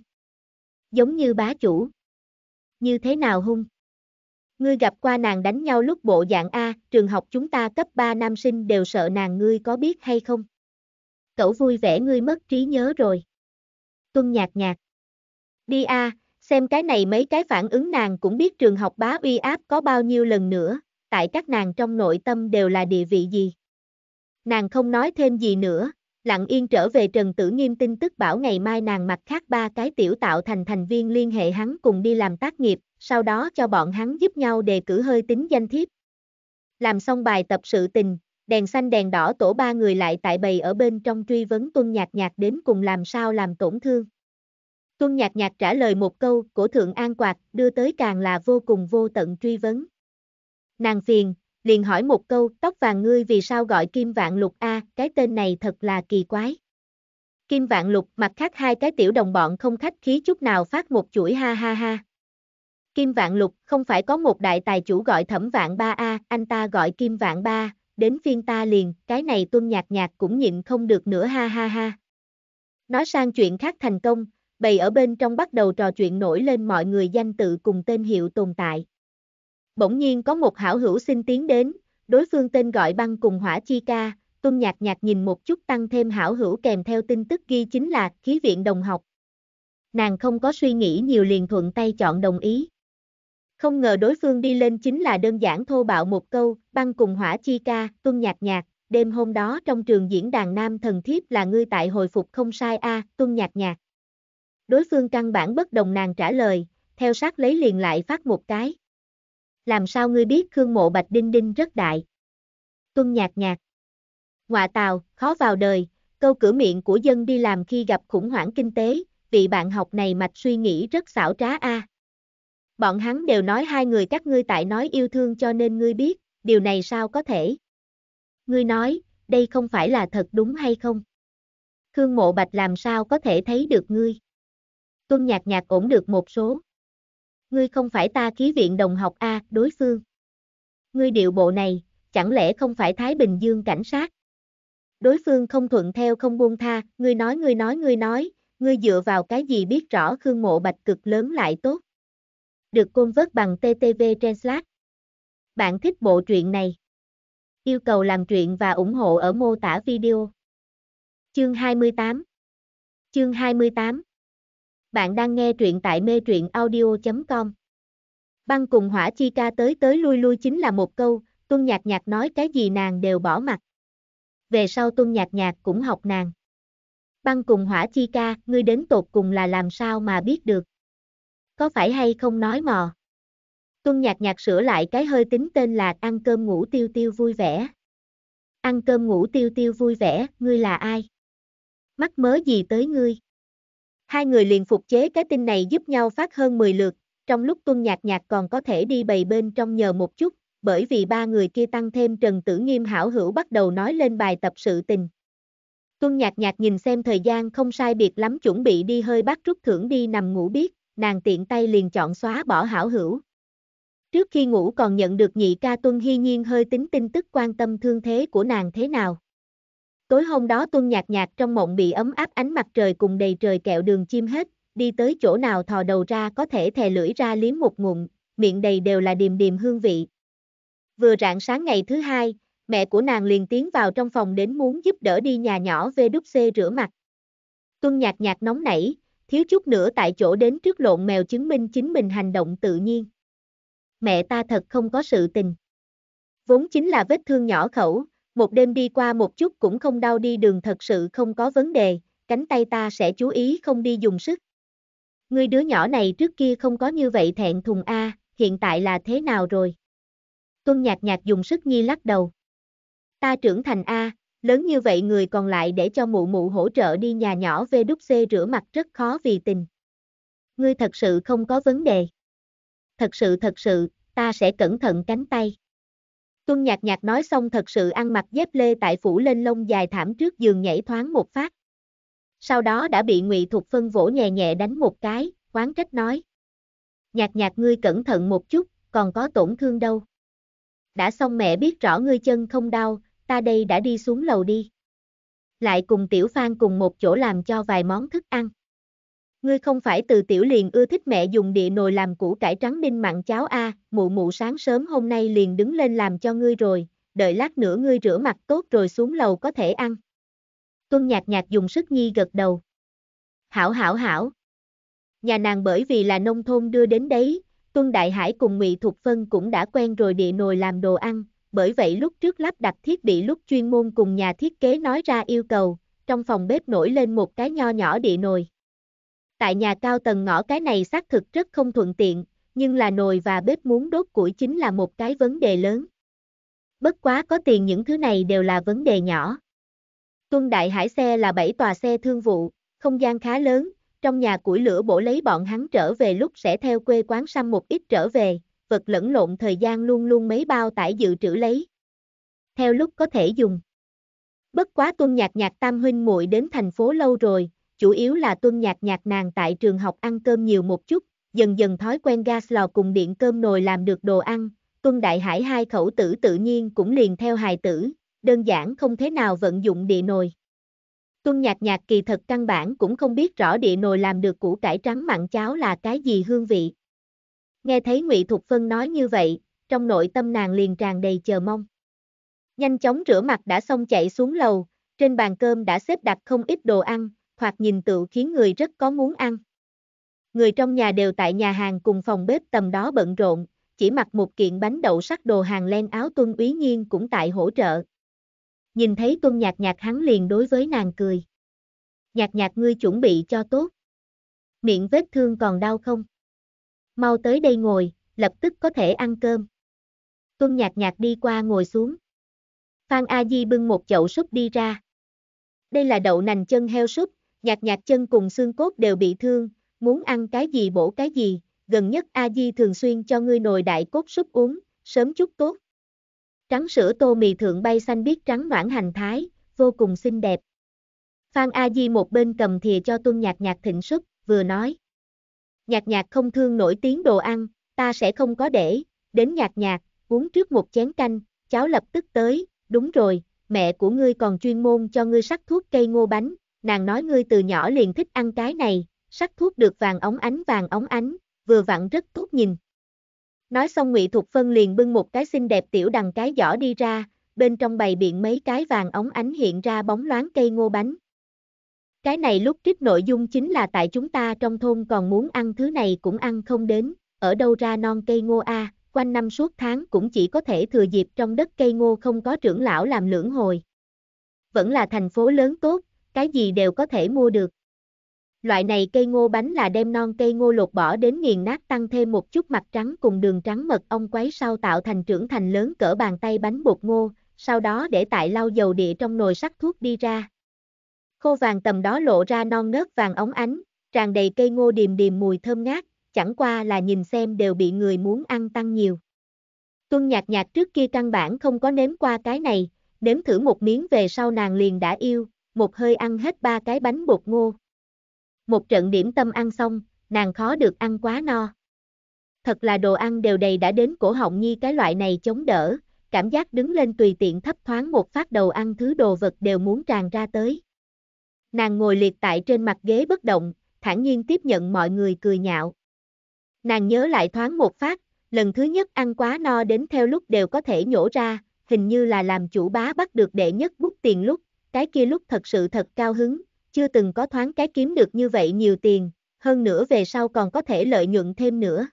Giống như bá chủ. Như thế nào hung? Ngươi gặp qua nàng đánh nhau lúc bộ dạng A, trường học chúng ta cấp 3 nam sinh đều sợ nàng ngươi có biết hay không? cậu vui vẻ ngươi mất trí nhớ rồi. Tuân nhạt nhạt. Đi a, à, xem cái này mấy cái phản ứng nàng cũng biết trường học bá uy áp có bao nhiêu lần nữa, tại các nàng trong nội tâm đều là địa vị gì. Nàng không nói thêm gì nữa, lặng yên trở về Trần Tử Nghiêm tin tức bảo ngày mai nàng mặc khác ba cái tiểu tạo thành thành viên liên hệ hắn cùng đi làm tác nghiệp, sau đó cho bọn hắn giúp nhau đề cử hơi tính danh thiếp. Làm xong bài tập sự tình, đèn xanh đèn đỏ tổ ba người lại tại bầy ở bên trong truy vấn tuân nhạc nhạc đến cùng làm sao làm tổn thương. Tuân nhạc nhạc trả lời một câu của thượng an quạt đưa tới càng là vô cùng vô tận truy vấn. Nàng phiền, liền hỏi một câu tóc vàng ngươi vì sao gọi kim vạn lục A, cái tên này thật là kỳ quái. Kim vạn lục mặt khác hai cái tiểu đồng bọn không khách khí chút nào phát một chuỗi ha ha ha. Kim vạn lục không phải có một đại tài chủ gọi thẩm vạn ba A, anh ta gọi kim vạn ba, đến phiên ta liền, cái này tuân nhạc nhạc cũng nhịn không được nữa ha ha ha. Nói sang chuyện khác thành công, bầy ở bên trong bắt đầu trò chuyện nổi lên mọi người danh tự cùng tên hiệu tồn tại. Bỗng nhiên có một hảo hữu xin tiến đến, đối phương tên gọi băng cùng hỏa chi ca, tuân nhạc nhạc nhìn một chút tăng thêm hảo hữu kèm theo tin tức ghi chính là khí viện đồng học. Nàng không có suy nghĩ nhiều liền thuận tay chọn đồng ý. Không ngờ đối phương đi lên chính là đơn giản thô bạo một câu, băng cùng hỏa chi ca, tuân nhạc nhạc, đêm hôm đó trong trường diễn đàn nam thần thiếp là ngươi tại hồi phục không sai a, à, tuân nhạc nhạc. Đối phương căn bản bất đồng nàng trả lời, theo sát lấy liền lại phát một cái. Làm sao ngươi biết Khương Mộ Bạch Đinh Đinh rất đại? Tuân nhạc nhạc. Ngoạ tàu, khó vào đời, câu cửa miệng của dân đi làm khi gặp khủng hoảng kinh tế, vị bạn học này mạch suy nghĩ rất xảo trá a. À bọn hắn đều nói hai người các ngươi tại nói yêu thương cho nên ngươi biết, điều này sao có thể? Ngươi nói, đây không phải là thật đúng hay không? Khương Mộ Bạch làm sao có thể thấy được ngươi? Tuân nhạc nhạc ổn được một số. Ngươi không phải ta ký viện đồng học A, đối phương. Ngươi điệu bộ này, chẳng lẽ không phải Thái Bình Dương cảnh sát? Đối phương không thuận theo không buông tha, ngươi nói ngươi nói ngươi nói, ngươi dựa vào cái gì biết rõ Khương Mộ Bạch cực lớn lại tốt được côn vớt bằng TTV Translate. Bạn thích bộ truyện này? Yêu cầu làm truyện và ủng hộ ở mô tả video. Chương 28 Chương 28 Bạn đang nghe truyện tại mê truyện audio.com Băng cùng hỏa chi ca tới tới lui lui chính là một câu, tuân nhạc nhạc nói cái gì nàng đều bỏ mặt. Về sau tuân nhạc nhạc cũng học nàng. Băng cùng hỏa chi ca, ngươi đến tột cùng là làm sao mà biết được có phải hay không nói mò. Tuân nhạc nhạc sửa lại cái hơi tính tên là ăn cơm ngủ tiêu tiêu vui vẻ. Ăn cơm ngủ tiêu tiêu vui vẻ, ngươi là ai? Mắc mớ gì tới ngươi? Hai người liền phục chế cái tin này giúp nhau phát hơn 10 lượt, trong lúc tuân nhạc nhạc còn có thể đi bày bên trong nhờ một chút, bởi vì ba người kia tăng thêm Trần Tử Nghiêm hảo hữu bắt đầu nói lên bài tập sự tình. Tuân nhạc nhạc nhìn xem thời gian không sai biệt lắm chuẩn bị đi hơi bắt rút thưởng đi nằm ngủ biết nàng tiện tay liền chọn xóa bỏ hảo hữu. Trước khi ngủ còn nhận được nhị ca Tuân Hy Nhiên hơi tính tin tức quan tâm thương thế của nàng thế nào. Tối hôm đó Tuân nhạt nhạt trong mộng bị ấm áp ánh mặt trời cùng đầy trời kẹo đường chim hết, đi tới chỗ nào thò đầu ra có thể thè lưỡi ra liếm một ngụm, miệng đầy đều là điềm điềm hương vị. Vừa rạng sáng ngày thứ hai, mẹ của nàng liền tiến vào trong phòng đến muốn giúp đỡ đi nhà nhỏ về đúc xê rửa mặt. Tuân nhạt nhạt nóng nảy, thiếu chút nữa tại chỗ đến trước lộn mèo chứng minh chính mình hành động tự nhiên. Mẹ ta thật không có sự tình. Vốn chính là vết thương nhỏ khẩu, một đêm đi qua một chút cũng không đau đi đường thật sự không có vấn đề, cánh tay ta sẽ chú ý không đi dùng sức. Ngươi đứa nhỏ này trước kia không có như vậy thẹn thùng A, hiện tại là thế nào rồi? Tuân nhạc nhạc dùng sức nhi lắc đầu. Ta trưởng thành A, lớn như vậy người còn lại để cho mụ mụ hỗ trợ đi nhà nhỏ về đúc xê rửa mặt rất khó vì tình. Ngươi thật sự không có vấn đề. Thật sự thật sự, ta sẽ cẩn thận cánh tay. Tuân nhạc nhạc nói xong thật sự ăn mặc dép lê tại phủ lên lông dài thảm trước giường nhảy thoáng một phát. Sau đó đã bị ngụy Thục Phân vỗ nhẹ nhẹ đánh một cái, quán trách nói. Nhạc nhạc ngươi cẩn thận một chút, còn có tổn thương đâu. Đã xong mẹ biết rõ ngươi chân không đau, ta đây đã đi xuống lầu đi. Lại cùng tiểu phan cùng một chỗ làm cho vài món thức ăn. Ngươi không phải từ tiểu liền ưa thích mẹ dùng địa nồi làm củ cải trắng ninh mặn cháo a, mụ mụ sáng sớm hôm nay liền đứng lên làm cho ngươi rồi, đợi lát nữa ngươi rửa mặt tốt rồi xuống lầu có thể ăn. Tuân nhạc nhạc dùng sức nhi gật đầu. Hảo hảo hảo. Nhà nàng bởi vì là nông thôn đưa đến đấy, Tuân Đại Hải cùng Ngụy Thục Phân cũng đã quen rồi địa nồi làm đồ ăn, bởi vậy lúc trước lắp đặt thiết bị lúc chuyên môn cùng nhà thiết kế nói ra yêu cầu, trong phòng bếp nổi lên một cái nho nhỏ địa nồi. Tại nhà cao tầng ngõ cái này xác thực rất không thuận tiện, nhưng là nồi và bếp muốn đốt củi chính là một cái vấn đề lớn. Bất quá có tiền những thứ này đều là vấn đề nhỏ. Tuân Đại Hải xe là 7 tòa xe thương vụ, không gian khá lớn, trong nhà củi lửa bổ lấy bọn hắn trở về lúc sẽ theo quê quán xăm một ít trở về, vật lẫn lộn thời gian luôn luôn mấy bao tải dự trữ lấy. Theo lúc có thể dùng. Bất quá tuân nhạc nhạc tam huynh muội đến thành phố lâu rồi, chủ yếu là tuân nhạc nhạc nàng tại trường học ăn cơm nhiều một chút, dần dần thói quen gas lò cùng điện cơm nồi làm được đồ ăn, tuân đại hải hai khẩu tử tự nhiên cũng liền theo hài tử, đơn giản không thế nào vận dụng địa nồi. Tuân nhạc nhạc kỳ thật căn bản cũng không biết rõ địa nồi làm được củ cải trắng mặn cháo là cái gì hương vị, Nghe thấy Ngụy Thục Phân nói như vậy, trong nội tâm nàng liền tràn đầy chờ mong. Nhanh chóng rửa mặt đã xong chạy xuống lầu, trên bàn cơm đã xếp đặt không ít đồ ăn, hoặc nhìn tự khiến người rất có muốn ăn. Người trong nhà đều tại nhà hàng cùng phòng bếp tầm đó bận rộn, chỉ mặc một kiện bánh đậu sắc đồ hàng len áo tuân úy nhiên cũng tại hỗ trợ. Nhìn thấy tuân nhạc nhạc hắn liền đối với nàng cười. Nhạc nhạc ngươi chuẩn bị cho tốt. Miệng vết thương còn đau không? mau tới đây ngồi, lập tức có thể ăn cơm. Tuân nhạc nhạc đi qua ngồi xuống. Phan A Di bưng một chậu súp đi ra. Đây là đậu nành chân heo súp, nhạc nhạc chân cùng xương cốt đều bị thương, muốn ăn cái gì bổ cái gì, gần nhất A Di thường xuyên cho ngươi nồi đại cốt súp uống, sớm chút tốt. Trắng sữa tô mì thượng bay xanh biết trắng noãn hành thái, vô cùng xinh đẹp. Phan A Di một bên cầm thìa cho tuân nhạc nhạc thịnh súp, vừa nói. Nhạc nhạc không thương nổi tiếng đồ ăn, ta sẽ không có để, đến nhạc nhạc, uống trước một chén canh, cháu lập tức tới, đúng rồi, mẹ của ngươi còn chuyên môn cho ngươi sắc thuốc cây ngô bánh, nàng nói ngươi từ nhỏ liền thích ăn cái này, sắc thuốc được vàng ống ánh vàng ống ánh, vừa vặn rất tốt nhìn. Nói xong Ngụy Thục Phân liền bưng một cái xinh đẹp tiểu đằng cái giỏ đi ra, bên trong bày biện mấy cái vàng ống ánh hiện ra bóng loáng cây ngô bánh. Cái này lúc trích nội dung chính là tại chúng ta trong thôn còn muốn ăn thứ này cũng ăn không đến, ở đâu ra non cây ngô a, quanh năm suốt tháng cũng chỉ có thể thừa dịp trong đất cây ngô không có trưởng lão làm lưỡng hồi. Vẫn là thành phố lớn tốt, cái gì đều có thể mua được. Loại này cây ngô bánh là đem non cây ngô lột bỏ đến nghiền nát tăng thêm một chút mặt trắng cùng đường trắng mật ong quấy sau tạo thành trưởng thành lớn cỡ bàn tay bánh bột ngô, sau đó để tại lau dầu địa trong nồi sắc thuốc đi ra khô vàng tầm đó lộ ra non nớt vàng óng ánh, tràn đầy cây ngô điềm điềm mùi thơm ngát, chẳng qua là nhìn xem đều bị người muốn ăn tăng nhiều. Tuân nhạc nhạc trước kia căn bản không có nếm qua cái này, nếm thử một miếng về sau nàng liền đã yêu, một hơi ăn hết ba cái bánh bột ngô. Một trận điểm tâm ăn xong, nàng khó được ăn quá no. Thật là đồ ăn đều đầy đã đến cổ họng nhi cái loại này chống đỡ, cảm giác đứng lên tùy tiện thấp thoáng một phát đầu ăn thứ đồ vật đều muốn tràn ra tới. Nàng ngồi liệt tại trên mặt ghế bất động, thản nhiên tiếp nhận mọi người cười nhạo. Nàng nhớ lại thoáng một phát, lần thứ nhất ăn quá no đến theo lúc đều có thể nhổ ra, hình như là làm chủ bá bắt được đệ nhất bút tiền lúc, cái kia lúc thật sự thật cao hứng, chưa từng có thoáng cái kiếm được như vậy nhiều tiền, hơn nữa về sau còn có thể lợi nhuận thêm nữa.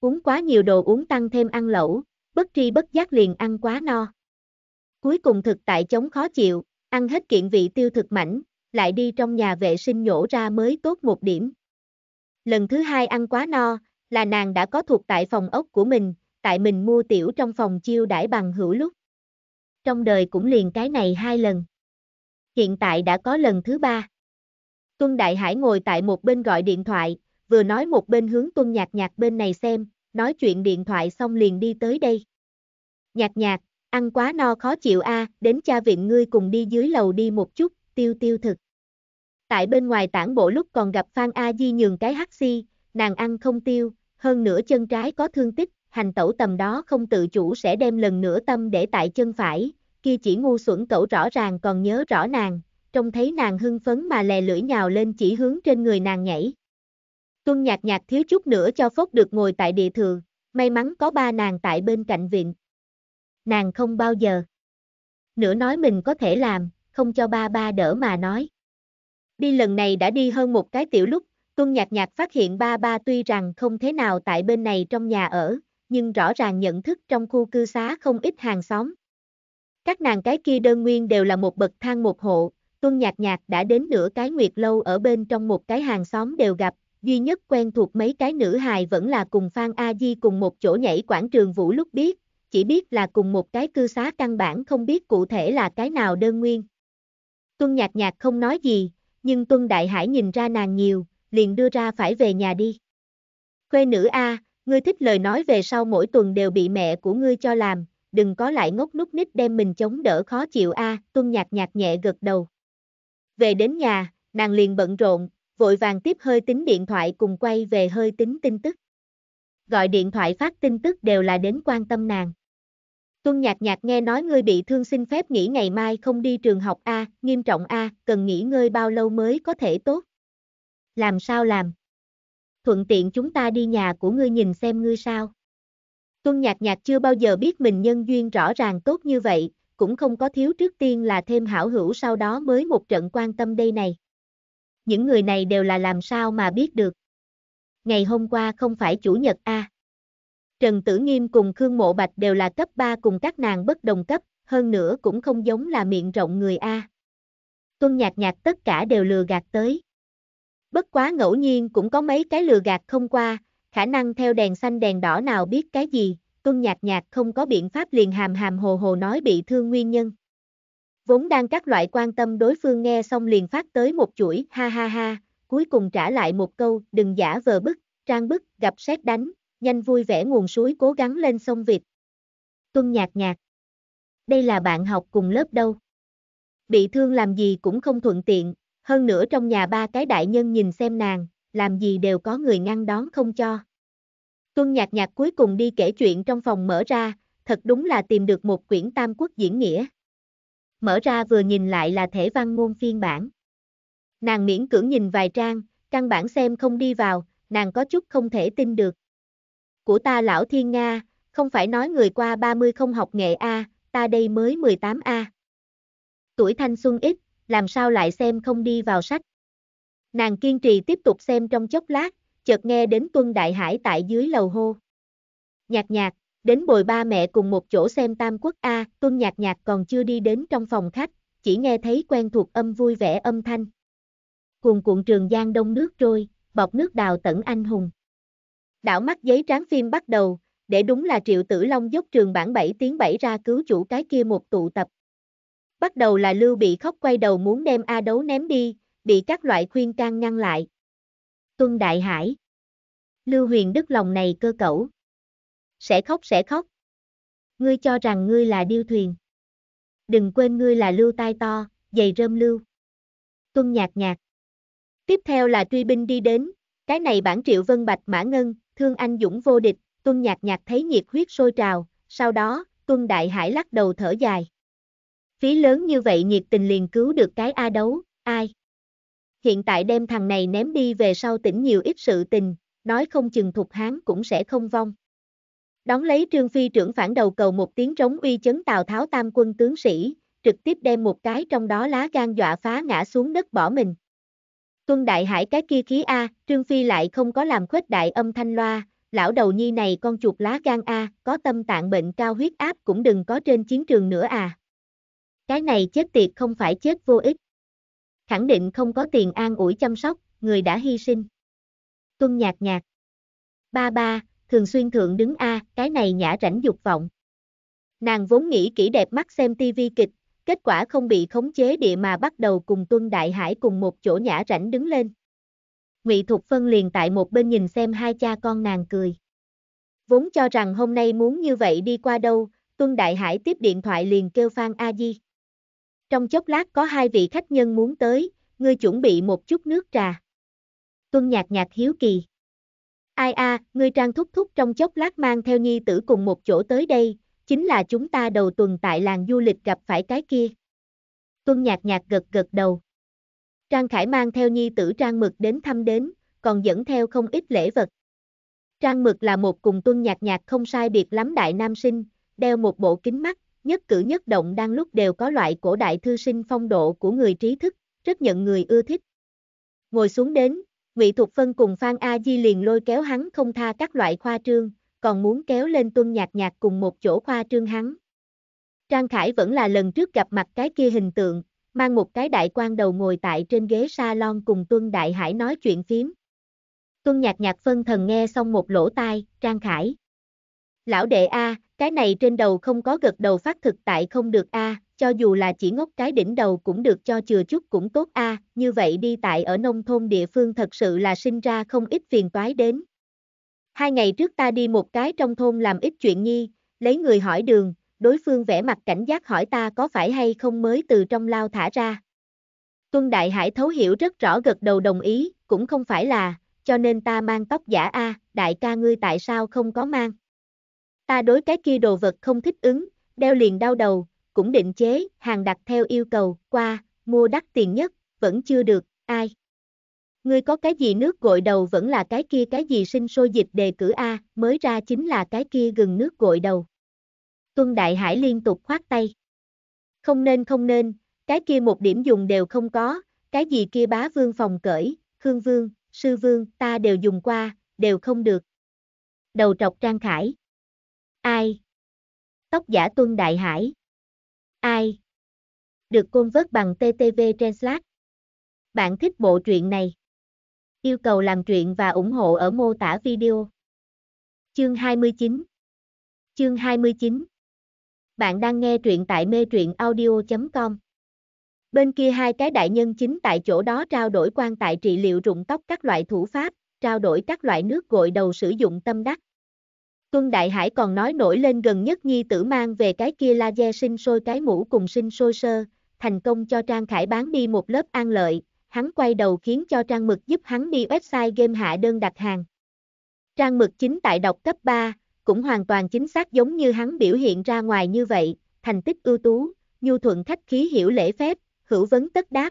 Uống quá nhiều đồ uống tăng thêm ăn lẩu, bất tri bất giác liền ăn quá no. Cuối cùng thực tại chống khó chịu, ăn hết kiện vị tiêu thực mảnh, lại đi trong nhà vệ sinh nhổ ra mới tốt một điểm. Lần thứ hai ăn quá no, là nàng đã có thuộc tại phòng ốc của mình, tại mình mua tiểu trong phòng chiêu đãi bằng hữu lúc. Trong đời cũng liền cái này hai lần. Hiện tại đã có lần thứ ba. Tuân Đại Hải ngồi tại một bên gọi điện thoại, vừa nói một bên hướng Tuân Nhạc Nhạc bên này xem, nói chuyện điện thoại xong liền đi tới đây. Nhạc Nhạc, ăn quá no khó chịu a, à, đến cha viện ngươi cùng đi dưới lầu đi một chút, tiêu tiêu thực. Tại bên ngoài tản bộ lúc còn gặp Phan A Di nhường cái hắc si, nàng ăn không tiêu, hơn nữa chân trái có thương tích, hành tẩu tầm đó không tự chủ sẽ đem lần nữa tâm để tại chân phải, kia chỉ ngu xuẩn cẩu rõ ràng còn nhớ rõ nàng, trông thấy nàng hưng phấn mà lè lưỡi nhào lên chỉ hướng trên người nàng nhảy. Tuân nhạc nhạc thiếu chút nữa cho phốc được ngồi tại địa thường, may mắn có ba nàng tại bên cạnh viện. Nàng không bao giờ. Nửa nói mình có thể làm, không cho ba ba đỡ mà nói. Đi lần này đã đi hơn một cái tiểu lúc, tuân nhạc nhạc phát hiện ba ba tuy rằng không thế nào tại bên này trong nhà ở, nhưng rõ ràng nhận thức trong khu cư xá không ít hàng xóm. Các nàng cái kia đơn nguyên đều là một bậc thang một hộ, tuân nhạc nhạc đã đến nửa cái nguyệt lâu ở bên trong một cái hàng xóm đều gặp, duy nhất quen thuộc mấy cái nữ hài vẫn là cùng Phan A Di cùng một chỗ nhảy quảng trường vũ lúc biết, chỉ biết là cùng một cái cư xá căn bản không biết cụ thể là cái nào đơn nguyên. Tuân nhạc nhạc không nói gì, nhưng Tuân Đại Hải nhìn ra nàng nhiều, liền đưa ra phải về nhà đi. Khuê nữ A, ngươi thích lời nói về sau mỗi tuần đều bị mẹ của ngươi cho làm, đừng có lại ngốc nút nít đem mình chống đỡ khó chịu A, Tuân nhạt nhạt nhẹ gật đầu. Về đến nhà, nàng liền bận rộn, vội vàng tiếp hơi tính điện thoại cùng quay về hơi tính tin tức. Gọi điện thoại phát tin tức đều là đến quan tâm nàng. Tuân nhạc nhạc nghe nói ngươi bị thương xin phép nghỉ ngày mai không đi trường học A, nghiêm trọng A, cần nghỉ ngơi bao lâu mới có thể tốt. Làm sao làm? Thuận tiện chúng ta đi nhà của ngươi nhìn xem ngươi sao. Tuân nhạc nhạc chưa bao giờ biết mình nhân duyên rõ ràng tốt như vậy, cũng không có thiếu trước tiên là thêm hảo hữu sau đó mới một trận quan tâm đây này. Những người này đều là làm sao mà biết được. Ngày hôm qua không phải chủ nhật A. Trần Tử Nghiêm cùng Khương Mộ Bạch đều là cấp 3 cùng các nàng bất đồng cấp, hơn nữa cũng không giống là miệng rộng người A. Tuân nhạc nhạc tất cả đều lừa gạt tới. Bất quá ngẫu nhiên cũng có mấy cái lừa gạt không qua, khả năng theo đèn xanh đèn đỏ nào biết cái gì, tuân nhạc nhạc không có biện pháp liền hàm hàm hồ hồ nói bị thương nguyên nhân. Vốn đang các loại quan tâm đối phương nghe xong liền phát tới một chuỗi ha ha ha, cuối cùng trả lại một câu đừng giả vờ bức, trang bức, gặp xét đánh, nhanh vui vẻ nguồn suối cố gắng lên sông Việt. Tuân nhạc nhạc. Đây là bạn học cùng lớp đâu. Bị thương làm gì cũng không thuận tiện, hơn nữa trong nhà ba cái đại nhân nhìn xem nàng, làm gì đều có người ngăn đón không cho. Tuân nhạc nhạc cuối cùng đi kể chuyện trong phòng mở ra, thật đúng là tìm được một quyển tam quốc diễn nghĩa. Mở ra vừa nhìn lại là thể văn ngôn phiên bản. Nàng miễn cưỡng nhìn vài trang, căn bản xem không đi vào, nàng có chút không thể tin được của ta lão thiên Nga, không phải nói người qua 30 không học nghệ A, ta đây mới 18 A. Tuổi thanh xuân ít, làm sao lại xem không đi vào sách. Nàng kiên trì tiếp tục xem trong chốc lát, chợt nghe đến tuân đại hải tại dưới lầu hô. Nhạc nhạc, đến bồi ba mẹ cùng một chỗ xem Tam Quốc A, tuân nhạc nhạc còn chưa đi đến trong phòng khách, chỉ nghe thấy quen thuộc âm vui vẻ âm thanh. Cuồn cuộn trường giang đông nước trôi, bọc nước đào tận anh hùng. Đảo mắt giấy tráng phim bắt đầu, để đúng là Triệu Tử Long dốc trường bản 7 tiếng 7 ra cứu chủ cái kia một tụ tập. Bắt đầu là Lưu bị khóc quay đầu muốn đem A đấu ném đi, bị các loại khuyên can ngăn lại. Tuân Đại Hải Lưu huyền đức lòng này cơ cẩu. Sẽ khóc sẽ khóc. Ngươi cho rằng ngươi là điêu thuyền. Đừng quên ngươi là lưu tai to, dày rơm lưu. Tuân nhạc nhạc. Tiếp theo là truy binh đi đến, cái này bản triệu vân bạch mã ngân, thương anh dũng vô địch, tuân nhạc nhạc thấy nhiệt huyết sôi trào, sau đó, tuân đại hải lắc đầu thở dài. Phí lớn như vậy nhiệt tình liền cứu được cái A đấu, ai? Hiện tại đem thằng này ném đi về sau tỉnh nhiều ít sự tình, nói không chừng thục hán cũng sẽ không vong. Đón lấy Trương Phi trưởng phản đầu cầu một tiếng trống uy chấn Tào Tháo tam quân tướng sĩ, trực tiếp đem một cái trong đó lá gan dọa phá ngã xuống đất bỏ mình. Tuân đại hải cái kia khí A, Trương Phi lại không có làm khuếch đại âm thanh loa, lão đầu nhi này con chuột lá gan A, có tâm tạng bệnh cao huyết áp cũng đừng có trên chiến trường nữa à. Cái này chết tiệt không phải chết vô ích. Khẳng định không có tiền an ủi chăm sóc, người đã hy sinh. Tuân nhạt nhạt. Ba ba, thường xuyên thượng đứng A, cái này nhã rảnh dục vọng. Nàng vốn nghĩ kỹ đẹp mắt xem tivi kịch, kết quả không bị khống chế địa mà bắt đầu cùng Tuân Đại Hải cùng một chỗ nhã rảnh đứng lên. Ngụy Thục Phân liền tại một bên nhìn xem hai cha con nàng cười. Vốn cho rằng hôm nay muốn như vậy đi qua đâu, Tuân Đại Hải tiếp điện thoại liền kêu Phan A Di. Trong chốc lát có hai vị khách nhân muốn tới, ngươi chuẩn bị một chút nước trà. Tuân nhạc nhạc hiếu kỳ. Ai a, ngươi trang thúc thúc trong chốc lát mang theo nhi tử cùng một chỗ tới đây, chính là chúng ta đầu tuần tại làng du lịch gặp phải cái kia. Tuân nhạc nhạc gật gật đầu. Trang Khải mang theo nhi tử Trang Mực đến thăm đến, còn dẫn theo không ít lễ vật. Trang Mực là một cùng tuân nhạc nhạc không sai biệt lắm đại nam sinh, đeo một bộ kính mắt, nhất cử nhất động đang lúc đều có loại cổ đại thư sinh phong độ của người trí thức, rất nhận người ưa thích. Ngồi xuống đến, Ngụy Thục Phân cùng Phan A Di liền lôi kéo hắn không tha các loại khoa trương, còn muốn kéo lên tuân nhạc nhạc cùng một chỗ khoa trương hắn. Trang Khải vẫn là lần trước gặp mặt cái kia hình tượng, mang một cái đại quan đầu ngồi tại trên ghế salon cùng tuân đại hải nói chuyện phím. Tuân nhạc nhạc phân thần nghe xong một lỗ tai, Trang Khải. Lão đệ A, cái này trên đầu không có gật đầu phát thực tại không được A, cho dù là chỉ ngốc cái đỉnh đầu cũng được cho chừa chút cũng tốt A, như vậy đi tại ở nông thôn địa phương thật sự là sinh ra không ít phiền toái đến, Hai ngày trước ta đi một cái trong thôn làm ít chuyện nhi, lấy người hỏi đường, đối phương vẽ mặt cảnh giác hỏi ta có phải hay không mới từ trong lao thả ra. Tuân Đại Hải thấu hiểu rất rõ gật đầu đồng ý, cũng không phải là, cho nên ta mang tóc giả a, đại ca ngươi tại sao không có mang. Ta đối cái kia đồ vật không thích ứng, đeo liền đau đầu, cũng định chế, hàng đặt theo yêu cầu, qua, mua đắt tiền nhất, vẫn chưa được, ai. Ngươi có cái gì nước gội đầu vẫn là cái kia cái gì sinh sôi dịch đề cử A, mới ra chính là cái kia gừng nước gội đầu. Tuân Đại Hải liên tục khoát tay. Không nên không nên, cái kia một điểm dùng đều không có, cái gì kia bá vương phòng cởi, khương vương, sư vương, ta đều dùng qua, đều không được. Đầu trọc Trang Khải. Ai? Tóc giả Tuân Đại Hải. Ai? Được côn vớt bằng TTV Translate. Bạn thích bộ truyện này? Yêu cầu làm truyện và ủng hộ ở mô tả video. Chương 29 Chương 29 Bạn đang nghe truyện tại mê truyện audio.com Bên kia hai cái đại nhân chính tại chỗ đó trao đổi quan tại trị liệu rụng tóc các loại thủ pháp, trao đổi các loại nước gội đầu sử dụng tâm đắc. Tuân Đại Hải còn nói nổi lên gần nhất nhi tử mang về cái kia laser sinh sôi cái mũ cùng sinh sôi sơ, thành công cho Trang Khải bán đi một lớp an lợi, hắn quay đầu khiến cho trang mực giúp hắn đi website game hạ đơn đặt hàng. Trang mực chính tại đọc cấp 3, cũng hoàn toàn chính xác giống như hắn biểu hiện ra ngoài như vậy, thành tích ưu tú, nhu thuận khách khí hiểu lễ phép, hữu vấn tất đáp.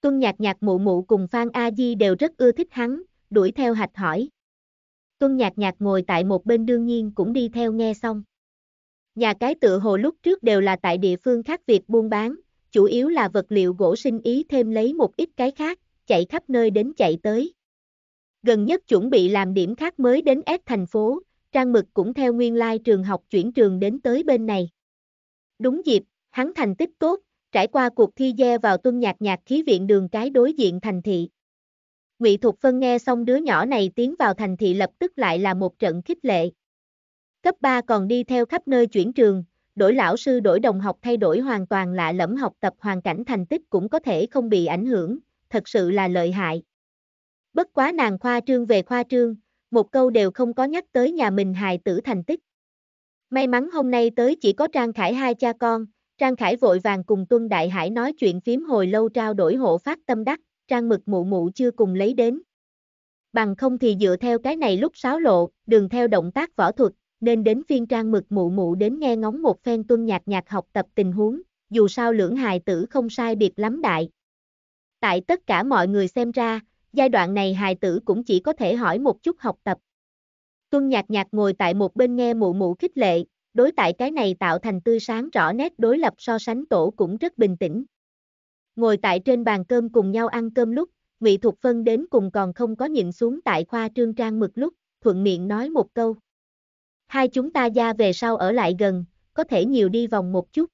Tuân nhạc nhạc mụ mụ cùng Phan A Di đều rất ưa thích hắn, đuổi theo hạch hỏi. Tuân nhạc nhạc ngồi tại một bên đương nhiên cũng đi theo nghe xong. Nhà cái tựa hồ lúc trước đều là tại địa phương khác việc buôn bán, chủ yếu là vật liệu gỗ sinh ý thêm lấy một ít cái khác, chạy khắp nơi đến chạy tới. Gần nhất chuẩn bị làm điểm khác mới đến S thành phố, Trang Mực cũng theo nguyên lai trường học chuyển trường đến tới bên này. Đúng dịp, hắn thành tích tốt, trải qua cuộc thi dê vào tuân nhạc nhạc khí viện đường cái đối diện thành thị. Ngụy Thục Phân nghe xong đứa nhỏ này tiến vào thành thị lập tức lại là một trận khích lệ. Cấp 3 còn đi theo khắp nơi chuyển trường, đổi lão sư đổi đồng học thay đổi hoàn toàn lạ lẫm học tập hoàn cảnh thành tích cũng có thể không bị ảnh hưởng, thật sự là lợi hại. Bất quá nàng khoa trương về khoa trương, một câu đều không có nhắc tới nhà mình hài tử thành tích. May mắn hôm nay tới chỉ có Trang Khải hai cha con, Trang Khải vội vàng cùng Tuân Đại Hải nói chuyện phím hồi lâu trao đổi hộ phát tâm đắc, Trang Mực mụ mụ chưa cùng lấy đến. Bằng không thì dựa theo cái này lúc sáo lộ, đường theo động tác võ thuật, nên đến phiên trang mực mụ mụ đến nghe ngóng một phen tuân nhạc nhạc học tập tình huống, dù sao lưỡng hài tử không sai biệt lắm đại. Tại tất cả mọi người xem ra, giai đoạn này hài tử cũng chỉ có thể hỏi một chút học tập. Tuân nhạc nhạc ngồi tại một bên nghe mụ mụ khích lệ, đối tại cái này tạo thành tươi sáng rõ nét đối lập so sánh tổ cũng rất bình tĩnh. Ngồi tại trên bàn cơm cùng nhau ăn cơm lúc, Ngụy Thục Phân đến cùng còn không có nhìn xuống tại khoa trương trang mực lúc, thuận miệng nói một câu hai chúng ta ra về sau ở lại gần, có thể nhiều đi vòng một chút.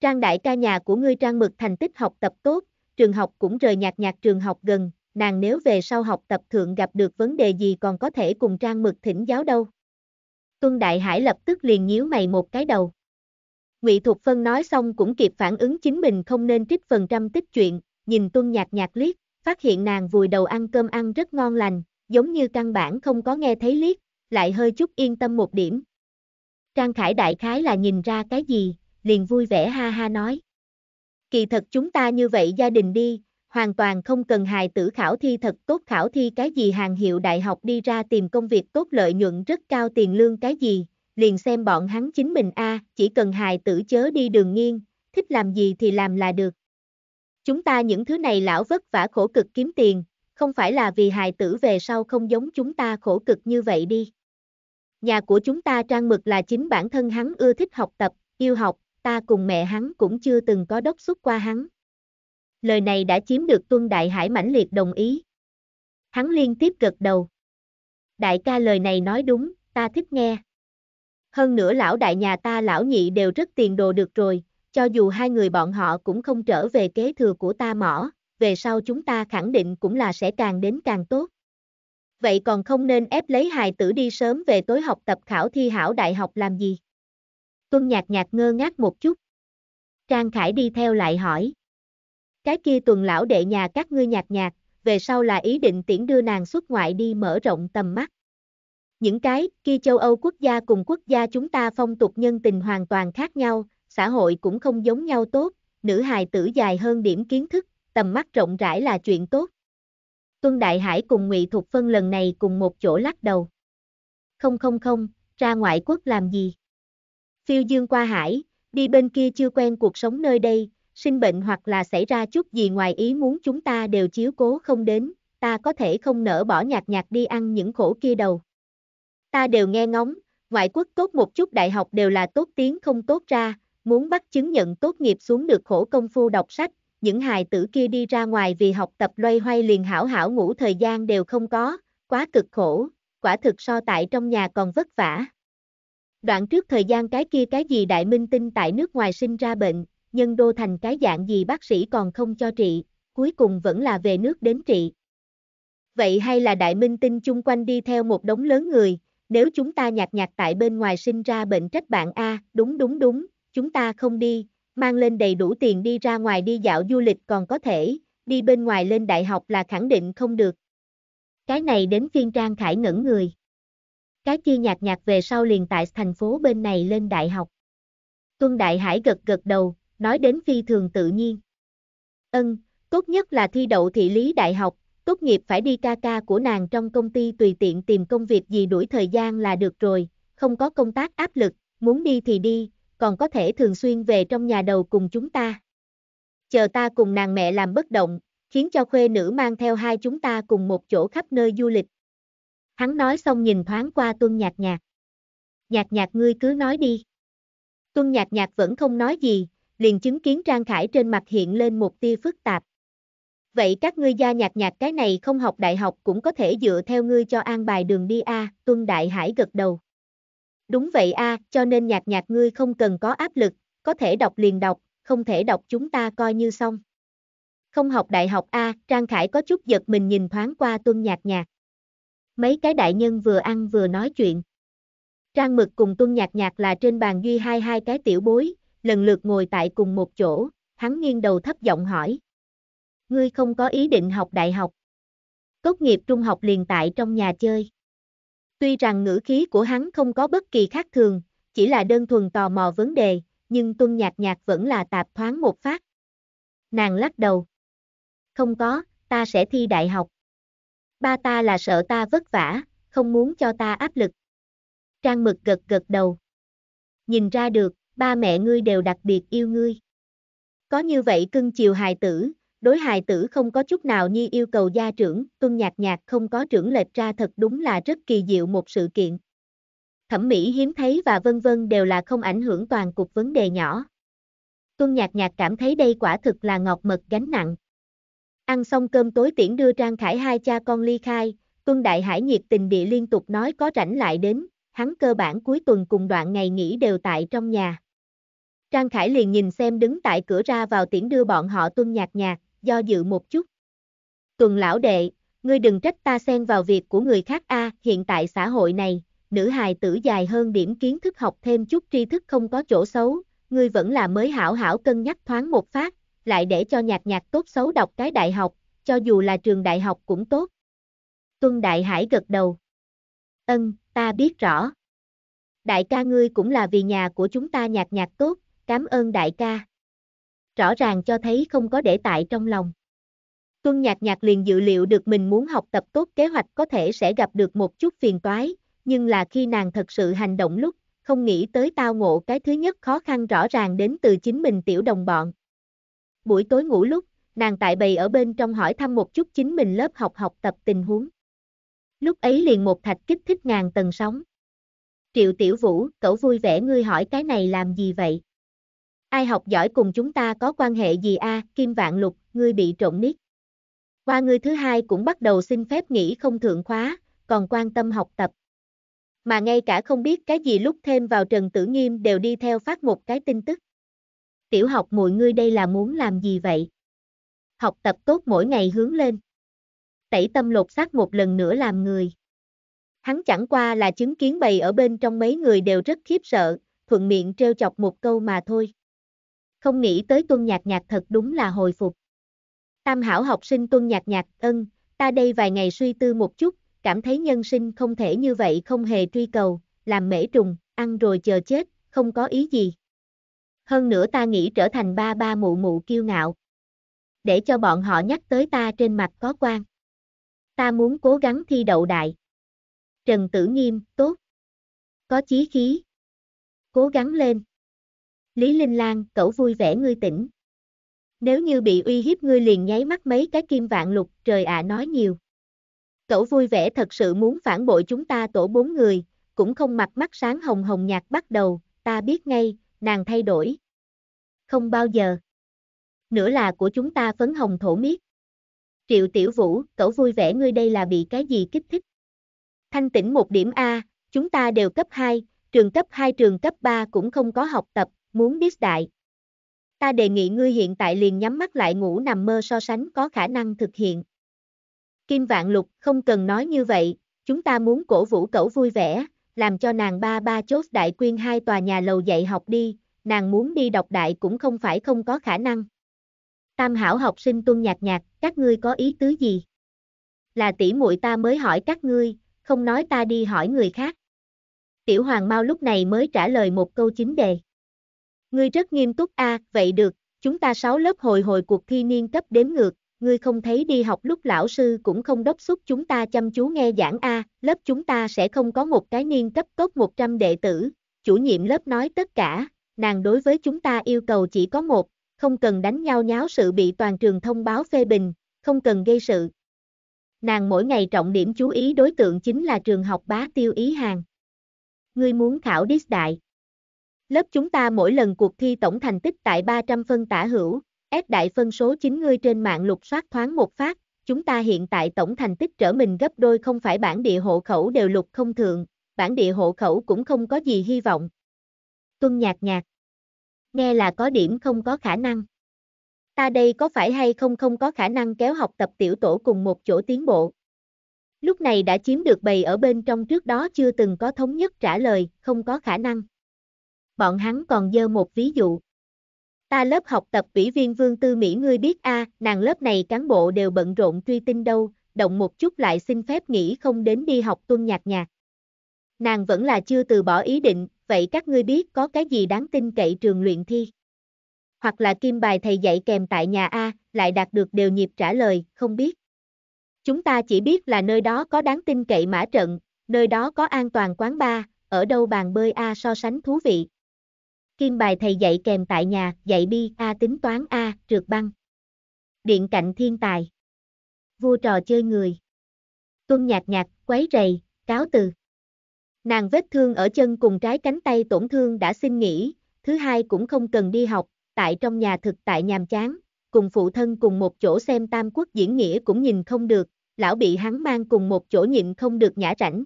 Trang đại ca nhà của ngươi trang mực thành tích học tập tốt, trường học cũng rời nhạt nhạt trường học gần, nàng nếu về sau học tập thượng gặp được vấn đề gì còn có thể cùng trang mực thỉnh giáo đâu. Tuân Đại Hải lập tức liền nhíu mày một cái đầu. Ngụy Thục Phân nói xong cũng kịp phản ứng chính mình không nên trích phần trăm tích chuyện, nhìn Tuân nhạt nhạt liếc, phát hiện nàng vùi đầu ăn cơm ăn rất ngon lành, giống như căn bản không có nghe thấy liếc, lại hơi chút yên tâm một điểm. Trang Khải đại khái là nhìn ra cái gì, liền vui vẻ ha ha nói. Kỳ thật chúng ta như vậy gia đình đi, hoàn toàn không cần hài tử khảo thi thật tốt khảo thi cái gì hàng hiệu đại học đi ra tìm công việc tốt lợi nhuận rất cao tiền lương cái gì, liền xem bọn hắn chính mình a, chỉ cần hài tử chớ đi đường nghiêng, thích làm gì thì làm là được. Chúng ta những thứ này lão vất vả khổ cực kiếm tiền, không phải là vì hài tử về sau không giống chúng ta khổ cực như vậy đi. Nhà của chúng ta trang mực là chính bản thân hắn ưa thích học tập, yêu học, ta cùng mẹ hắn cũng chưa từng có đốc xúc qua hắn. Lời này đã chiếm được Tuân Đại Hải mãnh liệt đồng ý. Hắn liên tiếp gật đầu. Đại ca lời này nói đúng, ta thích nghe. Hơn nữa lão đại nhà ta lão nhị đều rất tiền đồ được rồi, cho dù hai người bọn họ cũng không trở về kế thừa của ta mỏ, về sau chúng ta khẳng định cũng là sẽ càng đến càng tốt. Vậy còn không nên ép lấy hài tử đi sớm về tối học tập khảo thi hảo đại học làm gì? Tuân nhạc nhạc ngơ ngác một chút. Trang Khải đi theo lại hỏi. Cái kia tuần lão đệ nhà các ngươi nhạc nhạc, về sau là ý định tiễn đưa nàng xuất ngoại đi mở rộng tầm mắt. Những cái, kia châu Âu quốc gia cùng quốc gia chúng ta phong tục nhân tình hoàn toàn khác nhau, xã hội cũng không giống nhau tốt, nữ hài tử dài hơn điểm kiến thức, tầm mắt rộng rãi là chuyện tốt. Tuân Đại Hải cùng Ngụy Thục Phân lần này cùng một chỗ lắc đầu. Không không không, ra ngoại quốc làm gì? Phiêu dương qua hải, đi bên kia chưa quen cuộc sống nơi đây, sinh bệnh hoặc là xảy ra chút gì ngoài ý muốn chúng ta đều chiếu cố không đến, ta có thể không nỡ bỏ nhạt nhạt đi ăn những khổ kia đầu. Ta đều nghe ngóng, ngoại quốc tốt một chút đại học đều là tốt tiếng không tốt ra, muốn bắt chứng nhận tốt nghiệp xuống được khổ công phu đọc sách, những hài tử kia đi ra ngoài vì học tập loay hoay liền hảo hảo ngủ thời gian đều không có, quá cực khổ, quả thực so tại trong nhà còn vất vả. Đoạn trước thời gian cái kia cái gì đại minh tinh tại nước ngoài sinh ra bệnh, nhân đô thành cái dạng gì bác sĩ còn không cho trị, cuối cùng vẫn là về nước đến trị. Vậy hay là đại minh tinh chung quanh đi theo một đống lớn người, nếu chúng ta nhạt nhạt tại bên ngoài sinh ra bệnh trách bạn A, đúng đúng đúng, chúng ta không đi, mang lên đầy đủ tiền đi ra ngoài đi dạo du lịch còn có thể, đi bên ngoài lên đại học là khẳng định không được. Cái này đến phiên Trang Khải ngẩn người. Cái kia nhạt nhạt về sau liền tại thành phố bên này lên đại học. Tuân Đại Hải gật gật đầu, nói đến phi thường tự nhiên. Ân, tốt nhất là thi đậu thị lý đại học, tốt nghiệp phải đi ca ca của nàng trong công ty tùy tiện tìm công việc gì đuổi thời gian là được rồi, không có công tác áp lực, muốn đi thì đi, còn có thể thường xuyên về trong nhà đầu cùng chúng ta. Chờ ta cùng nàng mẹ làm bất động, khiến cho khuê nữ mang theo hai chúng ta cùng một chỗ khắp nơi du lịch. Hắn nói xong nhìn thoáng qua tuân nhạc nhạc. Nhạc nhạc ngươi cứ nói đi. Tuân nhạc nhạc vẫn không nói gì, liền chứng kiến Trang Khải trên mặt hiện lên một tia phức tạp. Vậy các ngươi gia nhạc nhạc cái này không học đại học cũng có thể dựa theo ngươi cho an bài đường đi a Tuân Đại Hải gật đầu. Đúng vậy a, à, cho nên nhạc nhạc ngươi không cần có áp lực, có thể đọc liền đọc, không thể đọc chúng ta coi như xong. Không học đại học a, à, Trang Khải có chút giật mình nhìn thoáng qua tuân nhạc nhạc. Mấy cái đại nhân vừa ăn vừa nói chuyện. Trang Mực cùng tuân nhạc nhạc là trên bàn duy hai hai cái tiểu bối, lần lượt ngồi tại cùng một chỗ, hắn nghiêng đầu thấp giọng hỏi. Ngươi không có ý định học đại học. Tốt nghiệp trung học liền tại trong nhà chơi. Tuy rằng ngữ khí của hắn không có bất kỳ khác thường, chỉ là đơn thuần tò mò vấn đề, nhưng tuân nhạc nhạc vẫn là tạp thoáng một phát. Nàng lắc đầu. Không có, ta sẽ thi đại học. Ba ta là sợ ta vất vả, không muốn cho ta áp lực. Trang mực gật gật đầu. Nhìn ra được, ba mẹ ngươi đều đặc biệt yêu ngươi. Có như vậy cưng chiều hài tử, đối hài tử không có chút nào như yêu cầu gia trưởng, tuân nhạc nhạc không có trưởng lệch ra thật đúng là rất kỳ diệu một sự kiện. Thẩm mỹ hiếm thấy và vân vân đều là không ảnh hưởng toàn cục vấn đề nhỏ. Tuân nhạc nhạc cảm thấy đây quả thực là ngọt mật gánh nặng. Ăn xong cơm tối tiễn đưa Trang Khải hai cha con ly khai, Tuân Đại Hải nhiệt tình địa liên tục nói có rảnh lại đến, hắn cơ bản cuối tuần cùng đoạn ngày nghỉ đều tại trong nhà. Trang Khải liền nhìn xem đứng tại cửa ra vào tiễn đưa bọn họ Tuân Nhạc Nhạc, do dự một chút. Tuần lão đệ, ngươi đừng trách ta xen vào việc của người khác a, hiện tại xã hội này, nữ hài tử dài hơn điểm kiến thức học thêm chút tri thức không có chỗ xấu, ngươi vẫn là mới hảo hảo cân nhắc thoáng một phát, lại để cho nhạc nhạc tốt xấu đọc cái đại học, cho dù là trường đại học cũng tốt. Tuân Đại Hải gật đầu. Ân, ta biết rõ. Đại ca ngươi cũng là vì nhà của chúng ta nhạc nhạc tốt, cảm ơn đại ca rõ ràng cho thấy không có để tại trong lòng. Tuân nhạc nhạc liền dự liệu được mình muốn học tập tốt kế hoạch có thể sẽ gặp được một chút phiền toái, nhưng là khi nàng thật sự hành động lúc, không nghĩ tới tao ngộ cái thứ nhất khó khăn rõ ràng đến từ chính mình tiểu đồng bọn. Buổi tối ngủ lúc, nàng tại bầy ở bên trong hỏi thăm một chút chính mình lớp học học tập tình huống. Lúc ấy liền một thạch kích thích ngàn tầng sóng. Triệu tiểu vũ, cậu vui vẻ ngươi hỏi cái này làm gì vậy? Ai học giỏi cùng chúng ta có quan hệ gì a? À? Kim Vạn Lục, ngươi bị trộm nick. Qua ngươi thứ hai cũng bắt đầu xin phép nghỉ không thượng khóa, còn quan tâm học tập. Mà ngay cả không biết cái gì lúc thêm vào Trần Tử Nghiêm đều đi theo phát một cái tin tức. Tiểu học mùi ngươi đây là muốn làm gì vậy? Học tập tốt mỗi ngày hướng lên. Tẩy tâm lột xác một lần nữa làm người. Hắn chẳng qua là chứng kiến bầy ở bên trong mấy người đều rất khiếp sợ, thuận miệng trêu chọc một câu mà thôi không nghĩ tới tuân nhạc nhạc thật đúng là hồi phục. Tam hảo học sinh tuân nhạc nhạc, ân, ta đây vài ngày suy tư một chút, cảm thấy nhân sinh không thể như vậy không hề truy cầu, làm mễ trùng, ăn rồi chờ chết, không có ý gì. Hơn nữa ta nghĩ trở thành ba ba mụ mụ kiêu ngạo. Để cho bọn họ nhắc tới ta trên mặt có quan. Ta muốn cố gắng thi đậu đại. Trần Tử Nghiêm, tốt. Có chí khí. Cố gắng lên. Lý Linh Lan, cậu vui vẻ ngươi tỉnh. Nếu như bị uy hiếp ngươi liền nháy mắt mấy cái kim vạn lục, trời ạ nói nhiều. Cậu vui vẻ thật sự muốn phản bội chúng ta tổ bốn người, cũng không mặc mắt sáng hồng hồng nhạt bắt đầu, ta biết ngay, nàng thay đổi. Không bao giờ. Nữa là của chúng ta phấn hồng thổ miết. Triệu tiểu vũ, cậu vui vẻ ngươi đây là bị cái gì kích thích? Thanh tĩnh một điểm A, chúng ta đều cấp 2, trường cấp 2 trường cấp 3 cũng không có học tập, muốn diss đại. Ta đề nghị ngươi hiện tại liền nhắm mắt lại ngủ nằm mơ so sánh có khả năng thực hiện. Kim Vạn Lục không cần nói như vậy, chúng ta muốn cổ vũ cẩu vui vẻ, làm cho nàng ba ba chốt đại quyên hai tòa nhà lầu dạy học đi, nàng muốn đi đọc đại cũng không phải không có khả năng. Tam hảo học sinh tuân nhạt nhạt, các ngươi có ý tứ gì? Là tỷ muội ta mới hỏi các ngươi, không nói ta đi hỏi người khác. Tiểu hoàng mau lúc này mới trả lời một câu chính đề. Ngươi rất nghiêm túc a, à, vậy được, chúng ta sáu lớp hồi hồi cuộc thi niên cấp đếm ngược, ngươi không thấy đi học lúc lão sư cũng không đốc xúc chúng ta chăm chú nghe giảng a, à, lớp chúng ta sẽ không có một cái niên cấp top 100 đệ tử, chủ nhiệm lớp nói tất cả, nàng đối với chúng ta yêu cầu chỉ có một, không cần đánh nhau nháo sự bị toàn trường thông báo phê bình, không cần gây sự. Nàng mỗi ngày trọng điểm chú ý đối tượng chính là trường học bá tiêu ý hàng. Ngươi muốn khảo đít đại. Lớp chúng ta mỗi lần cuộc thi tổng thành tích tại 300 phân tả hữu, ép đại phân số 90 trên mạng lục soát thoáng một phát, chúng ta hiện tại tổng thành tích trở mình gấp đôi không phải bản địa hộ khẩu đều lục không thường, bản địa hộ khẩu cũng không có gì hy vọng. Tuân nhạc nhạc. Nghe là có điểm không có khả năng. Ta đây có phải hay không không có khả năng kéo học tập tiểu tổ cùng một chỗ tiến bộ. Lúc này đã chiếm được bầy ở bên trong trước đó chưa từng có thống nhất trả lời, không có khả năng bọn hắn còn dơ một ví dụ. Ta lớp học tập ủy viên Vương Tư Mỹ ngươi biết a, à, nàng lớp này cán bộ đều bận rộn truy tin đâu, động một chút lại xin phép nghỉ không đến đi học tuân nhạc nhạc. Nàng vẫn là chưa từ bỏ ý định, vậy các ngươi biết có cái gì đáng tin cậy trường luyện thi. Hoặc là kim bài thầy dạy kèm tại nhà A, lại đạt được đều nhịp trả lời, không biết. Chúng ta chỉ biết là nơi đó có đáng tin cậy mã trận, nơi đó có an toàn quán bar, ở đâu bàn bơi A so sánh thú vị. Kim bài thầy dạy kèm tại nhà, dạy bi A tính toán A, trượt băng. Điện cạnh thiên tài. Vua trò chơi người. Tuân nhạc nhạc, quấy rầy, cáo từ. Nàng vết thương ở chân cùng trái cánh tay tổn thương đã xin nghỉ, thứ hai cũng không cần đi học, tại trong nhà thực tại nhàm chán, cùng phụ thân cùng một chỗ xem tam quốc diễn nghĩa cũng nhìn không được, lão bị hắn mang cùng một chỗ nhịn không được nhã rảnh,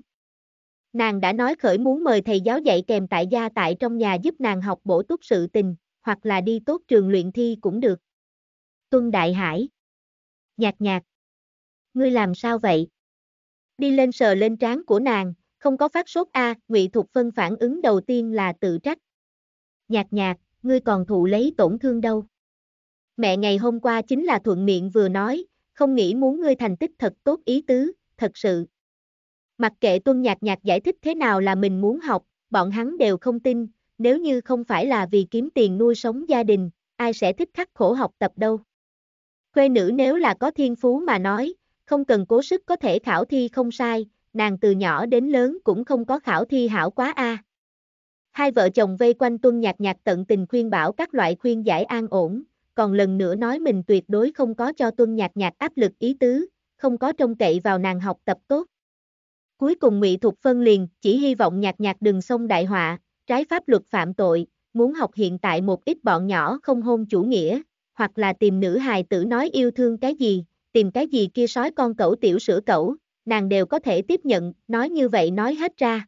Nàng đã nói khởi muốn mời thầy giáo dạy kèm tại gia tại trong nhà giúp nàng học bổ túc sự tình, hoặc là đi tốt trường luyện thi cũng được. Tuân Đại Hải Nhạc nhạc Ngươi làm sao vậy? Đi lên sờ lên trán của nàng, không có phát sốt a, Ngụy Thục Phân phản ứng đầu tiên là tự trách. Nhạc nhạc, ngươi còn thụ lấy tổn thương đâu. Mẹ ngày hôm qua chính là thuận miệng vừa nói, không nghĩ muốn ngươi thành tích thật tốt ý tứ, thật sự. Mặc kệ tuân nhạc nhạc giải thích thế nào là mình muốn học, bọn hắn đều không tin, nếu như không phải là vì kiếm tiền nuôi sống gia đình, ai sẽ thích khắc khổ học tập đâu. quê nữ nếu là có thiên phú mà nói, không cần cố sức có thể khảo thi không sai, nàng từ nhỏ đến lớn cũng không có khảo thi hảo quá a. À. Hai vợ chồng vây quanh tuân nhạc nhạc tận tình khuyên bảo các loại khuyên giải an ổn, còn lần nữa nói mình tuyệt đối không có cho tuân nhạc nhạc áp lực ý tứ, không có trông cậy vào nàng học tập tốt. Cuối cùng Ngụy Thục Phân liền chỉ hy vọng nhạt nhạt đừng xông đại họa, trái pháp luật phạm tội, muốn học hiện tại một ít bọn nhỏ không hôn chủ nghĩa, hoặc là tìm nữ hài tử nói yêu thương cái gì, tìm cái gì kia sói con cẩu tiểu sữa cẩu, nàng đều có thể tiếp nhận, nói như vậy nói hết ra.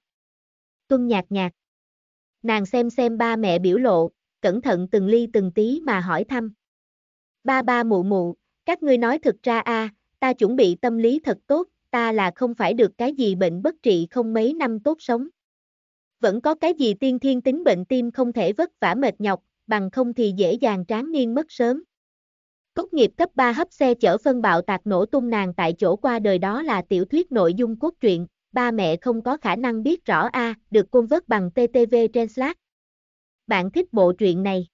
Tuân nhạt nhạt Nàng xem xem ba mẹ biểu lộ, cẩn thận từng ly từng tí mà hỏi thăm. Ba ba mụ mụ, các ngươi nói thật ra a, à, ta chuẩn bị tâm lý thật tốt, ta là không phải được cái gì bệnh bất trị không mấy năm tốt sống. Vẫn có cái gì tiên thiên tính bệnh tim không thể vất vả mệt nhọc, bằng không thì dễ dàng tráng niên mất sớm. Cốt nghiệp cấp 3 hấp xe chở phân bạo tạc nổ tung nàng tại chỗ qua đời đó là tiểu thuyết nội dung cốt truyện, ba mẹ không có khả năng biết rõ A, à, được cung vớt bằng TTV Translate. Bạn thích bộ truyện này?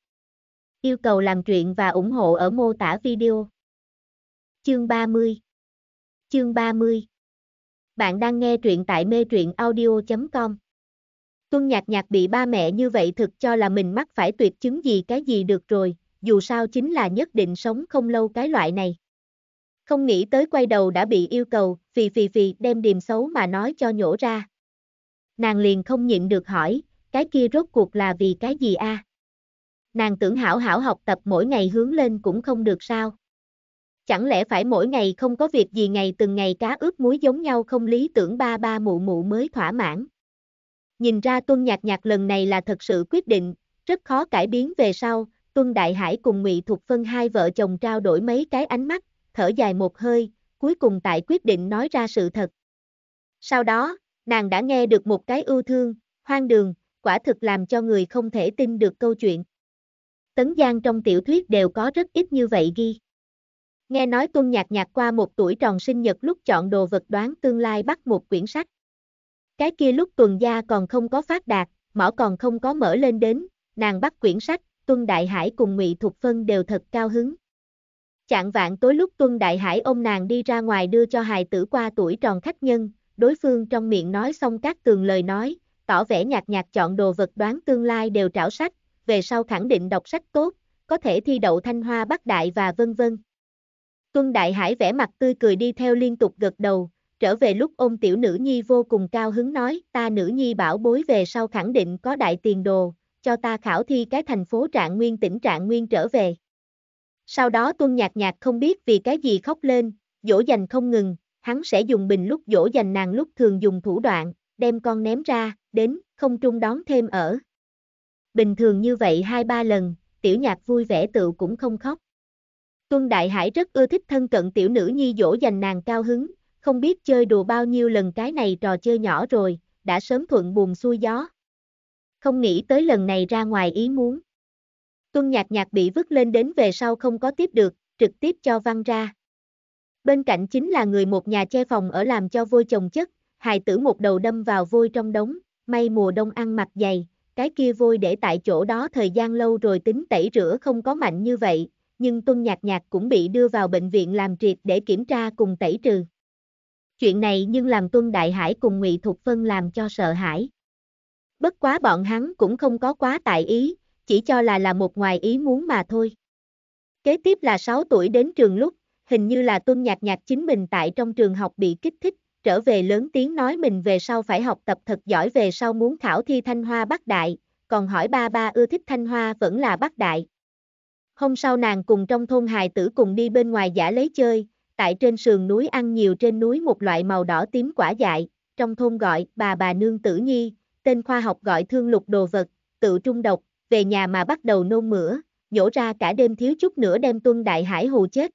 Yêu cầu làm truyện và ủng hộ ở mô tả video. Chương 30 Chương 30 Bạn đang nghe truyện tại mê truyện audio.com Tuân nhạc nhạc bị ba mẹ như vậy thực cho là mình mắc phải tuyệt chứng gì cái gì được rồi, dù sao chính là nhất định sống không lâu cái loại này. Không nghĩ tới quay đầu đã bị yêu cầu, phì phì phì đem điềm xấu mà nói cho nhổ ra. Nàng liền không nhịn được hỏi, cái kia rốt cuộc là vì cái gì a? Nàng tưởng hảo hảo học tập mỗi ngày hướng lên cũng không được sao chẳng lẽ phải mỗi ngày không có việc gì ngày từng ngày cá ướp muối giống nhau không lý tưởng ba ba mụ mụ mới thỏa mãn. Nhìn ra tuân nhạc nhạc lần này là thật sự quyết định, rất khó cải biến về sau, tuân đại hải cùng ngụy thuộc phân hai vợ chồng trao đổi mấy cái ánh mắt, thở dài một hơi, cuối cùng tại quyết định nói ra sự thật. Sau đó, nàng đã nghe được một cái ưu thương, hoang đường, quả thực làm cho người không thể tin được câu chuyện. Tấn Giang trong tiểu thuyết đều có rất ít như vậy ghi. Nghe nói tuân nhạc nhạc qua một tuổi tròn sinh nhật lúc chọn đồ vật đoán tương lai bắt một quyển sách. Cái kia lúc tuần gia còn không có phát đạt, mỏ còn không có mở lên đến, nàng bắt quyển sách, tuân đại hải cùng ngụy thục phân đều thật cao hứng. Chạng vạn tối lúc tuân đại hải ôm nàng đi ra ngoài đưa cho hài tử qua tuổi tròn khách nhân, đối phương trong miệng nói xong các tường lời nói, tỏ vẻ nhạc nhạc chọn đồ vật đoán tương lai đều trảo sách, về sau khẳng định đọc sách tốt, có thể thi đậu thanh hoa bắc đại và vân vân. Tuân Đại Hải vẽ mặt tươi cười đi theo liên tục gật đầu, trở về lúc ôm tiểu nữ nhi vô cùng cao hứng nói, ta nữ nhi bảo bối về sau khẳng định có đại tiền đồ, cho ta khảo thi cái thành phố trạng nguyên tỉnh trạng nguyên trở về. Sau đó tuân nhạc nhạc không biết vì cái gì khóc lên, dỗ dành không ngừng, hắn sẽ dùng bình lúc dỗ dành nàng lúc thường dùng thủ đoạn, đem con ném ra, đến, không trung đón thêm ở. Bình thường như vậy hai ba lần, tiểu nhạc vui vẻ tự cũng không khóc. Tuân Đại Hải rất ưa thích thân cận tiểu nữ nhi dỗ dành nàng cao hứng, không biết chơi đùa bao nhiêu lần cái này trò chơi nhỏ rồi, đã sớm thuận buồn xuôi gió. Không nghĩ tới lần này ra ngoài ý muốn. Tuân nhạc nhạc bị vứt lên đến về sau không có tiếp được, trực tiếp cho văng ra. Bên cạnh chính là người một nhà che phòng ở làm cho vôi chồng chất, hài tử một đầu đâm vào vôi trong đống, may mùa đông ăn mặc dày, cái kia vôi để tại chỗ đó thời gian lâu rồi tính tẩy rửa không có mạnh như vậy, nhưng Tuân Nhạc Nhạc cũng bị đưa vào bệnh viện làm triệt để kiểm tra cùng tẩy trừ. Chuyện này nhưng làm Tuân Đại Hải cùng Ngụy Thục Phân làm cho sợ hãi. Bất quá bọn hắn cũng không có quá tại ý, chỉ cho là là một ngoài ý muốn mà thôi. Kế tiếp là 6 tuổi đến trường lúc, hình như là Tuân Nhạc Nhạc chính mình tại trong trường học bị kích thích, trở về lớn tiếng nói mình về sau phải học tập thật giỏi về sau muốn khảo thi Thanh Hoa Bắc Đại, còn hỏi ba ba ưa thích Thanh Hoa vẫn là Bắc Đại. Hôm sau nàng cùng trong thôn hài tử cùng đi bên ngoài giả lấy chơi, tại trên sườn núi ăn nhiều trên núi một loại màu đỏ tím quả dại, trong thôn gọi bà bà nương tử nhi, tên khoa học gọi thương lục đồ vật, tự trung độc, về nhà mà bắt đầu nôn mửa, nhổ ra cả đêm thiếu chút nữa đem tuân đại hải hù chết.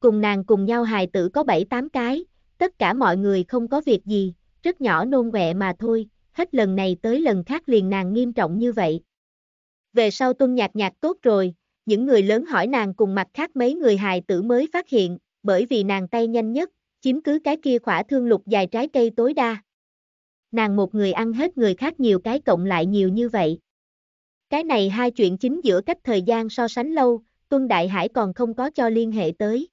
Cùng nàng cùng nhau hài tử có 7-8 cái, tất cả mọi người không có việc gì, rất nhỏ nôn quẹ mà thôi, hết lần này tới lần khác liền nàng nghiêm trọng như vậy. Về sau tuân nhạc nhạc tốt rồi, những người lớn hỏi nàng cùng mặt khác mấy người hài tử mới phát hiện, bởi vì nàng tay nhanh nhất, chiếm cứ cái kia khỏa thương lục dài trái cây tối đa. Nàng một người ăn hết người khác nhiều cái cộng lại nhiều như vậy. Cái này hai chuyện chính giữa cách thời gian so sánh lâu, Tuân Đại Hải còn không có cho liên hệ tới.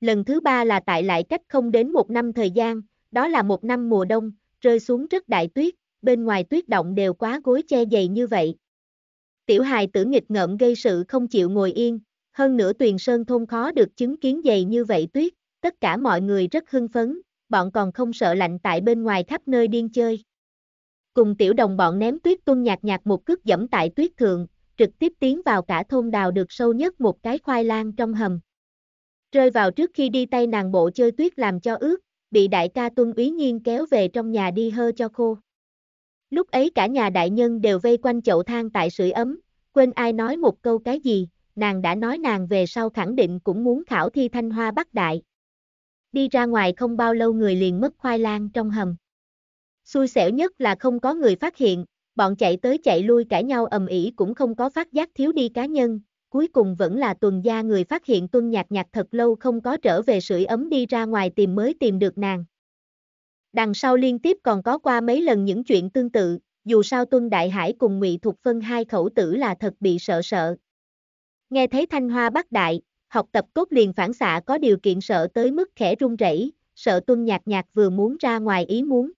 Lần thứ ba là tại lại cách không đến một năm thời gian, đó là một năm mùa đông, rơi xuống rất đại tuyết, bên ngoài tuyết động đều quá gối che dày như vậy, tiểu hài tử nghịch ngợm gây sự không chịu ngồi yên, hơn nữa tuyền sơn thôn khó được chứng kiến dày như vậy tuyết, tất cả mọi người rất hưng phấn, bọn còn không sợ lạnh tại bên ngoài khắp nơi điên chơi. Cùng tiểu đồng bọn ném tuyết tuân nhạt nhạt một cước dẫm tại tuyết thường, trực tiếp tiến vào cả thôn đào được sâu nhất một cái khoai lang trong hầm. Rơi vào trước khi đi tay nàng bộ chơi tuyết làm cho ướt, bị đại ca tuân úy nhiên kéo về trong nhà đi hơ cho khô. Lúc ấy cả nhà đại nhân đều vây quanh chậu than tại sưởi ấm, quên ai nói một câu cái gì, nàng đã nói nàng về sau khẳng định cũng muốn khảo thi thanh hoa bắc đại. Đi ra ngoài không bao lâu người liền mất khoai lang trong hầm. Xui xẻo nhất là không có người phát hiện, bọn chạy tới chạy lui cãi nhau ầm ĩ cũng không có phát giác thiếu đi cá nhân, cuối cùng vẫn là tuần gia người phát hiện tuân nhạc nhạc thật lâu không có trở về sưởi ấm đi ra ngoài tìm mới tìm được nàng. Đằng sau liên tiếp còn có qua mấy lần những chuyện tương tự, dù sao Tuân Đại Hải cùng Ngụy Thục Phân hai khẩu tử là thật bị sợ sợ. Nghe thấy Thanh Hoa bắt Đại, học tập cốt liền phản xạ có điều kiện sợ tới mức khẽ run rẩy, sợ Tuân nhạt nhạt vừa muốn ra ngoài ý muốn.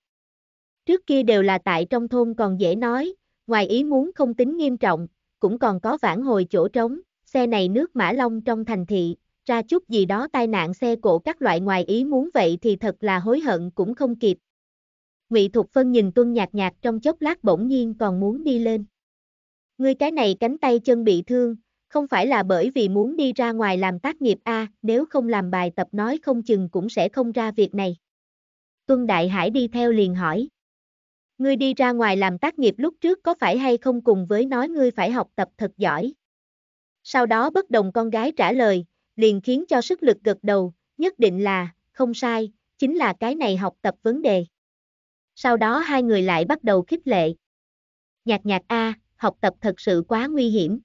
Trước kia đều là tại trong thôn còn dễ nói, ngoài ý muốn không tính nghiêm trọng, cũng còn có vãn hồi chỗ trống, xe này nước Mã Long trong thành thị, ra chút gì đó tai nạn xe cộ các loại ngoài ý muốn vậy thì thật là hối hận cũng không kịp. Ngụy Thục Phân nhìn Tuân nhạt nhạt trong chốc lát bỗng nhiên còn muốn đi lên. Ngươi cái này cánh tay chân bị thương, không phải là bởi vì muốn đi ra ngoài làm tác nghiệp a, à, nếu không làm bài tập nói không chừng cũng sẽ không ra việc này. Tuân Đại Hải đi theo liền hỏi. Ngươi đi ra ngoài làm tác nghiệp lúc trước có phải hay không cùng với nói ngươi phải học tập thật giỏi. Sau đó bất đồng con gái trả lời, liền khiến cho sức lực gật đầu, nhất định là, không sai, chính là cái này học tập vấn đề. Sau đó hai người lại bắt đầu khích lệ. Nhạc nhạc A, học tập thật sự quá nguy hiểm.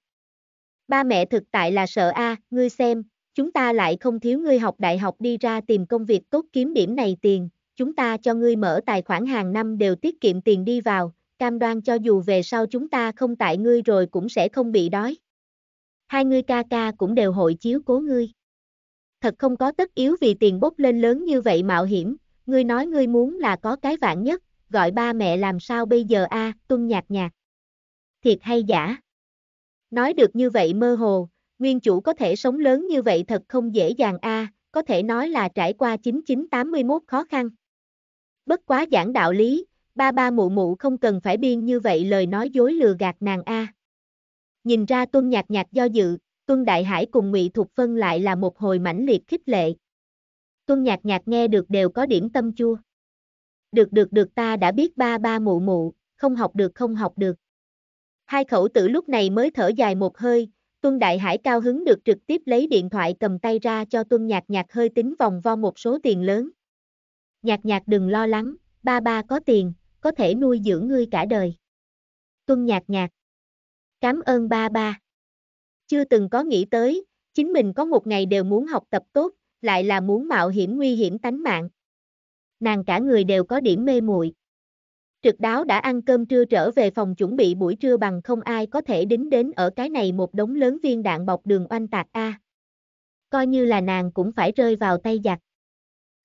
Ba mẹ thực tại là sợ A, ngươi xem, chúng ta lại không thiếu ngươi học đại học đi ra tìm công việc tốt kiếm điểm này tiền, chúng ta cho ngươi mở tài khoản hàng năm đều tiết kiệm tiền đi vào, cam đoan cho dù về sau chúng ta không tại ngươi rồi cũng sẽ không bị đói hai ngươi ca ca cũng đều hội chiếu cố ngươi. Thật không có tất yếu vì tiền bốc lên lớn như vậy mạo hiểm, ngươi nói ngươi muốn là có cái vạn nhất, gọi ba mẹ làm sao bây giờ a? À, tuân nhạc nhạc. Thiệt hay giả? Nói được như vậy mơ hồ, nguyên chủ có thể sống lớn như vậy thật không dễ dàng a, à, có thể nói là trải qua 9981 khó khăn. Bất quá giảng đạo lý, ba ba mụ mụ không cần phải biên như vậy lời nói dối lừa gạt nàng a. À. Nhìn ra tuân nhạc nhạc do dự, tuân đại hải cùng ngụy Thục Phân lại là một hồi mãnh liệt khích lệ. Tuân nhạc nhạc nghe được đều có điểm tâm chua. Được được được ta đã biết ba ba mụ mụ, không học được không học được. Hai khẩu tử lúc này mới thở dài một hơi, Tuân Đại Hải cao hứng được trực tiếp lấy điện thoại cầm tay ra cho Tuân Nhạc Nhạc hơi tính vòng vo một số tiền lớn. Nhạc Nhạc đừng lo lắng, ba ba có tiền, có thể nuôi dưỡng ngươi cả đời. Tuân Nhạc Nhạc Cảm ơn ba ba. Chưa từng có nghĩ tới, chính mình có một ngày đều muốn học tập tốt, lại là muốn mạo hiểm nguy hiểm tánh mạng. Nàng cả người đều có điểm mê muội. Trực đáo đã ăn cơm trưa trở về phòng chuẩn bị buổi trưa bằng không ai có thể đính đến ở cái này một đống lớn viên đạn bọc đường oanh tạc A. Coi như là nàng cũng phải rơi vào tay giặc.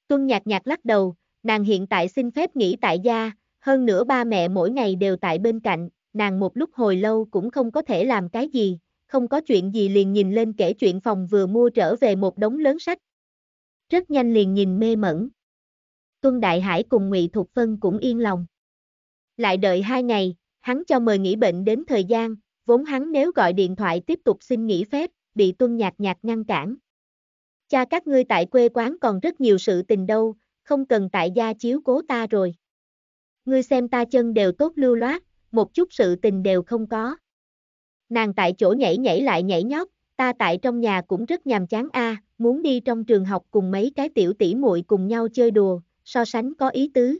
Tuân nhạc nhạc lắc đầu, nàng hiện tại xin phép nghỉ tại gia, hơn nữa ba mẹ mỗi ngày đều tại bên cạnh, nàng một lúc hồi lâu cũng không có thể làm cái gì, không có chuyện gì liền nhìn lên kể chuyện phòng vừa mua trở về một đống lớn sách. Rất nhanh liền nhìn mê mẩn. Tuân Đại Hải cùng Ngụy Thục Phân cũng yên lòng. Lại đợi hai ngày, hắn cho mời nghỉ bệnh đến thời gian, vốn hắn nếu gọi điện thoại tiếp tục xin nghỉ phép, bị Tuân nhạt nhạt ngăn cản. Cha các ngươi tại quê quán còn rất nhiều sự tình đâu, không cần tại gia chiếu cố ta rồi. Ngươi xem ta chân đều tốt lưu loát, một chút sự tình đều không có. Nàng tại chỗ nhảy nhảy lại nhảy nhót, ta tại trong nhà cũng rất nhàm chán a, muốn đi trong trường học cùng mấy cái tiểu tỷ muội cùng nhau chơi đùa, so sánh có ý tứ.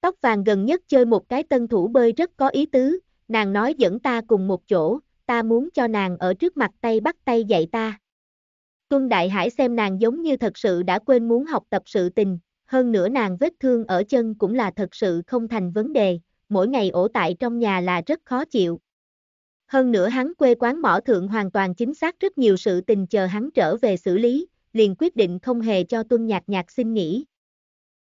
Tóc vàng gần nhất chơi một cái tân thủ bơi rất có ý tứ, nàng nói dẫn ta cùng một chỗ, ta muốn cho nàng ở trước mặt tay bắt tay dạy ta. Tuân Đại Hải xem nàng giống như thật sự đã quên muốn học tập sự tình, hơn nữa nàng vết thương ở chân cũng là thật sự không thành vấn đề, mỗi ngày ổ tại trong nhà là rất khó chịu. Hơn nữa hắn quê quán mỏ thượng hoàn toàn chính xác rất nhiều sự tình chờ hắn trở về xử lý, liền quyết định không hề cho tuân nhạc nhạc xin nghỉ.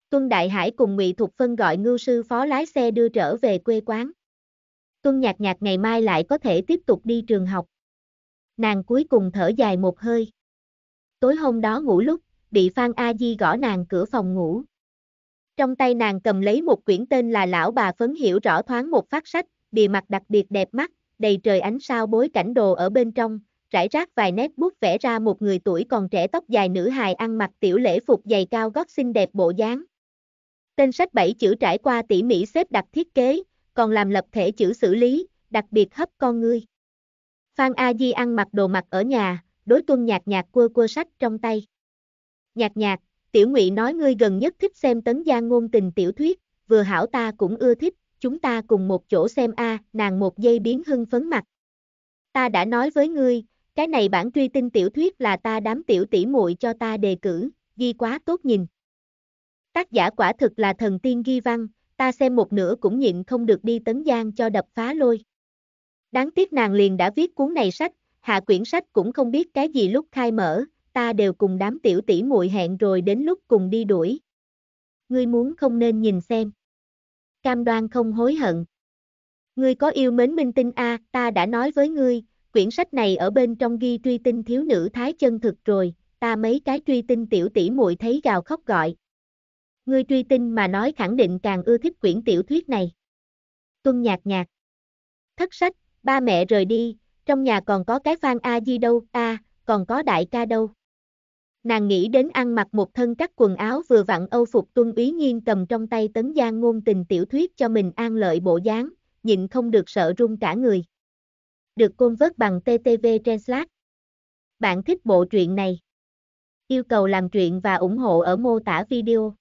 Tuân Đại Hải cùng Ngụy Thục Phân gọi ngưu sư phó lái xe đưa trở về quê quán. Tuân nhạc nhạc ngày mai lại có thể tiếp tục đi trường học. Nàng cuối cùng thở dài một hơi. Tối hôm đó ngủ lúc, bị Phan A Di gõ nàng cửa phòng ngủ. Trong tay nàng cầm lấy một quyển tên là Lão bà phấn hiểu rõ thoáng một phát sách, bìa mặt đặc biệt đẹp mắt, đầy trời ánh sao bối cảnh đồ ở bên trong, rải rác vài nét bút vẽ ra một người tuổi còn trẻ tóc dài nữ hài ăn mặc tiểu lễ phục dày cao gót xinh đẹp bộ dáng. Tên sách bảy chữ trải qua tỉ mỉ xếp đặt thiết kế, còn làm lập thể chữ xử lý, đặc biệt hấp con ngươi. Phan A Di ăn mặc đồ mặc ở nhà, đối tuân nhạc nhạc quơ quơ sách trong tay. Nhạc nhạc, Tiểu Ngụy nói ngươi gần nhất thích xem tấn giang ngôn tình tiểu thuyết, vừa hảo ta cũng ưa thích, chúng ta cùng một chỗ xem a, nàng một giây biến hưng phấn mặt. Ta đã nói với ngươi, cái này bản truy tinh tiểu thuyết là ta đám tiểu tỷ muội cho ta đề cử, ghi quá tốt nhìn. Tác giả quả thực là thần tiên ghi văn, ta xem một nửa cũng nhịn không được đi tấn giang cho đập phá lôi. Đáng tiếc nàng liền đã viết cuốn này sách, hạ quyển sách cũng không biết cái gì lúc khai mở, ta đều cùng đám tiểu tỷ muội hẹn rồi đến lúc cùng đi đuổi. Ngươi muốn không nên nhìn xem. Cam đoan không hối hận. Ngươi có yêu mến minh tinh a, ta đã nói với ngươi, quyển sách này ở bên trong ghi truy tinh thiếu nữ thái chân thực rồi, ta mấy cái truy tinh tiểu tỷ muội thấy gào khóc gọi. Ngươi truy tinh mà nói khẳng định càng ưa thích quyển tiểu thuyết này. Tuân nhạc nhạc. Thất sách, ba mẹ rời đi, trong nhà còn có cái phan A Di đâu, a, còn có đại ca đâu. Nàng nghĩ đến ăn mặc một thân các quần áo vừa vặn âu phục tuân úy nghiên cầm trong tay tấn giang ngôn tình tiểu thuyết cho mình an lợi bộ dáng, nhịn không được sợ run cả người. Được côn vớt bằng TTV Translate. Bạn thích bộ truyện này? Yêu cầu làm truyện và ủng hộ ở mô tả video.